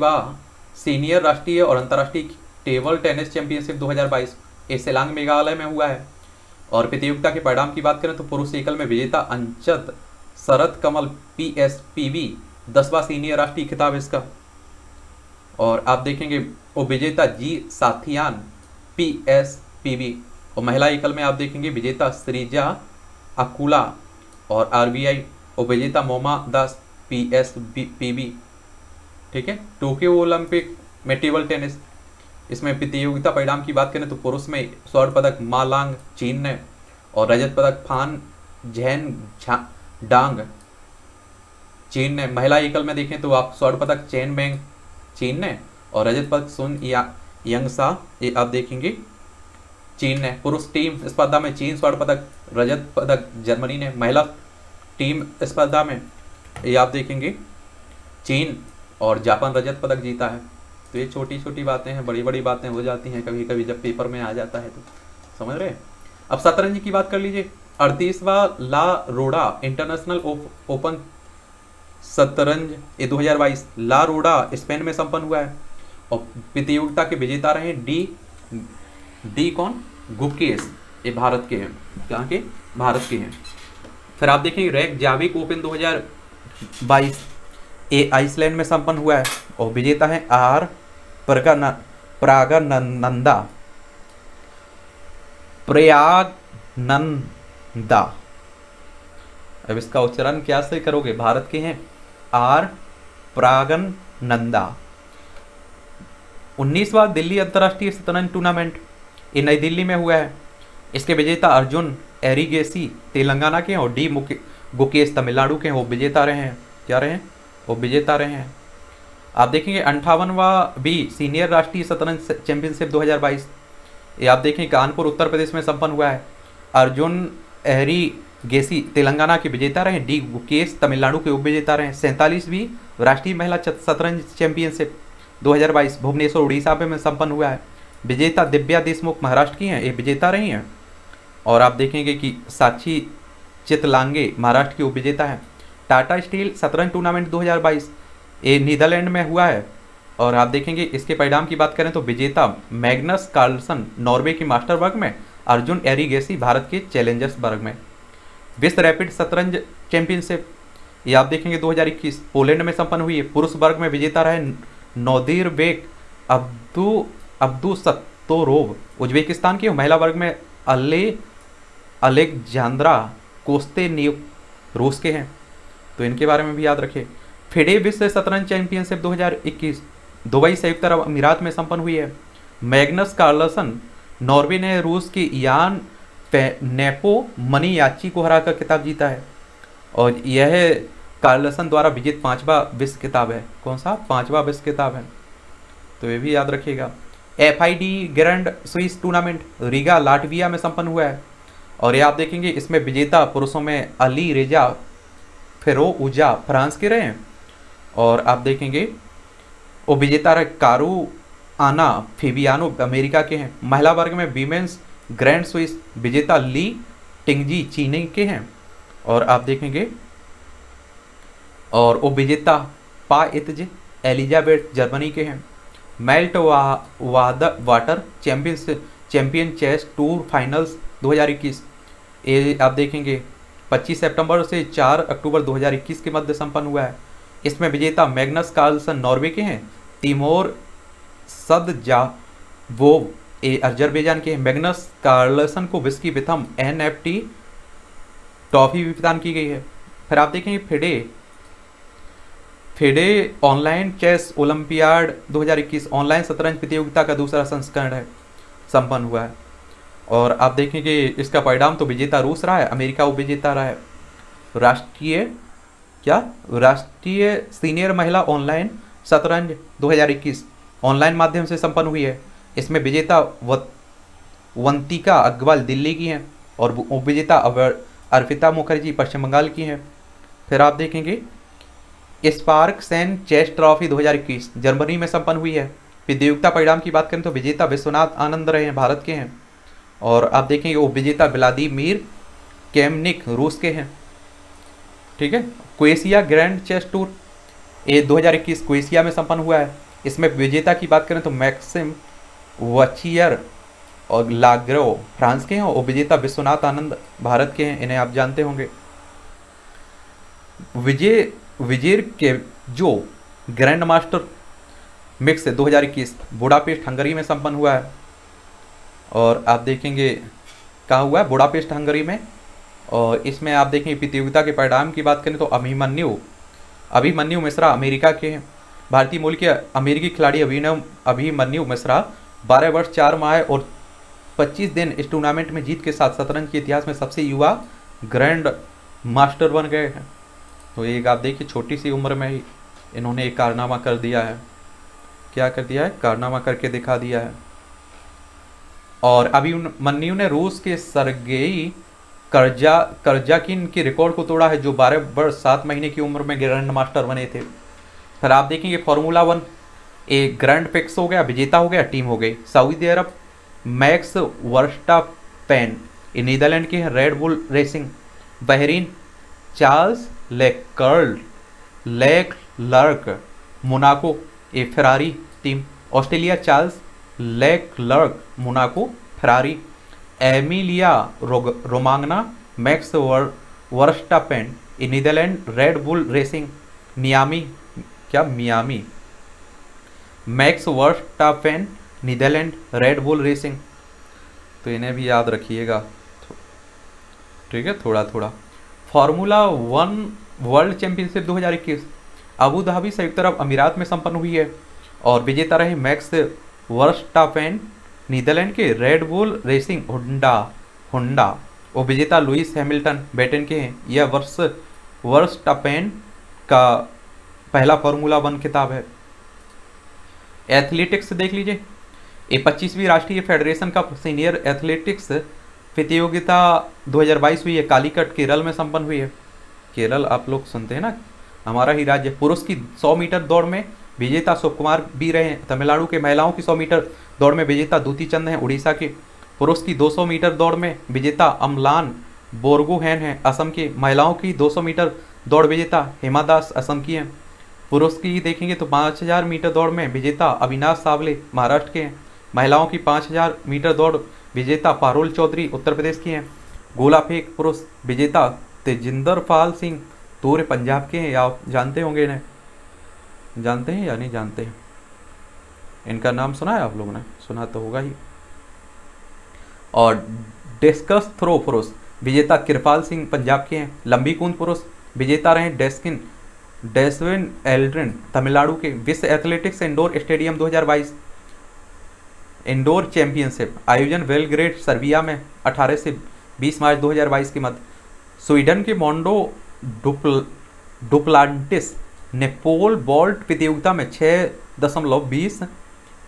सीनियर राष्ट्रीय और अंतर्राष्ट्रीय टेबल टेनिस चैंपियनशिप 2022 हजार सेलांग मेघालय में हुआ है और प्रतियोगिता के परिणाम की बात करें तो पुरुष एकल में विजेता अंचत Sharath Kamal P S P V दसवा सीनियर राष्ट्रीय खिताब इसका और आप देखेंगे वो विजेता G Sathiyan P S P V और महिला एकल में आप देखेंगे विजेता श्रीजा अकुला और आरबीआई ओबेजिता Mouma Das P S B P B ठीक है टोक्यो ओलंपिक में टेबल टेनिस इसमें प्रतियोगिता परिणाम की बात करें तो पुरुष में स्वर्ण पदक मालांग चीन ने और रजत पदक फान जैन डांग चीन ने महिला एकल में देखें तो आप स्वर्ण पदक चैन बैंग चीन ने और रजत पदक सुन या यंगसा ये आप देखेंगे चीन ने पुरुष टीम स्पर्धा में चीन स्वर्ण पदक रजत पदक जर्मनी ने महिला टीम स्पर्धा में ये आप देखेंगे चीन और जापान रजत पदक जीता है तो ये छोटी छोटी बातें हैं बड़ी बड़ी बातें हो जाती हैं कभी कभी जब पेपर में आ जाता है तो समझ रहे अब शतरंज की बात कर लीजिए अड़तीसवा ला रोडा इंटरनेशनल ओपन शतरंज ये बाईस ला रोडा स्पेन में संपन्न हुआ है और प्रतियोगिता के विजेता रहे डी बी कौन गुपकेस ये भारत के हैं कहाँ के भारत के हैं फिर आप देखेंगे रैक जाविक ओपन 2022 ए आइसलैंड में संपन्न हुआ है और विजेता है आर नंदा प्रयाग नंदा अब इसका उच्चारण क्या से करोगे भारत के हैं आर प्रागन नंदा उन्नीसवा दिल्ली अंतर्राष्ट्रीय शतरंज टूर्नामेंट ये नई दिल्ली में हुआ है इसके विजेता अर्जुन एरीगेसी तेलंगाना के हैं और डी मुके गुकेश तमिलनाडु के हैं वो विजेता रहे हैं क्या रहे हैं वो विजेता रहे हैं आप देखेंगे अंठावनवा बी सीनियर राष्ट्रीय शतरंज चैंपियनशिप 2022 ये आप देखें कानपुर उत्तर प्रदेश में संपन्न हुआ है अर्जुन एहरी गेसी तेलंगाना के विजेता रहे डी गुकेश तमिलनाडु के उपविजेता रहे सैंतालीसवीं राष्ट्रीय महिला शतरंज चैंपियनशिप 2022 भुवनेश्वर उड़ीसा में संपन्न हुआ है विजेता दिव्या देशमुख महाराष्ट्र की हैं ये विजेता रही हैं और आप देखेंगे कि साक्षी चितलांगे महाराष्ट्र की उपविजेता हैं टाटा स्टील शतरंज टूर्नामेंट 2022 ये नीदरलैंड में हुआ है और आप देखेंगे इसके परिणाम की बात करें तो विजेता मैग्नस कार्लसन नॉर्वे की मास्टर वर्ग में अर्जुन एरीगेसी भारत के चैलेंजर्स वर्ग में विश्व रैपिड शतरंज चैंपियनशिप ये आप देखेंगे 2021 पोलैंड में संपन्न हुई है पुरुष वर्ग में विजेता रहे Nodirbek Abdu Abdusattorov Uzbekistan की महिला वर्ग में अले अलेक्जांद्रा कोस्ते रूस के हैं तो इनके बारे में भी याद रखें फिडे विश्व शतरंज चैंपियनशिप 2021 दुबई संयुक्त अरब अमीरात में संपन्न हुई है मैग्नस कार्लसन नॉर्वे ने रूस की यान नेपो मनी याची को हराकर किताब जीता है और यह कार्लसन द्वारा विजित पांचवा विश्व किताब है कौन सा पांचवा विश्व किताब है तो ये भी याद रखिएगा F I D grand Swiss tournament Riga Latvia में संपन्न हुआ है और ये आप देखेंगे इसमें विजेता पुरुषों में अली रेजा फेरो उजा फ्रांस के रहे हैं और आप देखेंगे वो विजेता रहे कारू आना फिबियानो अमेरिका के हैं महिला वर्ग में वीमेंस ग्रैंड स्विस विजेता ली टिंगजी चीनी के हैं और आप देखेंगे और वो विजेता पा इतज एलिजाबेथ जर्मनी के हैं Meltwater champions champion chess tour finals 2021 ये आप देखेंगे 25 सितंबर से 4 अक्टूबर 2021 के मध्य संपन्न हुआ है इसमें विजेता मैग्नस कार्लसन नॉर्वे के हैं तिमोर सद जा वो ए अर्जरबेजान के मैग्नस कार्लसन को विस्की विथम एन एफ टी ट्रॉफी भी प्रदान की गई है फिर आप देखेंगे FIDE FIDE online chess Olympiad 2021 online शतरंज प्रतियोगिता का दूसरा संस्करण है संपन्न हुआ है और आप देखें कि इसका परिणाम तो विजेता रूस रहा है अमेरिका उपविजेता रहा है राष्ट्रीय क्या राष्ट्रीय सीनियर महिला ऑनलाइन शतरंज 2021 ऑनलाइन माध्यम से संपन्न हुई है इसमें विजेता वंतिका अग्रवाल दिल्ली की हैं और उपविजेता अर्पिता मुखर्जी पश्चिम बंगाल की हैं फिर आप देखेंगे Sparkassen chess trophy 2021 Germany में संपन्न हुई है प्रतियोगिता परिणाम की बात करें तो विजेता विश्वनाथ आनंद रहे हैं भारत के हैं और आप देखेंगे वो विजेता व्लादिमीर केमनिक रूस के हैं ठीक है क्वेशिया ग्रैंड चेस टूर ये 2021 क्वेशिया में संपन्न हुआ है इसमें विजेता की बात करें तो मैक्सिम वचियर और लाग्रो फ्रांस के हैं और विजेता विश्वनाथ आनंद भारत के हैं इन्हें आप जानते होंगे विजय विजेर के जो ग्रैंड मास्टर मिक्स दो हज़ार इक्कीस बुडापेस्ट हंगरी में संपन्न हुआ है और आप देखेंगे कहा हुआ है बुडापेस्ट हंगरी में और इसमें आप देखेंगे प्रतियोगिता के परिणाम की बात करें तो अभिमन्यु अभिमन्यु मिश्रा अमेरिका के हैं भारतीय मूल के अमेरिकी खिलाड़ी अभिनव अभिमन्यु मिश्रा बारह वर्ष चार माह और पच्चीस दिन इस टूर्नामेंट में जीत के साथ शतरंज के इतिहास में सबसे युवा ग्रैंड मास्टर बन गए हैं तो एक आप देखिए छोटी सी उम्र में ही इन्होंने एक कारनामा कर दिया है क्या कर दिया है कारनामा करके दिखा दिया है और अभी उन मन्यू ने रूस के सरगेई कर्जा की के रिकॉर्ड को तोड़ा है जो बारह वर्ष सात महीने की उम्र में ग्रैंड मास्टर बने थे फिर आप देखेंगे फार्मूला वन एक ग्रैंड पिक्स हो गया विजेता हो गया टीम हो गई Saudi Arab Max Verstappen Netherland की है Red Bull Racing Bahrain Charles कर्ल लेक लर्क मोनाको ए Ferrari team Australia Charles Leclerc Monaco Ferrari Emilia Romagna Max Verstappen Verstappen Netherland Red Bull Racing Miami क्या Miami Max Verstappen Netherland Red Bull Racing तो इन्हें भी याद रखिएगा ठीक है थोड़ा थोड़ा formula one world championship 2021 Abu Dhabi संयुक्त अरब अमीरात में संपन्न हुई है और विजेता रहे मैक्स वर्स्टापेन नीदरलैंड के Red Bull Racing Honda Honda और विजेता लुइस हैमिल्टन बैटन के हैं यह वर्ष वर्स्टापेन का पहला फॉर्मूला वन खिताब है एथलेटिक्स देख लीजिए ये पच्चीसवीं राष्ट्रीय फेडरेशन कप सीनियर एथलेटिक्स प्रतियोगिता 2022 हुई है कालीकट केरल में संपन्न हुई है केरल आप लोग सुनते हैं ना हमारा ही राज्य पुरुष की 100 मीटर दौड़ में विजेता शिव कुमार भी रहे हैं तमिलनाडु के महिलाओं की 100 मीटर दौड़ में विजेता दूती चंद हैं उड़ीसा के पुरुष की 200 मीटर दौड़ में विजेता अमलान बोरगुहैन हैं असम की महिलाओं की 200 मीटर दौड़ विजेता हेमा दास असम की हैं पुरुष की देखेंगे तो हजार मीटर दौड़ में विजेता अविनाश सावले महाराष्ट्र के हैं महिलाओं की हजार मीटर दौड़ विजेता पारुल चौधरी उत्तर प्रदेश की हैं गोला फेंक पुरुष विजेता तेजिंदर पाल सिंह तोरे पंजाब के हैं आप जानते होंगे इन्हें जानते हैं या नहीं जानते हैं इनका नाम सुना है आप लोगों ने सुना तो होगा ही और डिस्कस थ्रो पुरुष विजेता कृपाल सिंह पंजाब के हैं लंबी कूंद पुरुष विजेता रहे डेस्किन डेस्विन एल्ड्रिन तमिलनाडु के विश्व athletics indoor stadium 2022 indoor championship आयोजन वेलग्रेड सर्बिया में 18 से 20 मार्च 2022 के मध्य स्वीडन के मोंडो डुपल डुप्लांटिस ने पोल बॉल्ट प्रतियोगिता में छः दशमलव बीस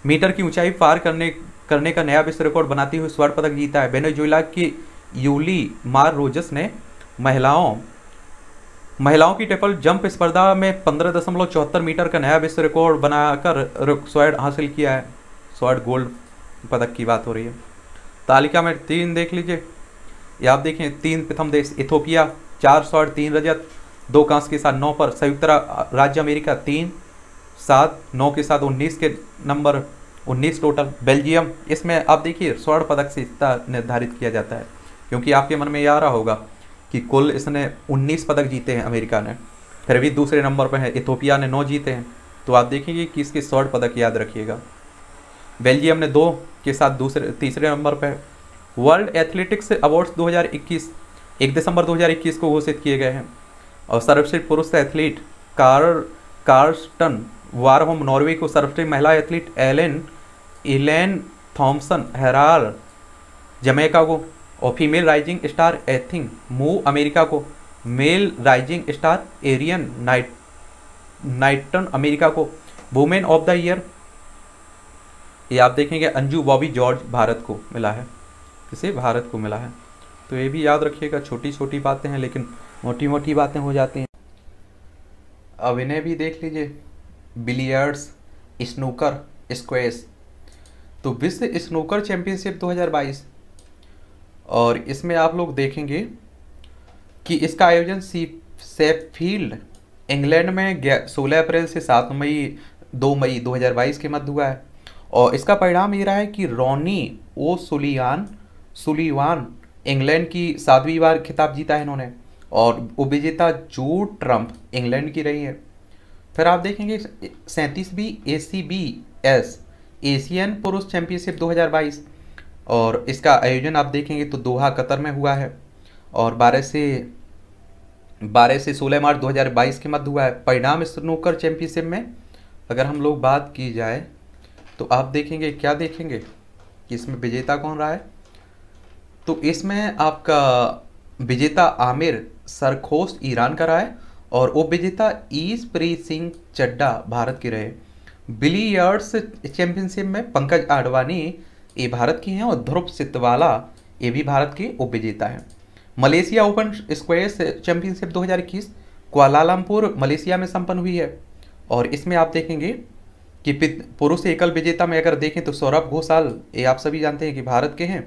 मीटर की ऊंचाई पार करने करने का नया विश्व रिकॉर्ड बनाती हुई स्वर्ण पदक जीता है वेनेजुएला की यूली मार रोजस ने महिलाओं महिलाओं की टेपल जंप स्पर्धा में पंद्रह दशमलव चौहत्तर मीटर का नया विश्व रिकॉर्ड बनाकर स्वर्ण हासिल किया है स्वर्ण गोल्ड पदक की बात हो रही है तालिका में तीन देख लीजिए ये आप देखें तीन प्रथम देश इथोपिया चार सौ तीन रजत दो कांस के साथ नौ पर संयुक्त राज्य अमेरिका तीन सात नौ के साथ उन्नीस के नंबर उन्नीस टोटल बेल्जियम इसमें आप देखिए स्वर्ण पदक से इतना निर्धारित किया जाता है क्योंकि आपके मन में ये आ रहा होगा कि कुल इसने उन्नीस पदक जीते हैं अमेरिका ने फिर भी दूसरे नंबर पर है इथोपिया ने नौ जीते हैं तो आप देखेंगे कि इसके स्वर्ण पदक याद रखिएगा बेल्जियम ने दो के साथ दूसरे तीसरे नंबर पर वर्ल्ड एथलेटिक्स अवार्ड्स 2021 एक दिसंबर 2021 को घोषित किए गए हैं और सर्वश्रेष्ठ पुरुष athlete Kar Karsten Warholm Norway को सर्वश्रेष्ठ महिला athlete Elaine Elaine Thompson Herah Jamaica को और female rising star Athing Mu America को male rising star Erriyon Knight Knighton America को वुमेन ऑफ द ईयर ये आप देखेंगे अंजू बॉबी जॉर्ज भारत को मिला है किसे भारत को मिला है तो ये भी याद रखिएगा छोटी छोटी बातें हैं लेकिन मोटी मोटी बातें हो जाती हैं अब इन्हें भी देख लीजिए बिलियर्ड्स स्नूकर स्क्वेस तो विश्व स्नूकर चैंपियनशिप 2022 और इसमें आप लोग देखेंगे कि इसका आयोजन सी सेफील्ड इंग्लैंड में सोलह अप्रैल से सात मई दो मई 2022 के मध्य हुआ है और इसका परिणाम ये रहा है कि रॉनी ओ सुलियान सुलीवान इंग्लैंड की सातवीं बार खिताब जीता है इन्होंने और उपविजेता जो ट्रंप इंग्लैंड की रही है फिर आप देखेंगे सैंतीसवीं A C B S Asian पुरुष चैंपियनशिप 2022 और इसका आयोजन आप देखेंगे तो दोहा कतर में हुआ है और बारह से बारह से सोलह मार्च 2022 के मध्य हुआ है परिणाम स्नूकर चैंपियनशिप में अगर हम लोग बात की जाए तो आप देखेंगे क्या देखेंगे कि इसमें विजेता कौन रहा है तो इसमें आपका विजेता आमिर सरखोश ईरान का रहा है और वो विजेता ईस प्री सिंह चड्डा भारत के रहे बिलियर्ड्स चैंपियनशिप में पंकज आडवाणी ये भारत की हैं और ध्रुव सितवाला ये भी भारत के उप विजेता हैं Malaysia open squash championship 2021 Kuala Lumpur Malaysia में संपन्न हुई है और इसमें आप देखेंगे कि पुरुष एकल विजेता में अगर देखें तो सौरभ घोषाल ये आप सभी जानते हैं कि भारत के हैं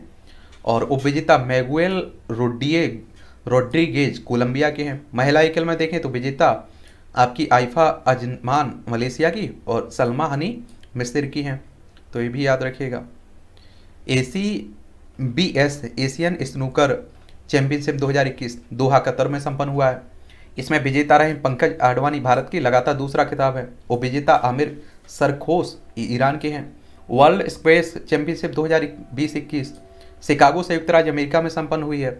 और उप विजेता मैगुएल रोडिए रोड्रीगेज कोलंबिया के हैं महिला एकल में देखें तो विजेता आपकी आइफा अजमान मलेशिया की और सलमा हनी मिस्र की हैं तो ये भी याद रखिएगा A C B S Asian snooker championship 2021 Doha Qatar में संपन्न हुआ है इसमें विजेता रहे पंकज आडवाणी भारत की लगातार दूसरा खिताब है वो विजेता आमिर सरखोस ईरान के हैं वर्ल्ड स्पेस चैंपियनशिप दो 21 शिकागो संयुक्त राज्य अमेरिका में संपन्न हुई है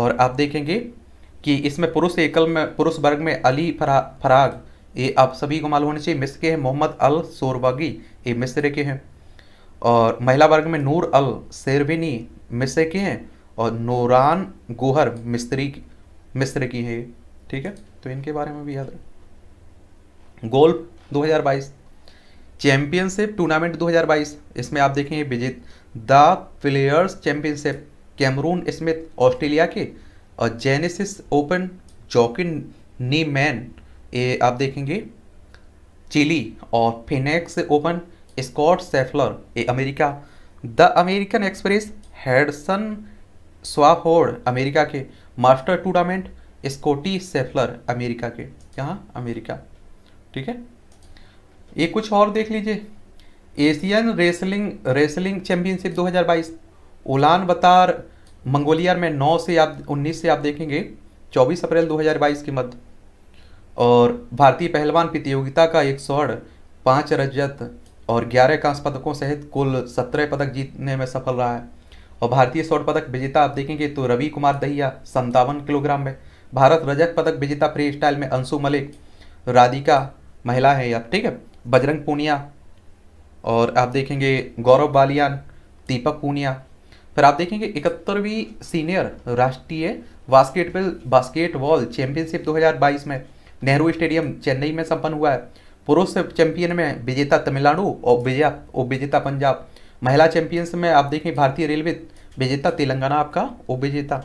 और आप देखेंगे कि इसमें पुरुष एकल में पुरुष वर्ग में अली फरा, फराग ये आप सभी को मालूम होना चाहिए मिस्र के हैं मोहम्मद अल सोरबागी ये मिस्र के हैं और महिला वर्ग में नूर अल सेरविनी मिस्र के हैं और नूरान गोहर मिस्त्री मिस्र की हैं ठीक है तो इनके बारे में भी याद रख गोल्फ दो चैंपियनशिप टूर्नामेंट 2022 इसमें आप देखेंगे विजित the players championship Cameron Smith Australia के और Genesis open Joaquin Niemann ये आप देखेंगे चिली और फिनेक्स ओपन स्कॉट सेफलर ए America the American Express Hudson Swafford America के master tournament Scottie Scheffler America के यहाँ अमेरिका ठीक है ये कुछ और देख लीजिए Asian wrestling wrestling championship 2022 Ulaanbaatar Mongolia में 9 से आप 19 से आप देखेंगे 24 अप्रैल 2022 के मध्य और भारतीय पहलवान प्रतियोगिता का एक स्वर्ण पाँच रजत और ग्यारह कांस्य पदकों सहित कुल सत्रह पदक जीतने में सफल रहा है और भारतीय स्वर्ण पदक विजेता आप देखेंगे तो रवि कुमार दहिया संतावन किलोग्राम में भारत रजत पदक विजेता फ्री स्टाइल में अंशु मलिक राधिका महिला है या ठीक है बजरंग पूनिया और आप देखेंगे गौरव बालियान दीपक पूनिया फिर आप देखेंगे इकहत्तरवीं सीनियर राष्ट्रीय बास्केटबॉल बास्केटबॉल चैंपियनशिप 2022 में नेहरू स्टेडियम चेन्नई में संपन्न हुआ है पुरुष चैंपियन में विजेता तमिलनाडु और विजया और विजेता पंजाब महिला चैंपियंस में आप देखेंगे भारतीय रेलवे विजेता तेलंगाना आपका ओ विजेता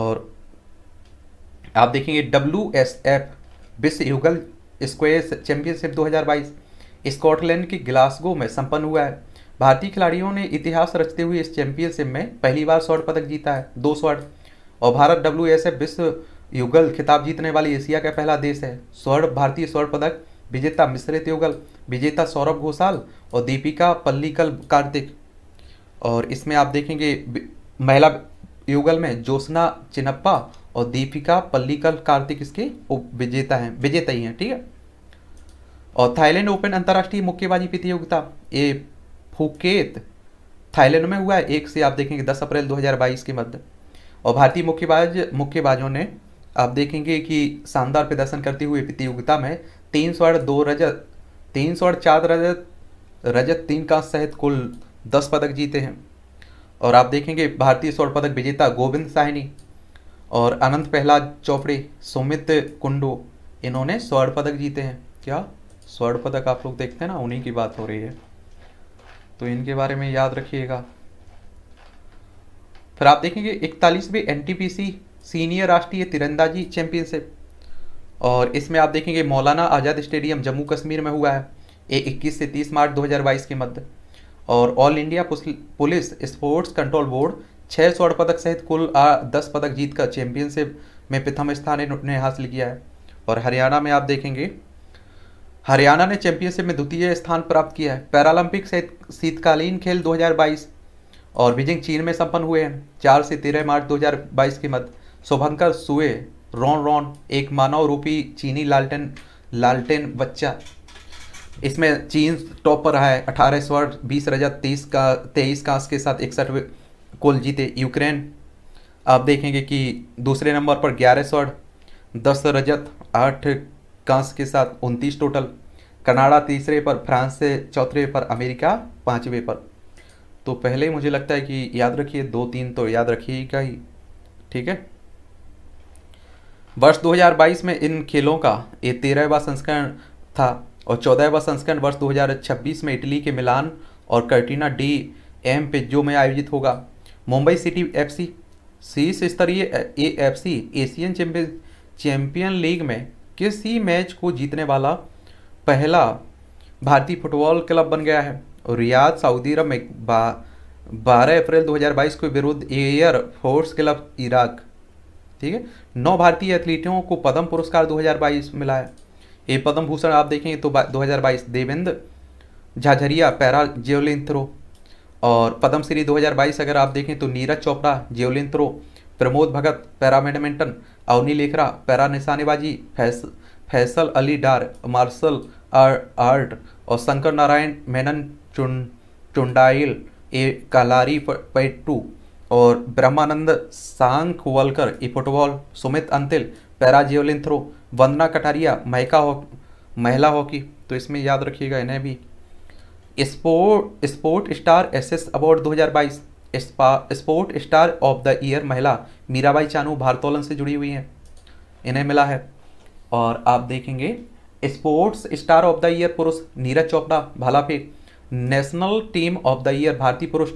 और आप देखेंगे डब्ल्यू एस एफ विश्व युगल स्क्वेस चैंपियनशिप 2022 स्कॉटलैंड के ग्लासगो में संपन्न हुआ है भारतीय खिलाड़ियों ने इतिहास रचते हुए इस चैंपियनशिप में पहली बार स्वर्ण पदक जीता है दो स्वर्ण और भारत डब्ल्यू विश्व युगल खिताब जीतने वाली एशिया का पहला देश है स्वर्ण भारतीय स्वर्ण पदक विजेता मिश्रित युगल विजेता सौरभ घोषाल और दीपिका पल्लीकल कार्तिक और इसमें आप देखेंगे महिला युगल में जोसना चिनप्पा और दीपिका पल्लिकल कार्तिक इसके विजेता हैं विजेता ही हैं ठीक है और थाईलैंड ओपन अंतर्राष्ट्रीय मुक्केबाजी प्रतियोगिता ये फुकेत थाईलैंड में हुआ है एक से आप देखेंगे दस अप्रैल 2022 के मध्य और भारतीय मुक्केबाज मुक्केबाजों ने आप देखेंगे कि शानदार प्रदर्शन करते हुए प्रतियोगिता में तीन स्वर्ण दो रजत तीन स्वर्ण चार रजत रजत तीन का सहित कुल दस पदक जीते हैं और आप देखेंगे भारतीय स्वर्ण पदक विजेता गोविंद साहनी और अनंत प्रहलाद चौपड़े सुमित कुंडू इन्होंने स्वर्ण पदक जीते हैं क्या स्वर्ण पदक आप लोग देखते हैं ना उन्हीं की बात हो रही है तो इनके बारे में याद रखिएगा फिर आप देखेंगे इकतालीसवीं एन सीनियर राष्ट्रीय तिरंदाजी चैंपियनशिप और इसमें आप देखेंगे मौलाना आज़ाद स्टेडियम जम्मू कश्मीर में हुआ है ये 21 से 30 मार्च 2022 के मध्य और all India police sports control board छः स्वर्ण पदक सहित कुल आ, दस पदक जीतकर चैंपियनशिप में प्रथम स्थान ने हासिल किया है और हरियाणा में आप देखेंगे हरियाणा ने चैंपियनशिप में द्वितीय स्थान प्राप्त किया है पैरालंपिक सहित शीतकालीन खेल 2022 और बीजिंग चीन में संपन्न हुए हैं चार से तेरह मार्च 2022 के मध्य शुभंकर सुए रॉन रॉन एक मानव रूपी चीनी लालटेन लालटेन बच्चा इसमें चीन टॉप पर रहा है अठारह स्वर्ण बीस रजत तीस का तेईस कांस के साथ इकसठ कुल जीते यूक्रेन आप देखेंगे कि दूसरे नंबर पर ग्यारह स्वर्ण दस रजत आठ कांस के साथ उनतीस टोटल कनाडा तीसरे पर फ्रांस से चौथे पर अमेरिका पाँचवें पर तो पहले मुझे लगता है कि याद रखिए दो तीन तो याद रखिएगा ही ठीक है वर्ष 2022 में इन खेलों का ये तेरहवा संस्करण था और चौदहवा संस्करण वर्ष 2026 में इटली के मिलान और कर्टिना डी एम पे जो में आयोजित होगा मुंबई सिटी एफसी शीर्ष स्तरीय A F C Asian champion champion league में किसी मैच को जीतने वाला पहला भारतीय फुटबॉल क्लब बन गया है और रियाद सऊदी अरब में बारह अप्रैल 2022 के विरुद्ध एयर फोर्स क्लब इराक ठीक है नौ भारतीय एथलीटों को पद्म पुरस्कार 2022 मिला है ये पद्म भूषण आप देखेंगे तो 2022 Devendra Jhajharia para javelin throw और श्री 2022 अगर आप देखें तो Neeraj Chopra javelin throw Pramod Bhagat para badminton Avani Lekhara para निशानेबाजी फैस, फैसल अली डार मार्शल आर्ट और शंकर नारायण मेनन चुन चुंडाइल ए कालारी पैटू और ब्रह्मानंद वलकर ई football Sumit Antil para javelin throw Vandana Kataria महका हॉकी महिला हॉकी तो इसमें याद रखिएगा इन्हें भी sport star S S award 2022 sport star of the year महिला मीराबाई चानू भारतोलन से जुड़ी हुई हैं इन्हें मिला है और आप देखेंगे sports star of the year पुरुष नीरज चोपड़ा भालाफे national team of the year भारतीय पुरुष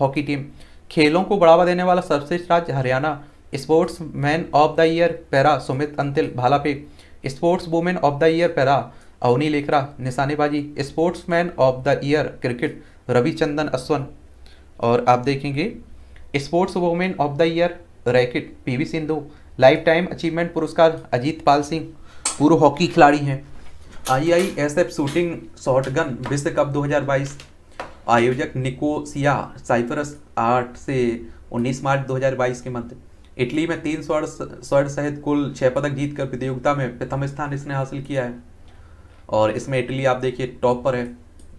हॉकी टीम खेलों को बढ़ावा देने वाला सर्वश्रेष्ठ राज्य Haryana sports man of the year para Sumit Antil भालाफे sports women of the year para Avani Lekhara निशानेबाजी sportsman of the year cricket Ravichandran Ashwin और आप देखेंगे sports women of the year racket P V Sindhu life time achievement पुरस्कार अजीत पाल सिंह पूर्व हॉकी खिलाड़ी हैं I I S F shooting shotgun विश्व कप बाईस आयोजक निकोसिया साइप्रस आठ से 19 मार्च 2022 के मध्य इटली में तीन स्वर्ण स्वर्ण सहित कुल छह पदक जीतकर प्रतियोगिता में प्रथम स्थान इसने हासिल किया है और इसमें इटली आप देखिए टॉप पर है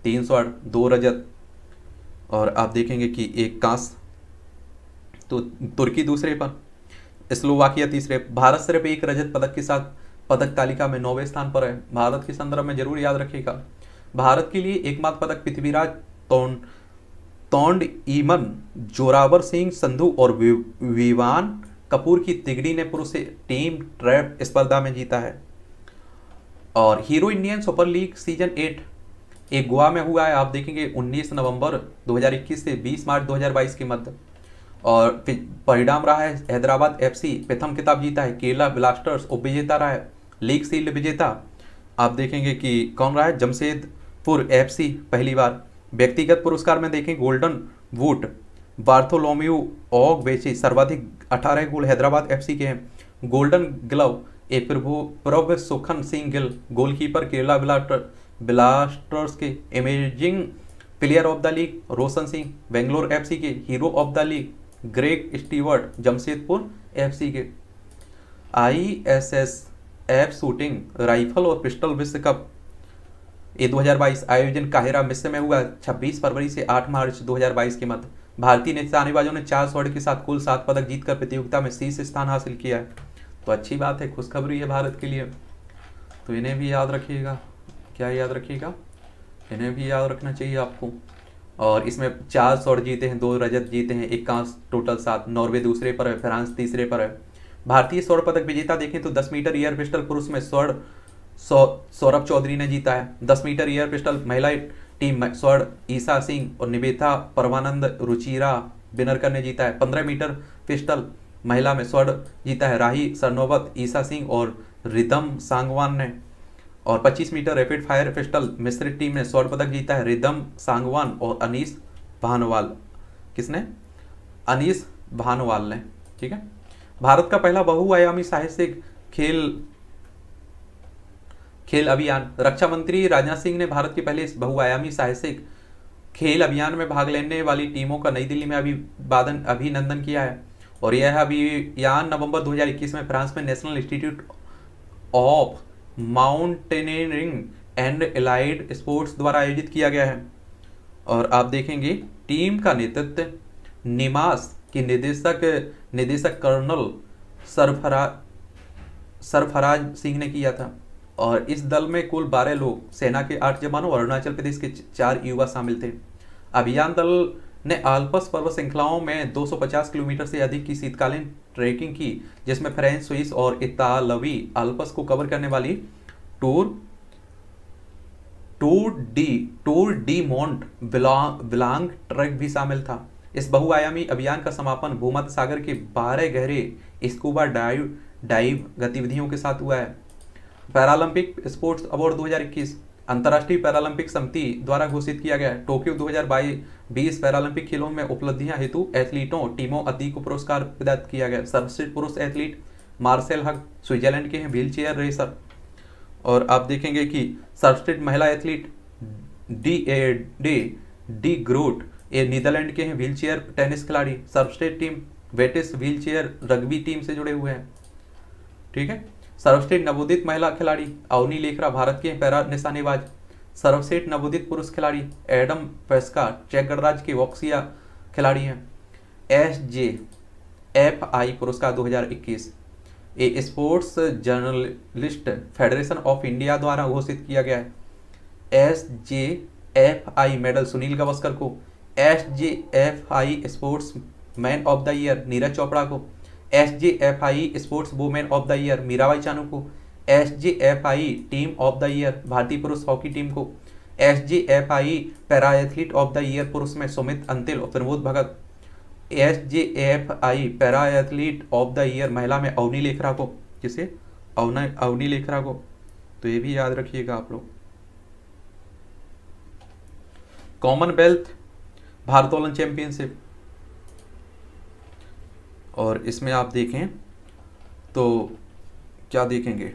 तीन स्वर्ण दो रजत और आप देखेंगे कि एक कांस तो तुर्की दूसरे पर स्लोवाकिया तीसरे भारत सिर्फ एक रजत पदक के साथ पदक तालिका में नौवे स्थान पर है भारत के संदर्भ में जरूर याद रखिएगा भारत के लिए एकमात्र पदक पृथ्वीराज तोंड ईमन जोरावर सिंह संधु और विवान कपूर की तिगड़ी ने पुरुष टीम ट्रैप स्पर्धा में जीता है और hero Indian super league season eight एक गोवा में हुआ है आप देखेंगे 19 नवंबर 2021 से 20 मार्च 2022 के मध्य और परिणाम रहा है हैदराबाद एफसी प्रथम किताब जीता है केरला ब्लास्टर्स उप विजेता रहा है लीग सील विजेता आप देखेंगे कि कौन रहा है जमशेदपुर एफ पहली बार व्यक्तिगत पुरस्कार में देखें गोल्डन वुट बार्थोलोम्यू ऑग बेची सर्वाधिक 18 गोल हैदराबाद एफसी के हैं गोल्डन ग्लव ए Prabhu Prabhsukhan Singh Gill goalkeeper Kerala blaster blasters के amazing player of the league Roshan Singh Bangalore FC के hero of the league Greg Stewart Jamshedpur FC के आईएसएस एफ शूटिंग राइफल और पिस्टल विश्व कप ये 2022 आयोजन काहिरा मिस्र में हुआ 26 फरवरी से 8 मार्च 2022 के मध्य भारतीय निशानेबाजों ने चार स्वर्ण के साथ कुल सात पदक जीतकर प्रतियोगिता में शीर्ष स्थान हासिल किया है तो अच्छी बात है खुशखबरी है भारत के लिए तो इन्हें भी याद रखिएगा क्या याद रखिएगा इन्हें भी याद रखना चाहिए आपको और इसमें चार शॉर्ट जीते हैं दो रजत जीते हैं एक कांस टोटल सात नॉर्वे दूसरे पर है फ्रांस तीसरे पर है भारतीय स्वर्ण पदक विजेता देखें तो दस मीटर एयर पिस्टल पुरुष में स्वर्ण सौरभ चौधरी ने जीता है दस मीटर एयर पिस्टल महिला टीम में स्वर्ण ईसा सिंह और निवेथा परमानंद रुचिरा बिनरकर ने जीता है पंद्रह मीटर पिस्टल महिला में स्वर्ण जीता है राही सरनोबत ईसा सिंह और रिदम सांगवान ने और 25 मीटर रैपिड फायर पिस्टल मिश्रित टीम ने स्वर्ण पदक जीता है रिदम सांगवान और अनीस भानवाल किसने अनीस भानवाल ने ठीक है भारत का पहला बहुआयामी साहसिक खेल खेल अभियान रक्षा मंत्री राजनाथ सिंह ने भारत की पहले बहुआयामी साहसिक खेल अभियान में भाग लेने वाली टीमों का नई दिल्ली में अभी अभिनंदन किया है और यह अभी यहाँ नवंबर 2021 में फ्रांस में national institute of mountaineering and allied sports द्वारा आयोजित किया गया है और आप देखेंगे टीम का नेतृत्व निमास के निदेशक निदेशक कर्नल सरफरा सरफराज सिंह ने किया था और इस दल में कुल बारह लोग सेना के आठ जवानों और अरुणाचल प्रदेश के चार युवा शामिल थे अभियान दल ने आल्पस पर्वत श्रृंखलाओं में 250 किलोमीटर से अधिक की शीतकालीन ट्रैकिंग की जिसमें फ्रेंच स्विस और इतालवी आल्पस को कवर करने वाली tour tour de tour de Mont Blanc trek भी शामिल था इस बहुआयामी अभियान का समापन भूमध्य सागर के बारह गहरे स्कूबा डाइव डाइव गतिविधियों के साथ हुआ है पैरालंपिक स्पोर्ट्स अवार्ड 2021 अंतर्राष्ट्रीय पैरालंपिक समिति द्वारा घोषित किया गया टोक्यो 2022 पैरालंपिक खेलों में उपलब्धियां हेतु एथलीटों टीमों अति को पुरस्कार प्रदान किया गया सर्वश्रेष्ठ पुरुष एथलीट मार्सेल हक स्विट्जरलैंड के हैं व्हील चेयर रेसर और आप देखेंगे कि सर्वश्रेष्ठ महिला athlete Diede de Groot ए नीदरलैंड के हैं व्हील चेयर टेनिस खिलाड़ी सर्वश्रेष्ठ टीम वेटिस व्हील चेयर रग्बी टीम से जुड़े हुए हैं ठीक है सर्वश्रेष्ठ नवोदित महिला खिलाड़ी अवनी लेखरा भारत के पैरा निशानेबाज सर्वश्रेष्ठ नवोदित पुरुष खिलाड़ी एडम पेस्का चेक गणराज्य के वॉक्सिया खिलाड़ी हैं एस जे एफ आई पुरस्कार 2021 ए sports journalist federation of India द्वारा घोषित किया गया है S J F I medal Sunil Gavaskar को S J F I sports man of the year Neeraj Chopra को S J F I sports women of the year Mirabai Chanu को S J F I team of the year भारतीय पुरुष hockey team को S J F I para athlete of the year पुरुष में सुमित अंतिल और Pramod Bhagat S J F I para athlete of the year महिला में अवनी लेखरा को किसे अवना अवनी लेखरा को तो ये भी याद रखिएगा आप लोग कॉमनवेल्थ भारोत्तोलन चैंपियनशिप और इसमें आप देखें तो क्या देखेंगे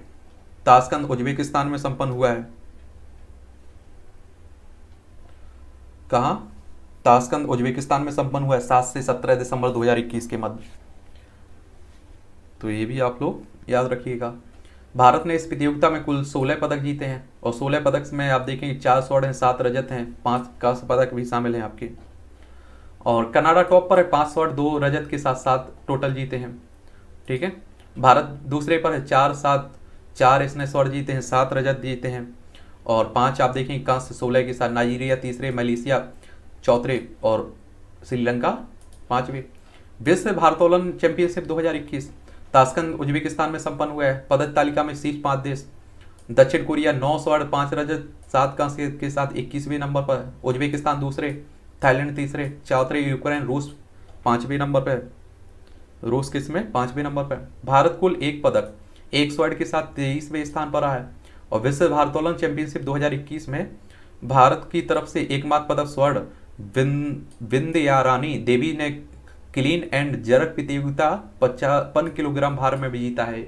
ताशकंद उज्बेकिस्तान में संपन्न हुआ है कहा ताशकंद उज्बेकिस्तान में संपन्न हुआ है सात से सत्रह दिसंबर 2021 के मध्य तो ये भी आप लोग याद रखिएगा भारत ने इस प्रतियोगिता में कुल सोलह पदक जीते हैं और सोलह पदक में आप देखेंगे चार स्वर्ण हैं सात रजत हैं पांच कांस्य पदक भी शामिल हैं आपके और कनाडा टॉप पर है पाँच आठ दो रजत के साथ साथ टोटल जीते हैं ठीक है भारत दूसरे पर है चार सात चार इसने स्वर्ण जीते हैं सात रजत जीते हैं और पाँच आप देखें कांस्य सोलह के साथ नाइजीरिया तीसरे मलेशिया चौथे और श्रीलंका पाँचवें विश्व भारतोलन चैंपियनशिप 2021 ताशकंद उज्बेकिस्तान में संपन्न हुआ है पदक तालिका में शीर्ष पाँच देश दक्षिण कोरिया नौ स्वर्ण पाँच रजत सात कांस्य के साथ इक्कीसवें नंबर पर उज्बेकिस्तान दूसरे थाईलैंड तीसरे चौथे यूक्रेन रूस पांचवें नंबर पर रूस किस में पांचवें नंबर पर भारत कुल एक पदक एक स्वर्ण के साथ तेईसवें स्थान पर रहा है और विश्व भारतोलन चैंपियनशिप 2021 में भारत की तरफ से एकमात्र पदक स्वर्ण विंदयारानी देवी ने क्लीन एंड जरक प्रतियोगिता पचापन किलोग्राम भार में भी जीता है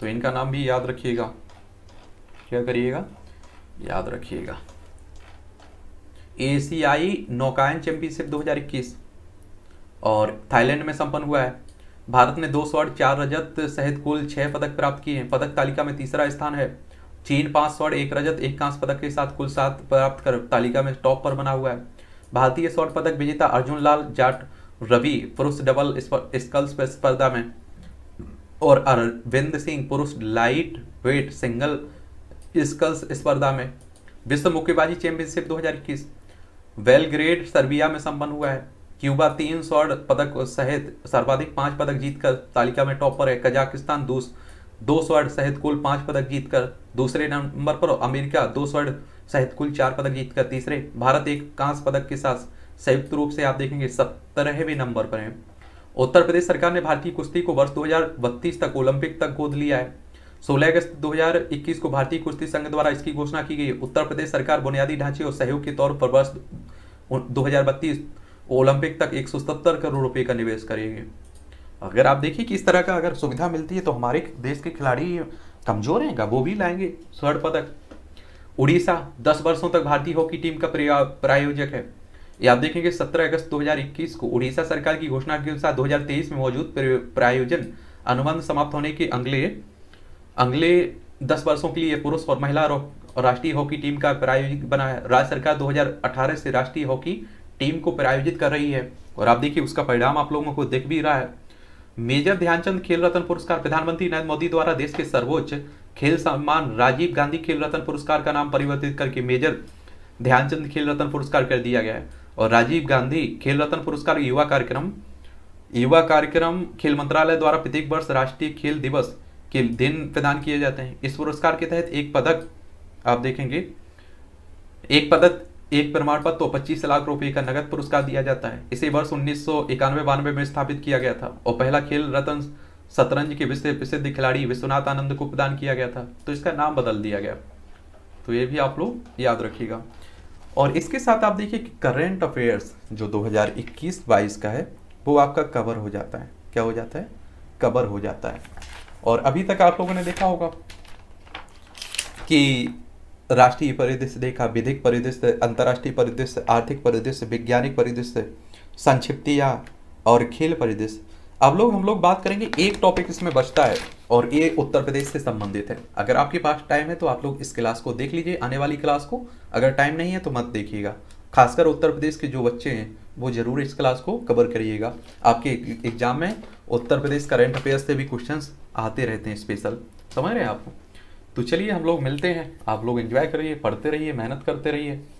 तो इनका नाम भी याद रखिएगा क्या करिएगा याद रखिएगा एशियाई e नौकायन चैंपियनशिप 2021 और थाईलैंड में संपन्न हुआ है भारत ने दो स्वर्ण चार रजत सहित कुल छह पदक प्राप्त किए हैं पदक तालिका में तीसरा स्थान है चीन पांच स्वर्ण एक रजत एक कांस पदक के साथ कुल सात प्राप्त कर तालिका में टॉप पर बना हुआ है भारतीय स्वर्ण पदक विजेता अर्जुन लाल जाट रवि पुरुष डबल स्कल स्पर्धा में और अरविंद सिंह पुरुष लाइट वेट सिंगल स्कल्स स्पर्धा में विश्व मुक्केबाजी चैंपियनशिप 2021 वेलग्रेड सर्बिया में संपन्न हुआ है क्यूबा तीन स्वर्ण पदक सहित सर्वाधिक पांच पदक जीतकर तालिका में टॉप पर है कजाकिस्तान दो स्वर्ण सहित कुल पांच पदक जीतकर दूसरे नंबर पर अमेरिका दो स्वर्ण सहित कुल चार पदक जीतकर तीसरे भारत एक कांस पदक के साथ संयुक्त रूप से आप देखेंगे सत्तरहवें नंबर पर है उत्तर प्रदेश सरकार ने भारतीय कुश्ती को वर्ष दो तक ओलंपिक तक गोद लिया है सोलह अगस्त 2021 को भारतीय कुश्ती संघ द्वारा इसकी घोषणा की गई उत्तर प्रदेश सरकार बुनियादी ढांचे और सहयोग के तौर पर वर्ष दो ओलंपिक तक एक करोड़ रुपए का निवेश करेगी अगर आप देखिए कि इस तरह का अगर सुविधा मिलती है तो हमारे देश के खिलाड़ी कमजोर हैं वो भी लाएंगे स्वर्ण पदक उड़ीसा दस वर्षों तक भारतीय हॉकी टीम का प्रायोजक है ये आप देखेंगे 17 अगस्त 2021 को उड़ीसा सरकार की घोषणा के अनुसार 2023 में मौजूद प्रायोजन अनुबंध समाप्त होने के अगले अगले दस वर्षों के लिए पुरुष और महिला राष्ट्रीय हॉकी टीम का प्रायोजित बना है राज्य सरकार 2018 से राष्ट्रीय हॉकी टीम को प्रायोजित कर रही है और आप देखिए उसका परिणाम आप लोगों को देख भी रहा है मेजर ध्यानचंद खेल रत्न पुरस्कार प्रधानमंत्री नरेंद्र मोदी द्वारा देश के सर्वोच्च खेल सम्मान राजीव गांधी खेल रत्न पुरस्कार का नाम परिवर्तित करके मेजर ध्यानचंद खेल रत्न पुरस्कार कर दिया गया है और राजीव गांधी खेल रत्न पुरस्कार युवा कार्यक्रम युवा कार्यक्रम खेल मंत्रालय द्वारा प्रत्येक वर्ष राष्ट्रीय खेल दिवस के दिन प्रदान किए जाते हैं इस पुरस्कार के तहत एक पदक आप देखेंगे एक पदक एक प्रमाण पत्र तो पच्चीस लाख रुपए का नगद पुरस्कार दिया जाता है इसे वर्ष उन्नीस सौ इक्यानवे बानवे में स्थापित किया गया था और पहला खेल रतन शतरंज के विश्व प्रसिद्ध खिलाड़ी विश्वनाथ आनंद को प्रदान किया गया था तो इसका नाम बदल दिया गया तो ये भी आप लोग याद रखिएगा और इसके साथ आप देखिए करेंट अफेयर्स जो 2021-22 का है वो आपका कवर हो जाता है क्या हो जाता है कवर हो जाता है और अभी तक आप लोगों ने देखा होगा कि राष्ट्रीय परिदृश्य देखा विधिक परिदृश्य अंतर्राष्ट्रीय परिदृश्य आर्थिक परिदृश्य वैज्ञानिक परिदृश्य संक्षिप्तियाँ और खेल परिदृश्य अब लोग हम लोग बात करेंगे एक टॉपिक इसमें बचता है और ये उत्तर प्रदेश से संबंधित है अगर आपके पास टाइम है तो आप लोग इस क्लास को देख लीजिए आने वाली क्लास को अगर टाइम नहीं है तो मत देखिएगा खासकर उत्तर प्रदेश के जो बच्चे हैं वो ज़रूर इस क्लास को कवर करिएगा आपके एग्जाम में उत्तर प्रदेश करंट अफेयर्स से भी क्वेश्चन आते रहते हैं स्पेशल समझ रहे हैं आप तो चलिए हम लोग मिलते हैं आप लोग एंजॉय करिए पढ़ते रहिए मेहनत करते रहिए